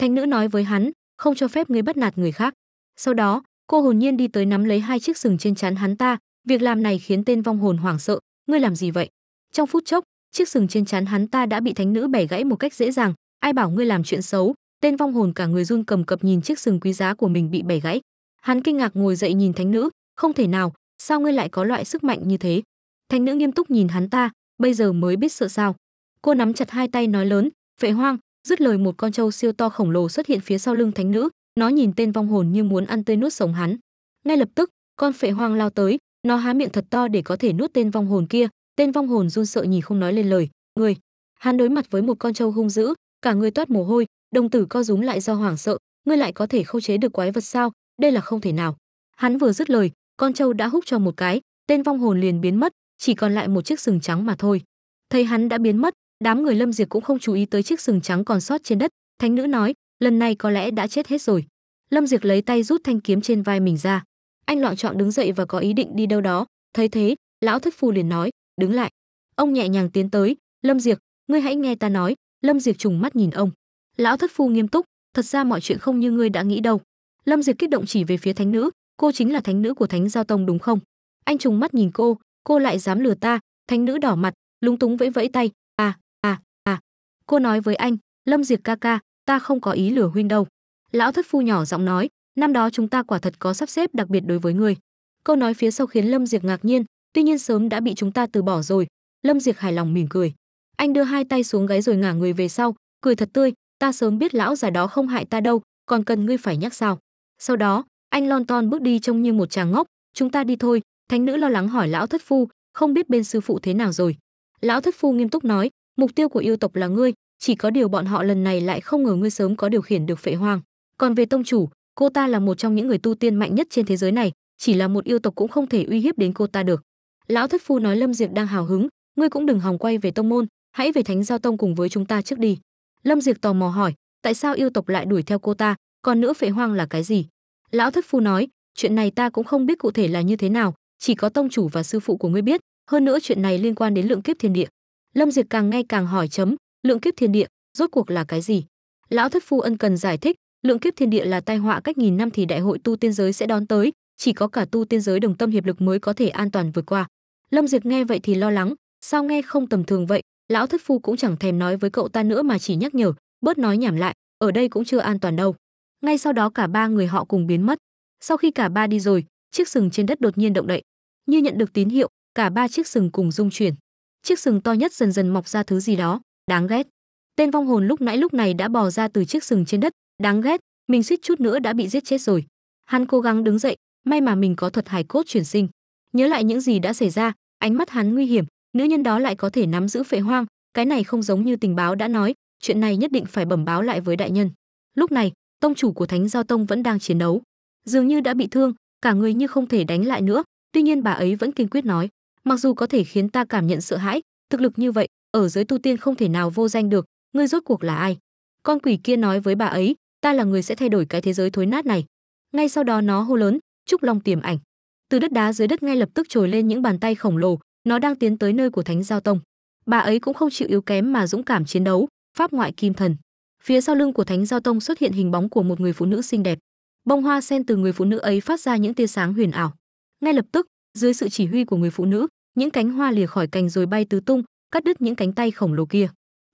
Thánh nữ nói với hắn, không cho phép ngươi bắt nạt người khác. Sau đó, cô hồn nhiên đi tới nắm lấy hai chiếc sừng trên trán hắn ta, việc làm này khiến tên vong hồn hoảng sợ, ngươi làm gì vậy? Trong phút chốc, chiếc sừng trên trán hắn ta đã bị thánh nữ bẻ gãy một cách dễ dàng, ai bảo ngươi làm chuyện xấu? Tên vong hồn cả người run cầm cập nhìn chiếc sừng quý giá của mình bị bẻ gãy. Hắn kinh ngạc ngồi dậy nhìn thánh nữ, không thể nào, sao ngươi lại có loại sức mạnh như thế? Thánh nữ nghiêm túc nhìn hắn ta, bây giờ mới biết sợ sao. Cô nắm chặt hai tay nói lớn, "Phệ Hoang, dứt lời một con trâu siêu to khổng lồ xuất hiện phía sau lưng thánh nữ nó nhìn tên vong hồn như muốn ăn tươi nuốt sống hắn ngay lập tức con phệ hoang lao tới nó há miệng thật to để có thể nuốt tên vong hồn kia tên vong hồn run sợ nhìn không nói lên lời người hắn đối mặt với một con trâu hung dữ cả người toát mồ hôi đồng tử co rúm lại do hoảng sợ ngươi lại có thể khâu chế được quái vật sao đây là không thể nào hắn vừa dứt lời con trâu đã húc cho một cái tên vong hồn liền biến mất chỉ còn lại một chiếc sừng trắng mà thôi thấy hắn đã biến mất đám người lâm diệt cũng không chú ý tới chiếc sừng trắng còn sót trên đất thánh nữ nói lần này có lẽ đã chết hết rồi lâm diệt lấy tay rút thanh kiếm trên vai mình ra anh lọ chọn đứng dậy và có ý định đi đâu đó thấy thế lão thất phu liền nói đứng lại ông nhẹ nhàng tiến tới lâm diệt ngươi hãy nghe ta nói lâm diệt trùng mắt nhìn ông lão thất phu nghiêm túc thật ra mọi chuyện không như ngươi đã nghĩ đâu lâm diệt kích động chỉ về phía thánh nữ cô chính là thánh nữ của thánh giao tông đúng không anh trùng mắt nhìn cô cô lại dám lừa ta thánh nữ đỏ mặt lúng túng vẫy vẫy tay cô nói với anh lâm diệt ca ca ta không có ý lừa huynh đâu lão thất phu nhỏ giọng nói năm đó chúng ta quả thật có sắp xếp đặc biệt đối với người câu nói phía sau khiến lâm diệt ngạc nhiên tuy nhiên sớm đã bị chúng ta từ bỏ rồi lâm diệt hài lòng mỉm cười anh đưa hai tay xuống gáy rồi ngả người về sau cười thật tươi ta sớm biết lão già đó không hại ta đâu còn cần ngươi phải nhắc sao sau đó anh lon ton bước đi trông như một chàng ngốc chúng ta đi thôi thánh nữ lo lắng hỏi lão thất phu không biết bên sư phụ thế nào rồi lão thất phu nghiêm túc nói mục tiêu của yêu tộc là ngươi chỉ có điều bọn họ lần này lại không ngờ ngươi sớm có điều khiển được phệ hoàng còn về tông chủ cô ta là một trong những người tu tiên mạnh nhất trên thế giới này chỉ là một yêu tộc cũng không thể uy hiếp đến cô ta được lão thất phu nói lâm diệp đang hào hứng ngươi cũng đừng hòng quay về tông môn hãy về thánh giao tông cùng với chúng ta trước đi lâm diệp tò mò hỏi tại sao yêu tộc lại đuổi theo cô ta còn nữa phệ hoang là cái gì lão thất phu nói chuyện này ta cũng không biết cụ thể là như thế nào chỉ có tông chủ và sư phụ của ngươi biết hơn nữa chuyện này liên quan đến lượng kiếp thiên địa Lâm Diệt càng ngay càng hỏi chấm, lượng kiếp thiên địa, rốt cuộc là cái gì? Lão thất phu ân cần giải thích, lượng kiếp thiên địa là tai họa cách nghìn năm thì đại hội tu tiên giới sẽ đón tới, chỉ có cả tu tiên giới đồng tâm hiệp lực mới có thể an toàn vượt qua. Lâm Diệt nghe vậy thì lo lắng, sao nghe không tầm thường vậy, lão thất phu cũng chẳng thèm nói với cậu ta nữa mà chỉ nhắc nhở, bớt nói nhảm lại, ở đây cũng chưa an toàn đâu. Ngay sau đó cả ba người họ cùng biến mất. Sau khi cả ba đi rồi, chiếc sừng trên đất đột nhiên động đậy. Như nhận được tín hiệu, cả ba chiếc sừng cùng rung chuyển chiếc sừng to nhất dần dần mọc ra thứ gì đó đáng ghét tên vong hồn lúc nãy lúc này đã bò ra từ chiếc sừng trên đất đáng ghét mình suýt chút nữa đã bị giết chết rồi hắn cố gắng đứng dậy may mà mình có thuật hải cốt chuyển sinh nhớ lại những gì đã xảy ra ánh mắt hắn nguy hiểm nữ nhân đó lại có thể nắm giữ phệ hoang cái này không giống như tình báo đã nói chuyện này nhất định phải bẩm báo lại với đại nhân lúc này tông chủ của thánh giao tông vẫn đang chiến đấu dường như đã bị thương cả người như không thể đánh lại nữa tuy nhiên bà ấy vẫn kiên quyết nói mặc dù có thể khiến ta cảm nhận sợ hãi thực lực như vậy ở giới tu tiên không thể nào vô danh được ngươi rốt cuộc là ai con quỷ kia nói với bà ấy ta là người sẽ thay đổi cái thế giới thối nát này ngay sau đó nó hô lớn trúc long tiềm ảnh từ đất đá dưới đất ngay lập tức trồi lên những bàn tay khổng lồ nó đang tiến tới nơi của thánh giao tông bà ấy cũng không chịu yếu kém mà dũng cảm chiến đấu pháp ngoại kim thần phía sau lưng của thánh giao tông xuất hiện hình bóng của một người phụ nữ xinh đẹp bông hoa sen từ người phụ nữ ấy phát ra những tia sáng huyền ảo ngay lập tức dưới sự chỉ huy của người phụ nữ, những cánh hoa lìa khỏi cành rồi bay tứ tung, cắt đứt những cánh tay khổng lồ kia.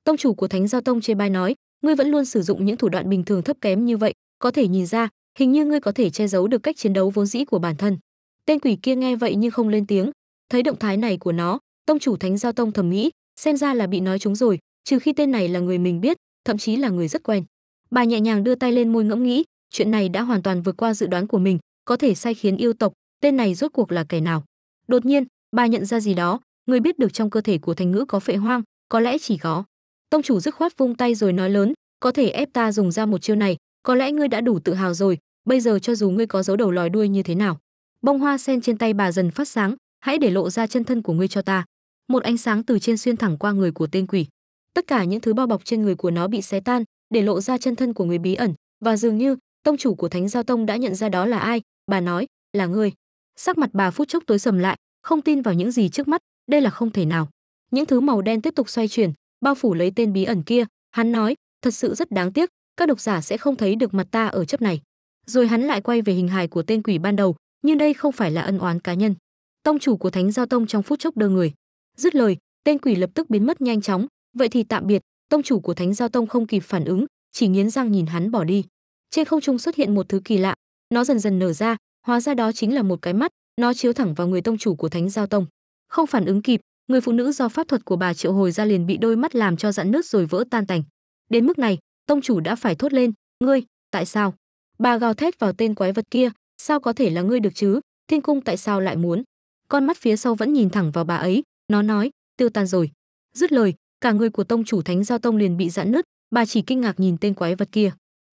Tông chủ của Thánh Giao Tông chê bai nói, ngươi vẫn luôn sử dụng những thủ đoạn bình thường thấp kém như vậy, có thể nhìn ra, hình như ngươi có thể che giấu được cách chiến đấu vốn dĩ của bản thân. Tên quỷ kia nghe vậy nhưng không lên tiếng, thấy động thái này của nó, tông chủ Thánh Giao Tông thầm nghĩ, xem ra là bị nói trúng rồi, trừ khi tên này là người mình biết, thậm chí là người rất quen. Bà nhẹ nhàng đưa tay lên môi ngẫm nghĩ, chuyện này đã hoàn toàn vượt qua dự đoán của mình, có thể sai khiến yêu tộc, tên này rốt cuộc là kẻ nào đột nhiên bà nhận ra gì đó người biết được trong cơ thể của thành ngữ có phệ hoang có lẽ chỉ có tông chủ dứt khoát vung tay rồi nói lớn có thể ép ta dùng ra một chiêu này có lẽ ngươi đã đủ tự hào rồi bây giờ cho dù ngươi có dấu đầu lòi đuôi như thế nào bông hoa sen trên tay bà dần phát sáng hãy để lộ ra chân thân của ngươi cho ta một ánh sáng từ trên xuyên thẳng qua người của tên quỷ tất cả những thứ bao bọc trên người của nó bị xé tan để lộ ra chân thân của người bí ẩn và dường như tông chủ của thánh giao tông đã nhận ra đó là ai bà nói là ngươi sắc mặt bà phút chốc tối sầm lại không tin vào những gì trước mắt đây là không thể nào những thứ màu đen tiếp tục xoay chuyển bao phủ lấy tên bí ẩn kia hắn nói thật sự rất đáng tiếc các độc giả sẽ không thấy được mặt ta ở chấp này rồi hắn lại quay về hình hài của tên quỷ ban đầu nhưng đây không phải là ân oán cá nhân tông chủ của thánh giao tông trong phút chốc đơ người dứt lời tên quỷ lập tức biến mất nhanh chóng vậy thì tạm biệt tông chủ của thánh giao tông không kịp phản ứng chỉ nghiến răng nhìn hắn bỏ đi trên không trung xuất hiện một thứ kỳ lạ nó dần dần nở ra hóa ra đó chính là một cái mắt nó chiếu thẳng vào người tông chủ của thánh giao tông không phản ứng kịp người phụ nữ do pháp thuật của bà triệu hồi ra liền bị đôi mắt làm cho dạn nứt rồi vỡ tan tành đến mức này tông chủ đã phải thốt lên ngươi tại sao bà gào thét vào tên quái vật kia sao có thể là ngươi được chứ thiên cung tại sao lại muốn con mắt phía sau vẫn nhìn thẳng vào bà ấy nó nói tiêu tan rồi dứt lời cả người của tông chủ thánh giao tông liền bị dạn nứt bà chỉ kinh ngạc nhìn tên quái vật kia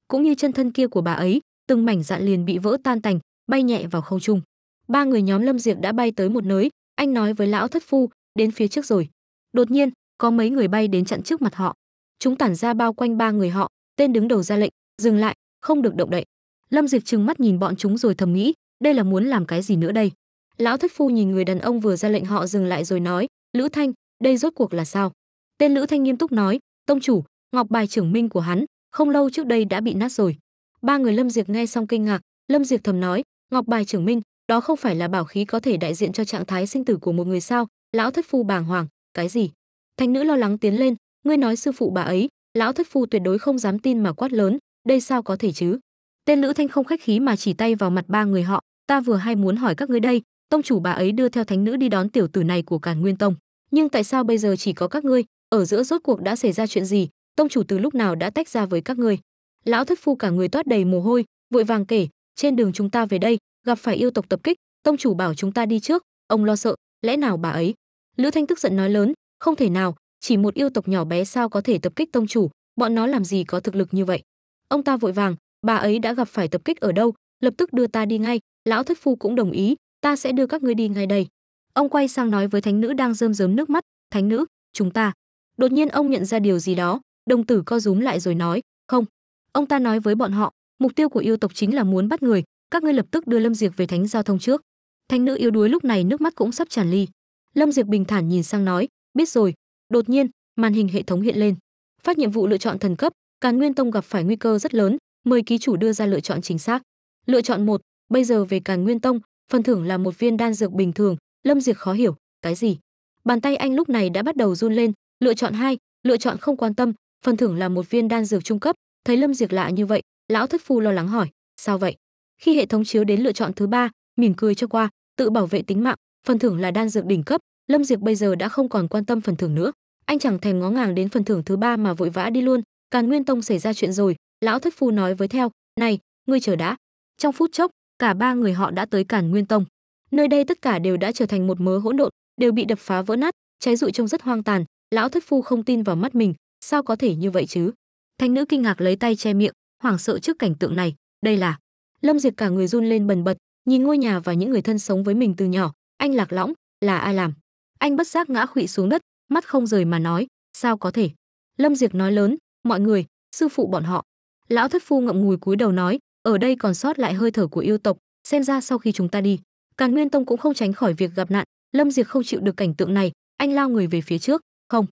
cũng như chân thân kia của bà ấy từng mảnh dạn liền bị vỡ tan tành bay nhẹ vào không trung. Ba người nhóm Lâm Diệp đã bay tới một nơi, anh nói với lão thất phu, đến phía trước rồi. Đột nhiên, có mấy người bay đến chặn trước mặt họ. Chúng tản ra bao quanh ba người họ, tên đứng đầu ra lệnh, dừng lại, không được động đậy. Lâm Diệp trừng mắt nhìn bọn chúng rồi thầm nghĩ, đây là muốn làm cái gì nữa đây? Lão thất phu nhìn người đàn ông vừa ra lệnh họ dừng lại rồi nói, Lữ Thanh, đây rốt cuộc là sao? Tên Lữ Thanh nghiêm túc nói, tông chủ, ngọc bài trưởng minh của hắn, không lâu trước đây đã bị nát rồi. Ba người Lâm Diệp nghe xong kinh ngạc, Lâm Diệp thầm nói, ngọc bài trưởng minh đó không phải là bảo khí có thể đại diện cho trạng thái sinh tử của một người sao lão thất phu bàng hoàng cái gì thánh nữ lo lắng tiến lên ngươi nói sư phụ bà ấy lão thất phu tuyệt đối không dám tin mà quát lớn đây sao có thể chứ tên nữ thanh không khách khí mà chỉ tay vào mặt ba người họ ta vừa hay muốn hỏi các ngươi đây tông chủ bà ấy đưa theo thánh nữ đi đón tiểu tử này của càn nguyên tông nhưng tại sao bây giờ chỉ có các ngươi ở giữa rốt cuộc đã xảy ra chuyện gì tông chủ từ lúc nào đã tách ra với các ngươi lão thất phu cả người toát đầy mồ hôi vội vàng kể trên đường chúng ta về đây gặp phải yêu tộc tập kích tông chủ bảo chúng ta đi trước ông lo sợ lẽ nào bà ấy lữ thanh tức giận nói lớn không thể nào chỉ một yêu tộc nhỏ bé sao có thể tập kích tông chủ bọn nó làm gì có thực lực như vậy ông ta vội vàng bà ấy đã gặp phải tập kích ở đâu lập tức đưa ta đi ngay lão thất phu cũng đồng ý ta sẽ đưa các ngươi đi ngay đây ông quay sang nói với thánh nữ đang rơm rớm nước mắt thánh nữ chúng ta đột nhiên ông nhận ra điều gì đó đồng tử co rúm lại rồi nói không ông ta nói với bọn họ mục tiêu của yêu tộc chính là muốn bắt người các ngươi lập tức đưa lâm diệp về thánh giao thông trước thánh nữ yếu đuối lúc này nước mắt cũng sắp tràn ly lâm diệp bình thản nhìn sang nói biết rồi đột nhiên màn hình hệ thống hiện lên phát nhiệm vụ lựa chọn thần cấp càn nguyên tông gặp phải nguy cơ rất lớn mời ký chủ đưa ra lựa chọn chính xác lựa chọn một bây giờ về càn nguyên tông phần thưởng là một viên đan dược bình thường lâm diệp khó hiểu cái gì bàn tay anh lúc này đã bắt đầu run lên lựa chọn hai lựa chọn không quan tâm phần thưởng là một viên đan dược trung cấp thấy lâm diệp lạ như vậy lão thất phu lo lắng hỏi sao vậy khi hệ thống chiếu đến lựa chọn thứ ba mỉm cười cho qua tự bảo vệ tính mạng phần thưởng là đan dược đỉnh cấp lâm diệp bây giờ đã không còn quan tâm phần thưởng nữa anh chẳng thèm ngó ngàng đến phần thưởng thứ ba mà vội vã đi luôn càn nguyên tông xảy ra chuyện rồi lão thất phu nói với theo này ngươi chờ đã trong phút chốc cả ba người họ đã tới càn nguyên tông nơi đây tất cả đều đã trở thành một mớ hỗn độn đều bị đập phá vỡ nát cháy rụi trông rất hoang tàn lão thất phu không tin vào mắt mình sao có thể như vậy chứ thanh nữ kinh ngạc lấy tay che miệng hoảng sợ trước cảnh tượng này đây là lâm diệt cả người run lên bần bật nhìn ngôi nhà và những người thân sống với mình từ nhỏ anh lạc lõng là ai làm anh bất giác ngã khuỵu xuống đất mắt không rời mà nói sao có thể lâm diệt nói lớn mọi người sư phụ bọn họ lão thất phu ngậm ngùi cúi đầu nói ở đây còn sót lại hơi thở của yêu tộc xem ra sau khi chúng ta đi càn nguyên tông cũng không tránh khỏi việc gặp nạn lâm diệt không chịu được cảnh tượng này anh lao người về phía trước không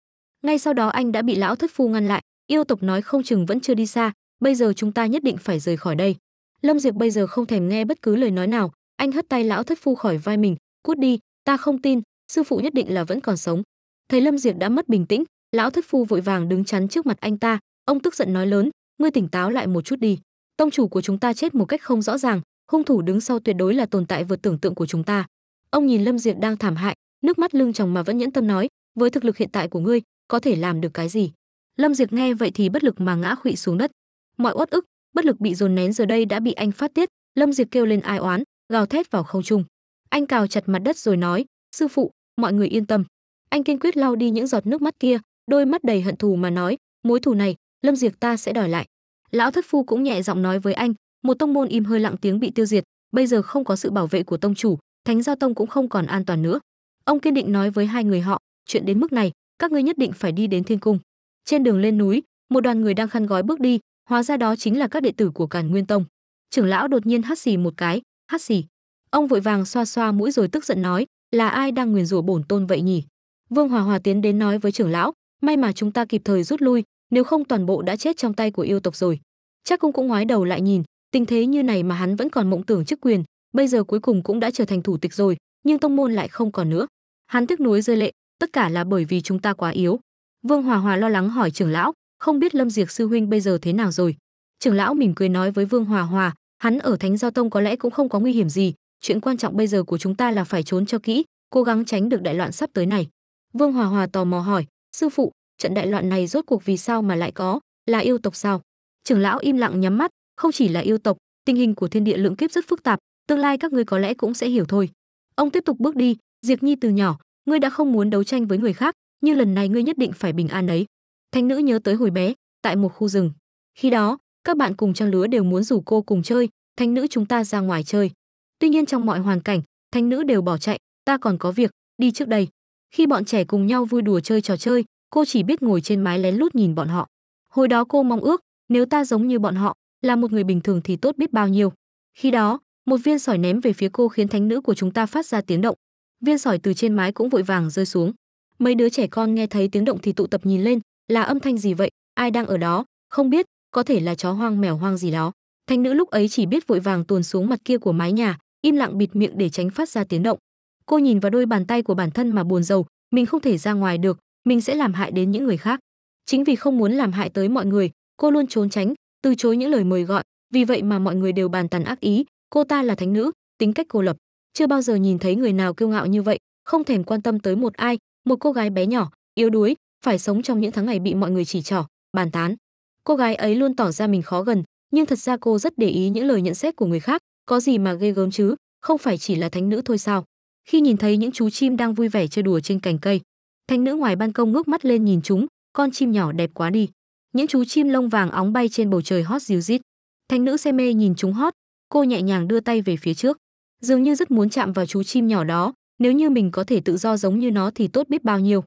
ngay sau đó anh đã bị lão thất phu ngăn lại yêu tộc nói không chừng vẫn chưa đi xa bây giờ chúng ta nhất định phải rời khỏi đây lâm diệp bây giờ không thèm nghe bất cứ lời nói nào anh hất tay lão thất phu khỏi vai mình cút đi ta không tin sư phụ nhất định là vẫn còn sống thấy lâm diệp đã mất bình tĩnh lão thất phu vội vàng đứng chắn trước mặt anh ta ông tức giận nói lớn ngươi tỉnh táo lại một chút đi tông chủ của chúng ta chết một cách không rõ ràng hung thủ đứng sau tuyệt đối là tồn tại vượt tưởng tượng của chúng ta ông nhìn lâm diệp đang thảm hại nước mắt lưng tròng mà vẫn nhẫn tâm nói với thực lực hiện tại của ngươi có thể làm được cái gì lâm diệp nghe vậy thì bất lực mà ngã khuỵu xuống đất mọi uất ức bất lực bị dồn nén giờ đây đã bị anh phát tiết lâm diệp kêu lên ai oán gào thét vào không trung anh cào chặt mặt đất rồi nói sư phụ mọi người yên tâm anh kiên quyết lau đi những giọt nước mắt kia đôi mắt đầy hận thù mà nói mối thù này lâm diệp ta sẽ đòi lại lão thất phu cũng nhẹ giọng nói với anh một tông môn im hơi lặng tiếng bị tiêu diệt bây giờ không có sự bảo vệ của tông chủ thánh giao tông cũng không còn an toàn nữa ông kiên định nói với hai người họ chuyện đến mức này các ngươi nhất định phải đi đến thiên cung trên đường lên núi một đoàn người đang khăn gói bước đi hóa ra đó chính là các đệ tử của càn nguyên tông trưởng lão đột nhiên hắt xì một cái hắt xì ông vội vàng xoa xoa mũi rồi tức giận nói là ai đang nguyền rủa bổn tôn vậy nhỉ vương hòa hòa tiến đến nói với trưởng lão may mà chúng ta kịp thời rút lui nếu không toàn bộ đã chết trong tay của yêu tộc rồi chắc cũng cũng ngoái đầu lại nhìn tình thế như này mà hắn vẫn còn mộng tưởng chức quyền bây giờ cuối cùng cũng đã trở thành thủ tịch rồi nhưng tông môn lại không còn nữa hắn tức nuối rơi lệ tất cả là bởi vì chúng ta quá yếu vương hòa hòa lo lắng hỏi trưởng lão không biết lâm diệt sư huynh bây giờ thế nào rồi trưởng lão mỉm cười nói với vương hòa hòa hắn ở thánh giao tông có lẽ cũng không có nguy hiểm gì chuyện quan trọng bây giờ của chúng ta là phải trốn cho kỹ cố gắng tránh được đại loạn sắp tới này vương hòa hòa tò mò hỏi sư phụ trận đại loạn này rốt cuộc vì sao mà lại có là yêu tộc sao trưởng lão im lặng nhắm mắt không chỉ là yêu tộc tình hình của thiên địa lượng kiếp rất phức tạp tương lai các ngươi có lẽ cũng sẽ hiểu thôi ông tiếp tục bước đi diệt nhi từ nhỏ ngươi đã không muốn đấu tranh với người khác nhưng lần này ngươi nhất định phải bình an đấy Thanh nữ nhớ tới hồi bé, tại một khu rừng. Khi đó, các bạn cùng trang lứa đều muốn rủ cô cùng chơi, thanh nữ chúng ta ra ngoài chơi. Tuy nhiên trong mọi hoàn cảnh, thanh nữ đều bỏ chạy, ta còn có việc, đi trước đây. Khi bọn trẻ cùng nhau vui đùa chơi trò chơi, cô chỉ biết ngồi trên mái lén lút nhìn bọn họ. Hồi đó cô mong ước, nếu ta giống như bọn họ, là một người bình thường thì tốt biết bao nhiêu. Khi đó, một viên sỏi ném về phía cô khiến thánh nữ của chúng ta phát ra tiếng động. Viên sỏi từ trên mái cũng vội vàng rơi xuống. Mấy đứa trẻ con nghe thấy tiếng động thì tụ tập nhìn lên, là âm thanh gì vậy ai đang ở đó không biết có thể là chó hoang mèo hoang gì đó thanh nữ lúc ấy chỉ biết vội vàng tuồn xuống mặt kia của mái nhà im lặng bịt miệng để tránh phát ra tiếng động cô nhìn vào đôi bàn tay của bản thân mà buồn rầu mình không thể ra ngoài được mình sẽ làm hại đến những người khác chính vì không muốn làm hại tới mọi người cô luôn trốn tránh từ chối những lời mời gọi vì vậy mà mọi người đều bàn tàn ác ý cô ta là thánh nữ tính cách cô lập chưa bao giờ nhìn thấy người nào kiêu ngạo như vậy không thèm quan tâm tới một ai một cô gái bé nhỏ yếu đuối phải sống trong những tháng ngày bị mọi người chỉ trỏ bàn tán cô gái ấy luôn tỏ ra mình khó gần nhưng thật ra cô rất để ý những lời nhận xét của người khác có gì mà ghê gớm chứ không phải chỉ là thánh nữ thôi sao khi nhìn thấy những chú chim đang vui vẻ chơi đùa trên cành cây thánh nữ ngoài ban công ngước mắt lên nhìn chúng con chim nhỏ đẹp quá đi những chú chim lông vàng óng bay trên bầu trời hót díu rít thánh nữ say mê nhìn chúng hót cô nhẹ nhàng đưa tay về phía trước dường như rất muốn chạm vào chú chim nhỏ đó nếu như mình có thể tự do giống như nó thì tốt biết bao nhiêu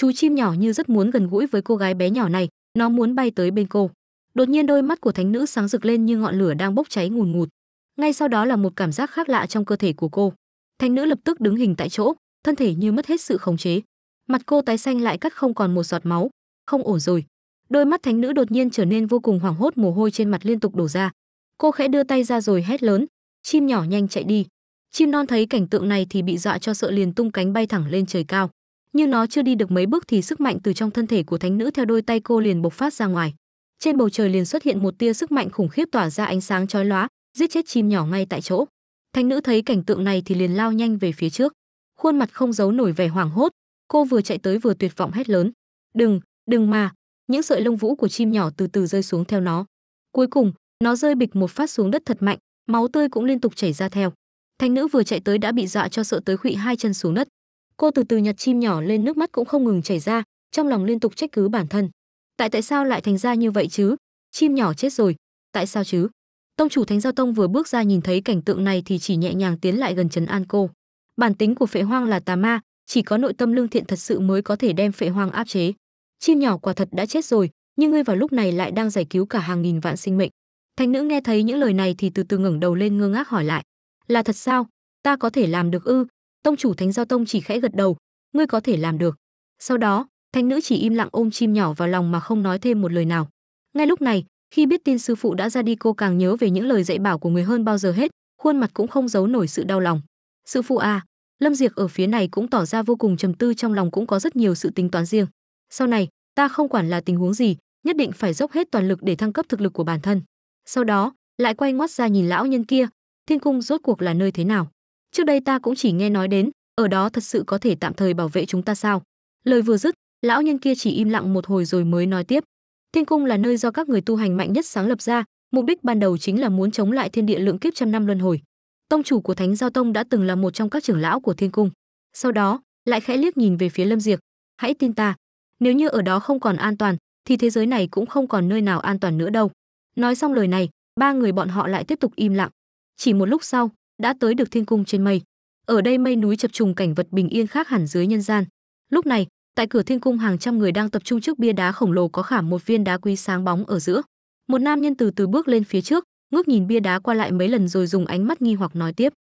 chú chim nhỏ như rất muốn gần gũi với cô gái bé nhỏ này nó muốn bay tới bên cô đột nhiên đôi mắt của thánh nữ sáng rực lên như ngọn lửa đang bốc cháy ngùn ngụt ngay sau đó là một cảm giác khác lạ trong cơ thể của cô thánh nữ lập tức đứng hình tại chỗ thân thể như mất hết sự khống chế mặt cô tái xanh lại cắt không còn một giọt máu không ổn rồi đôi mắt thánh nữ đột nhiên trở nên vô cùng hoảng hốt mồ hôi trên mặt liên tục đổ ra cô khẽ đưa tay ra rồi hét lớn chim nhỏ nhanh chạy đi chim non thấy cảnh tượng này thì bị dọa cho sợ liền tung cánh bay thẳng lên trời cao như nó chưa đi được mấy bước thì sức mạnh từ trong thân thể của thánh nữ theo đôi tay cô liền bộc phát ra ngoài trên bầu trời liền xuất hiện một tia sức mạnh khủng khiếp tỏa ra ánh sáng chói lóa giết chết chim nhỏ ngay tại chỗ thánh nữ thấy cảnh tượng này thì liền lao nhanh về phía trước khuôn mặt không giấu nổi vẻ hoảng hốt cô vừa chạy tới vừa tuyệt vọng hét lớn đừng đừng mà những sợi lông vũ của chim nhỏ từ từ rơi xuống theo nó cuối cùng nó rơi bịch một phát xuống đất thật mạnh máu tươi cũng liên tục chảy ra theo thánh nữ vừa chạy tới đã bị dọa cho sợ tới khuỵ hai chân xuống đất cô từ từ nhặt chim nhỏ lên nước mắt cũng không ngừng chảy ra trong lòng liên tục trách cứ bản thân tại tại sao lại thành ra như vậy chứ chim nhỏ chết rồi tại sao chứ tông chủ thánh giao tông vừa bước ra nhìn thấy cảnh tượng này thì chỉ nhẹ nhàng tiến lại gần trấn an cô bản tính của phệ hoang là tà ma chỉ có nội tâm lương thiện thật sự mới có thể đem phệ hoang áp chế chim nhỏ quả thật đã chết rồi nhưng ngươi vào lúc này lại đang giải cứu cả hàng nghìn vạn sinh mệnh thánh nữ nghe thấy những lời này thì từ từ ngẩng đầu lên ngơ ngác hỏi lại là thật sao ta có thể làm được ư Tông chủ Thánh Giao Tông chỉ khẽ gật đầu, ngươi có thể làm được. Sau đó, thánh nữ chỉ im lặng ôm chim nhỏ vào lòng mà không nói thêm một lời nào. Ngay lúc này, khi biết tin sư phụ đã ra đi cô càng nhớ về những lời dạy bảo của người hơn bao giờ hết, khuôn mặt cũng không giấu nổi sự đau lòng. Sư phụ à, Lâm Diệc ở phía này cũng tỏ ra vô cùng trầm tư trong lòng cũng có rất nhiều sự tính toán riêng. Sau này, ta không quản là tình huống gì, nhất định phải dốc hết toàn lực để thăng cấp thực lực của bản thân. Sau đó, lại quay ngoắt ra nhìn lão nhân kia, thiên cung rốt cuộc là nơi thế nào? trước đây ta cũng chỉ nghe nói đến ở đó thật sự có thể tạm thời bảo vệ chúng ta sao lời vừa dứt lão nhân kia chỉ im lặng một hồi rồi mới nói tiếp thiên cung là nơi do các người tu hành mạnh nhất sáng lập ra mục đích ban đầu chính là muốn chống lại thiên địa lượng kiếp trăm năm luân hồi tông chủ của thánh giao tông đã từng là một trong các trưởng lão của thiên cung sau đó lại khẽ liếc nhìn về phía lâm diệp hãy tin ta nếu như ở đó không còn an toàn thì thế giới này cũng không còn nơi nào an toàn nữa đâu nói xong lời này ba người bọn họ lại tiếp tục im lặng chỉ một lúc sau đã tới được thiên cung trên mây ở đây mây núi chập trùng cảnh vật bình yên khác hẳn dưới nhân gian lúc này tại cửa thiên cung hàng trăm người đang tập trung trước bia đá khổng lồ có khảm một viên đá quý sáng bóng ở giữa một nam nhân từ từ bước lên phía trước ngước nhìn bia đá qua lại mấy lần rồi dùng ánh mắt nghi hoặc nói tiếp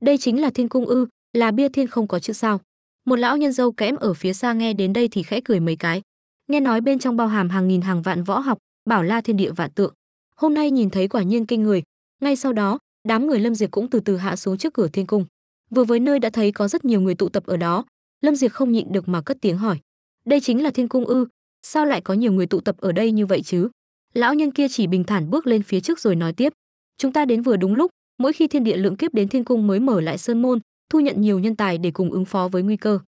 đây chính là thiên cung ư là bia thiên không có chữ sao một lão nhân dâu kẽm ở phía xa nghe đến đây thì khẽ cười mấy cái nghe nói bên trong bao hàm hàng nghìn hàng vạn võ học bảo la thiên địa vạn tượng hôm nay nhìn thấy quả nhiên kinh người ngay sau đó đám người lâm diệt cũng từ từ hạ xuống trước cửa thiên cung vừa với nơi đã thấy có rất nhiều người tụ tập ở đó lâm diệt không nhịn được mà cất tiếng hỏi đây chính là thiên cung ư sao lại có nhiều người tụ tập ở đây như vậy chứ lão nhân kia chỉ bình thản bước lên phía trước rồi nói tiếp chúng ta đến vừa đúng lúc mỗi khi thiên địa lượng kiếp đến thiên cung mới mở lại sơn môn thu nhận nhiều nhân tài để cùng ứng phó với nguy cơ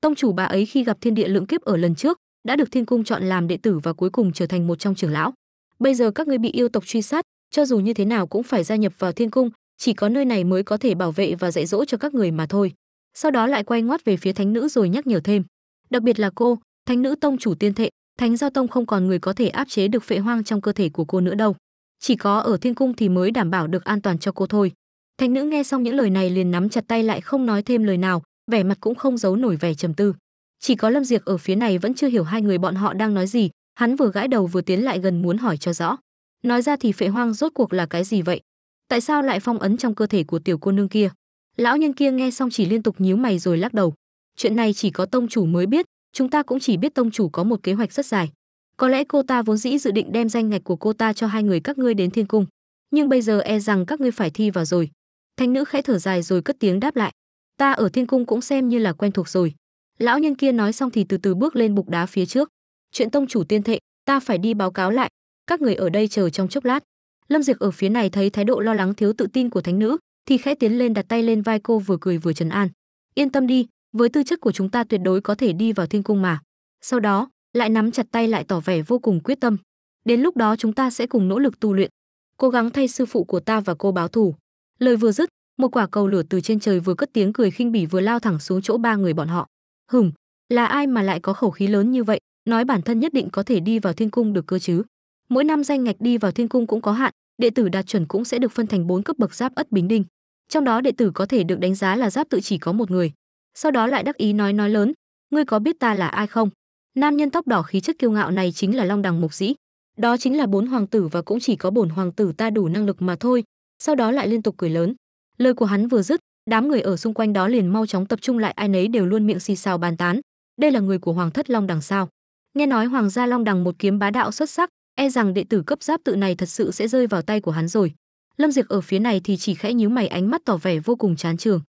tông chủ bà ấy khi gặp thiên địa lượng kiếp ở lần trước đã được thiên cung chọn làm đệ tử và cuối cùng trở thành một trong trưởng lão bây giờ các ngươi bị yêu tộc truy sát cho dù như thế nào cũng phải gia nhập vào thiên cung chỉ có nơi này mới có thể bảo vệ và dạy dỗ cho các người mà thôi sau đó lại quay ngoắt về phía thánh nữ rồi nhắc nhở thêm đặc biệt là cô thánh nữ tông chủ tiên thệ thánh giao tông không còn người có thể áp chế được phệ hoang trong cơ thể của cô nữa đâu chỉ có ở thiên cung thì mới đảm bảo được an toàn cho cô thôi thánh nữ nghe xong những lời này liền nắm chặt tay lại không nói thêm lời nào vẻ mặt cũng không giấu nổi vẻ trầm tư chỉ có lâm diệc ở phía này vẫn chưa hiểu hai người bọn họ đang nói gì hắn vừa gãi đầu vừa tiến lại gần muốn hỏi cho rõ Nói ra thì phệ hoang rốt cuộc là cái gì vậy? Tại sao lại phong ấn trong cơ thể của tiểu cô nương kia? Lão nhân kia nghe xong chỉ liên tục nhíu mày rồi lắc đầu. Chuyện này chỉ có tông chủ mới biết, chúng ta cũng chỉ biết tông chủ có một kế hoạch rất dài. Có lẽ cô ta vốn dĩ dự định đem danh ngạch của cô ta cho hai người các ngươi đến thiên cung, nhưng bây giờ e rằng các ngươi phải thi vào rồi. thanh nữ khẽ thở dài rồi cất tiếng đáp lại, ta ở thiên cung cũng xem như là quen thuộc rồi. Lão nhân kia nói xong thì từ từ bước lên bục đá phía trước. Chuyện tông chủ tiên thệ, ta phải đi báo cáo lại, các người ở đây chờ trong chốc lát lâm diệc ở phía này thấy thái độ lo lắng thiếu tự tin của thánh nữ thì khẽ tiến lên đặt tay lên vai cô vừa cười vừa trấn an yên tâm đi với tư chất của chúng ta tuyệt đối có thể đi vào thiên cung mà sau đó lại nắm chặt tay lại tỏ vẻ vô cùng quyết tâm đến lúc đó chúng ta sẽ cùng nỗ lực tu luyện cố gắng thay sư phụ của ta và cô báo thù lời vừa dứt một quả cầu lửa từ trên trời vừa cất tiếng cười khinh bỉ vừa lao thẳng xuống chỗ ba người bọn họ hửng là ai mà lại có khẩu khí lớn như vậy nói bản thân nhất định có thể đi vào thiên cung được cơ chứ mỗi năm danh ngạch đi vào thiên cung cũng có hạn đệ tử đạt chuẩn cũng sẽ được phân thành bốn cấp bậc giáp ất bính đinh trong đó đệ tử có thể được đánh giá là giáp tự chỉ có một người sau đó lại đắc ý nói nói lớn ngươi có biết ta là ai không nam nhân tóc đỏ khí chất kiêu ngạo này chính là long đằng mục dĩ đó chính là bốn hoàng tử và cũng chỉ có bổn hoàng tử ta đủ năng lực mà thôi sau đó lại liên tục cười lớn lời của hắn vừa dứt đám người ở xung quanh đó liền mau chóng tập trung lại ai nấy đều luôn miệng xì xào bàn tán đây là người của hoàng thất long đằng sao nghe nói hoàng gia long đằng một kiếm bá đạo xuất sắc e rằng đệ tử cấp giáp tự này thật sự sẽ rơi vào tay của hắn rồi. Lâm Diệc ở phía này thì chỉ khẽ nhíu mày ánh mắt tỏ vẻ vô cùng chán trường.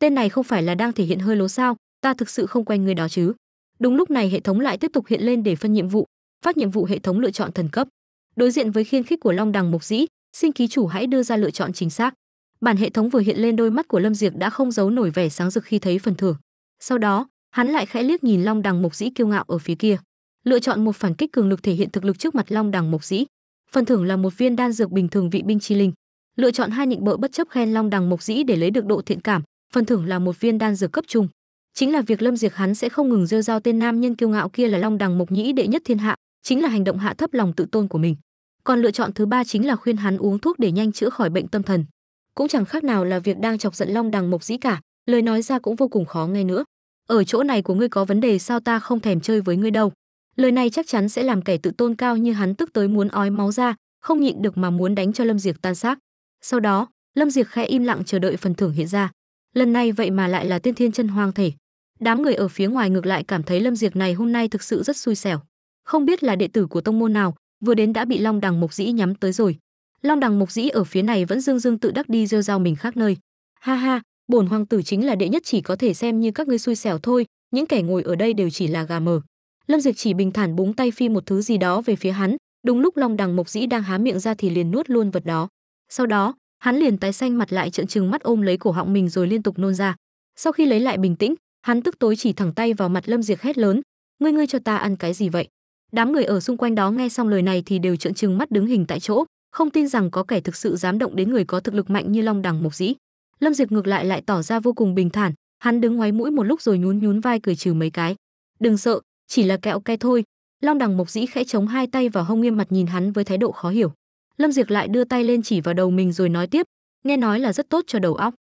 Tên này không phải là đang thể hiện hơi lố sao, ta thực sự không quen người đó chứ. Đúng lúc này hệ thống lại tiếp tục hiện lên để phân nhiệm vụ, phát nhiệm vụ hệ thống lựa chọn thần cấp. Đối diện với khiên khích của Long Đằng Mộc Dĩ, xin ký chủ hãy đưa ra lựa chọn chính xác. Bản hệ thống vừa hiện lên đôi mắt của Lâm Diệc đã không giấu nổi vẻ sáng rực khi thấy phần thưởng. Sau đó, hắn lại khẽ liếc nhìn Long Đằng Mộc Dĩ kiêu ngạo ở phía kia lựa chọn một phản kích cường lực thể hiện thực lực trước mặt Long Đằng Mộc Dĩ. Phần thưởng là một viên đan dược bình thường vị binh chi linh. Lựa chọn hai nhịn bợ bất chấp khen Long Đằng Mộc Dĩ để lấy được độ thiện cảm, phần thưởng là một viên đan dược cấp trung. Chính là việc Lâm Diệt hắn sẽ không ngừng rêu rao tên nam nhân kiêu ngạo kia là Long Đằng Mộc Nhĩ đệ nhất thiên hạ, chính là hành động hạ thấp lòng tự tôn của mình. Còn lựa chọn thứ ba chính là khuyên hắn uống thuốc để nhanh chữa khỏi bệnh tâm thần. Cũng chẳng khác nào là việc đang chọc giận Long Đằng Mộc Dĩ cả, lời nói ra cũng vô cùng khó nghe nữa. Ở chỗ này của ngươi có vấn đề sao ta không thèm chơi với ngươi đâu? lời này chắc chắn sẽ làm kẻ tự tôn cao như hắn tức tới muốn ói máu ra không nhịn được mà muốn đánh cho lâm diệc tan xác sau đó lâm diệc khẽ im lặng chờ đợi phần thưởng hiện ra lần này vậy mà lại là tiên thiên chân hoang thể đám người ở phía ngoài ngược lại cảm thấy lâm diệc này hôm nay thực sự rất xui xẻo không biết là đệ tử của tông môn nào vừa đến đã bị long đằng mục dĩ nhắm tới rồi long đằng mục dĩ ở phía này vẫn dương dương tự đắc đi rêu rao mình khác nơi ha ha bổn hoàng tử chính là đệ nhất chỉ có thể xem như các ngươi xui xẻo thôi những kẻ ngồi ở đây đều chỉ là gà mờ lâm dịch chỉ bình thản búng tay phi một thứ gì đó về phía hắn đúng lúc long đằng mộc dĩ đang há miệng ra thì liền nuốt luôn vật đó sau đó hắn liền tái xanh mặt lại trợn trừng mắt ôm lấy cổ họng mình rồi liên tục nôn ra sau khi lấy lại bình tĩnh hắn tức tối chỉ thẳng tay vào mặt lâm diệt hét lớn ngươi ngươi cho ta ăn cái gì vậy đám người ở xung quanh đó nghe xong lời này thì đều trợn trừng mắt đứng hình tại chỗ không tin rằng có kẻ thực sự dám động đến người có thực lực mạnh như long đằng mộc dĩ lâm diệt ngược lại lại tỏ ra vô cùng bình thản hắn đứng ngoái mũi một lúc rồi nhún nhún vai cười trừ mấy cái đừng sợ chỉ là kẹo ke thôi long đằng mộc dĩ khẽ chống hai tay vào hông nghiêm mặt nhìn hắn với thái độ khó hiểu lâm diệc lại đưa tay lên chỉ vào đầu mình rồi nói tiếp nghe nói là rất tốt cho đầu óc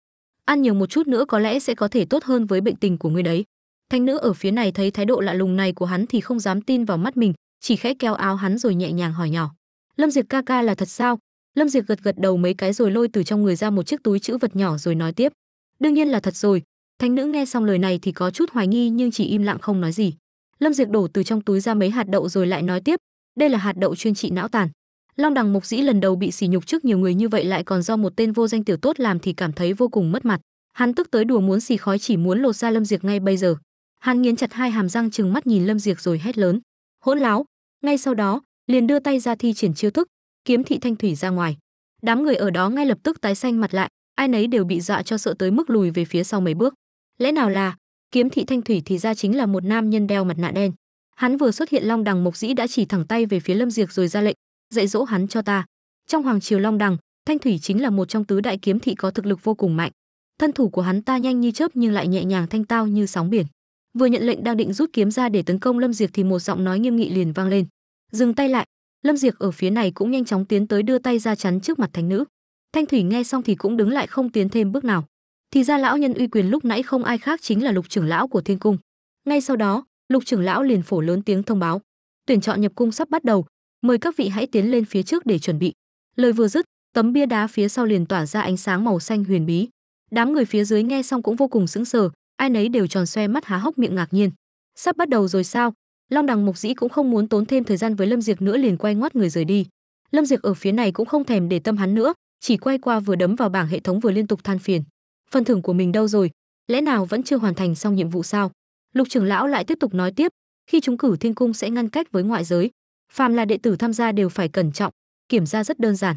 ăn nhiều một chút nữa có lẽ sẽ có thể tốt hơn với bệnh tình của ngươi đấy thanh nữ ở phía này thấy thái độ lạ lùng này của hắn thì không dám tin vào mắt mình chỉ khẽ kéo áo hắn rồi nhẹ nhàng hỏi nhỏ lâm diệc ca ca là thật sao lâm diệc gật gật đầu mấy cái rồi lôi từ trong người ra một chiếc túi chữ vật nhỏ rồi nói tiếp đương nhiên là thật rồi thanh nữ nghe xong lời này thì có chút hoài nghi nhưng chỉ im lặng không nói gì Lâm Diệc đổ từ trong túi ra mấy hạt đậu rồi lại nói tiếp, đây là hạt đậu chuyên trị não tàn. Long Đằng Mục Dĩ lần đầu bị sỉ nhục trước nhiều người như vậy lại còn do một tên vô danh tiểu tốt làm thì cảm thấy vô cùng mất mặt. Hắn tức tới đùa muốn xì khói chỉ muốn lột ra Lâm Diệc ngay bây giờ. Hắn nghiến chặt hai hàm răng trừng mắt nhìn Lâm Diệc rồi hét lớn: "Hỗn láo!" Ngay sau đó, liền đưa tay ra thi triển chiêu thức, kiếm thị thanh thủy ra ngoài. Đám người ở đó ngay lập tức tái xanh mặt lại, ai nấy đều bị dọa cho sợ tới mức lùi về phía sau mấy bước. Lẽ nào là kiếm thị thanh thủy thì ra chính là một nam nhân đeo mặt nạ đen hắn vừa xuất hiện long đằng mộc dĩ đã chỉ thẳng tay về phía lâm diệc rồi ra lệnh dạy dỗ hắn cho ta trong hoàng triều long đằng thanh thủy chính là một trong tứ đại kiếm thị có thực lực vô cùng mạnh thân thủ của hắn ta nhanh như chớp nhưng lại nhẹ nhàng thanh tao như sóng biển vừa nhận lệnh đang định rút kiếm ra để tấn công lâm diệc thì một giọng nói nghiêm nghị liền vang lên dừng tay lại lâm diệc ở phía này cũng nhanh chóng tiến tới đưa tay ra chắn trước mặt thánh nữ thanh thủy nghe xong thì cũng đứng lại không tiến thêm bước nào thì ra lão nhân uy quyền lúc nãy không ai khác chính là lục trưởng lão của thiên cung ngay sau đó lục trưởng lão liền phổ lớn tiếng thông báo tuyển chọn nhập cung sắp bắt đầu mời các vị hãy tiến lên phía trước để chuẩn bị lời vừa dứt tấm bia đá phía sau liền tỏa ra ánh sáng màu xanh huyền bí đám người phía dưới nghe xong cũng vô cùng sững sờ ai nấy đều tròn xoe mắt há hốc miệng ngạc nhiên sắp bắt đầu rồi sao long đằng mục dĩ cũng không muốn tốn thêm thời gian với lâm diệc nữa liền quay ngoắt người rời đi lâm diệc ở phía này cũng không thèm để tâm hắn nữa chỉ quay qua vừa đấm vào bảng hệ thống vừa liên tục than phiền phần thưởng của mình đâu rồi lẽ nào vẫn chưa hoàn thành xong nhiệm vụ sao lục trưởng lão lại tiếp tục nói tiếp khi chúng cử thiên cung sẽ ngăn cách với ngoại giới phàm là đệ tử tham gia đều phải cẩn trọng kiểm tra rất đơn giản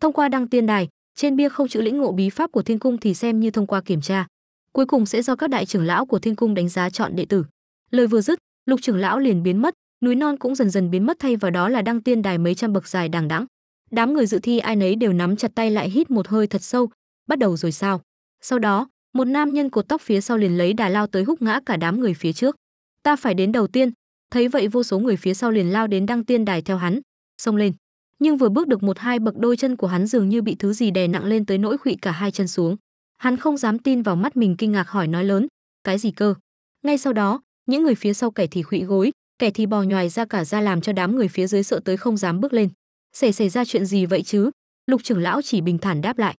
thông qua đăng tiên đài trên bia không chữ lĩnh ngộ bí pháp của thiên cung thì xem như thông qua kiểm tra cuối cùng sẽ do các đại trưởng lão của thiên cung đánh giá chọn đệ tử lời vừa dứt lục trưởng lão liền biến mất núi non cũng dần dần biến mất thay vào đó là đăng tiên đài mấy trăm bậc dài đàng đẵng đám người dự thi ai nấy đều nắm chặt tay lại hít một hơi thật sâu bắt đầu rồi sao sau đó, một nam nhân cột tóc phía sau liền lấy đà lao tới húc ngã cả đám người phía trước. Ta phải đến đầu tiên, thấy vậy vô số người phía sau liền lao đến đăng tiên đài theo hắn, xông lên. Nhưng vừa bước được một hai bậc đôi chân của hắn dường như bị thứ gì đè nặng lên tới nỗi khuỵu cả hai chân xuống. Hắn không dám tin vào mắt mình kinh ngạc hỏi nói lớn, cái gì cơ? Ngay sau đó, những người phía sau kẻ thì khuỵu gối, kẻ thì bò nhòi ra cả ra làm cho đám người phía dưới sợ tới không dám bước lên. Xảy xảy ra chuyện gì vậy chứ? Lục trưởng lão chỉ bình thản đáp lại,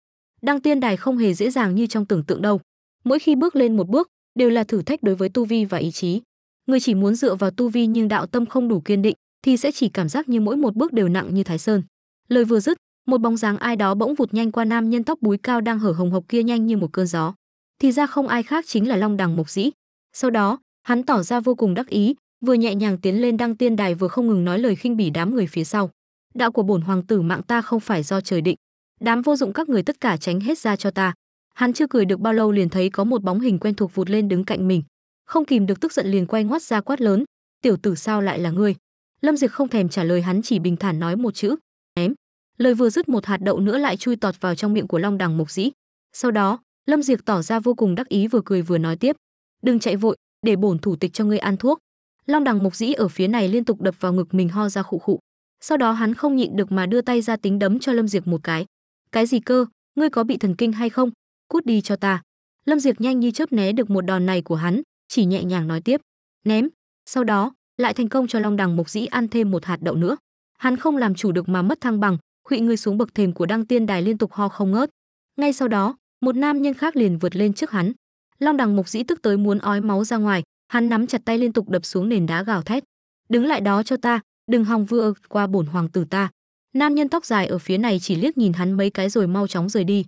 đăng tiên đài không hề dễ dàng như trong tưởng tượng đâu. Mỗi khi bước lên một bước, đều là thử thách đối với tu vi và ý chí. Người chỉ muốn dựa vào tu vi nhưng đạo tâm không đủ kiên định, thì sẽ chỉ cảm giác như mỗi một bước đều nặng như Thái Sơn. Lời vừa dứt, một bóng dáng ai đó bỗng vụt nhanh qua nam nhân tóc búi cao đang hở hồng hộc kia nhanh như một cơn gió. Thì ra không ai khác chính là Long Đằng Mộc Dĩ. Sau đó, hắn tỏ ra vô cùng đắc ý, vừa nhẹ nhàng tiến lên đăng tiên đài vừa không ngừng nói lời khinh bỉ đám người phía sau. Đạo của bổn hoàng tử mạng ta không phải do trời định, đám vô dụng các người tất cả tránh hết ra cho ta hắn chưa cười được bao lâu liền thấy có một bóng hình quen thuộc vụt lên đứng cạnh mình không kìm được tức giận liền quay ngoắt ra quát lớn tiểu tử sao lại là ngươi lâm diệt không thèm trả lời hắn chỉ bình thản nói một chữ ném lời vừa dứt một hạt đậu nữa lại chui tọt vào trong miệng của long đằng mục dĩ sau đó lâm diệt tỏ ra vô cùng đắc ý vừa cười vừa nói tiếp đừng chạy vội để bổn thủ tịch cho ngươi ăn thuốc long đằng mục dĩ ở phía này liên tục đập vào ngực mình ho ra khụ khụ sau đó hắn không nhịn được mà đưa tay ra tính đấm cho lâm diệt một cái cái gì cơ ngươi có bị thần kinh hay không cút đi cho ta lâm diệt nhanh như chớp né được một đòn này của hắn chỉ nhẹ nhàng nói tiếp ném sau đó lại thành công cho long đằng mục dĩ ăn thêm một hạt đậu nữa hắn không làm chủ được mà mất thăng bằng khụy người xuống bậc thềm của đăng tiên đài liên tục ho không ngớt ngay sau đó một nam nhân khác liền vượt lên trước hắn long đằng mục dĩ tức tới muốn ói máu ra ngoài hắn nắm chặt tay liên tục đập xuống nền đá gào thét đứng lại đó cho ta đừng hòng vừa qua bổn hoàng tử ta nam nhân tóc dài ở phía này chỉ liếc nhìn hắn mấy cái rồi mau chóng rời đi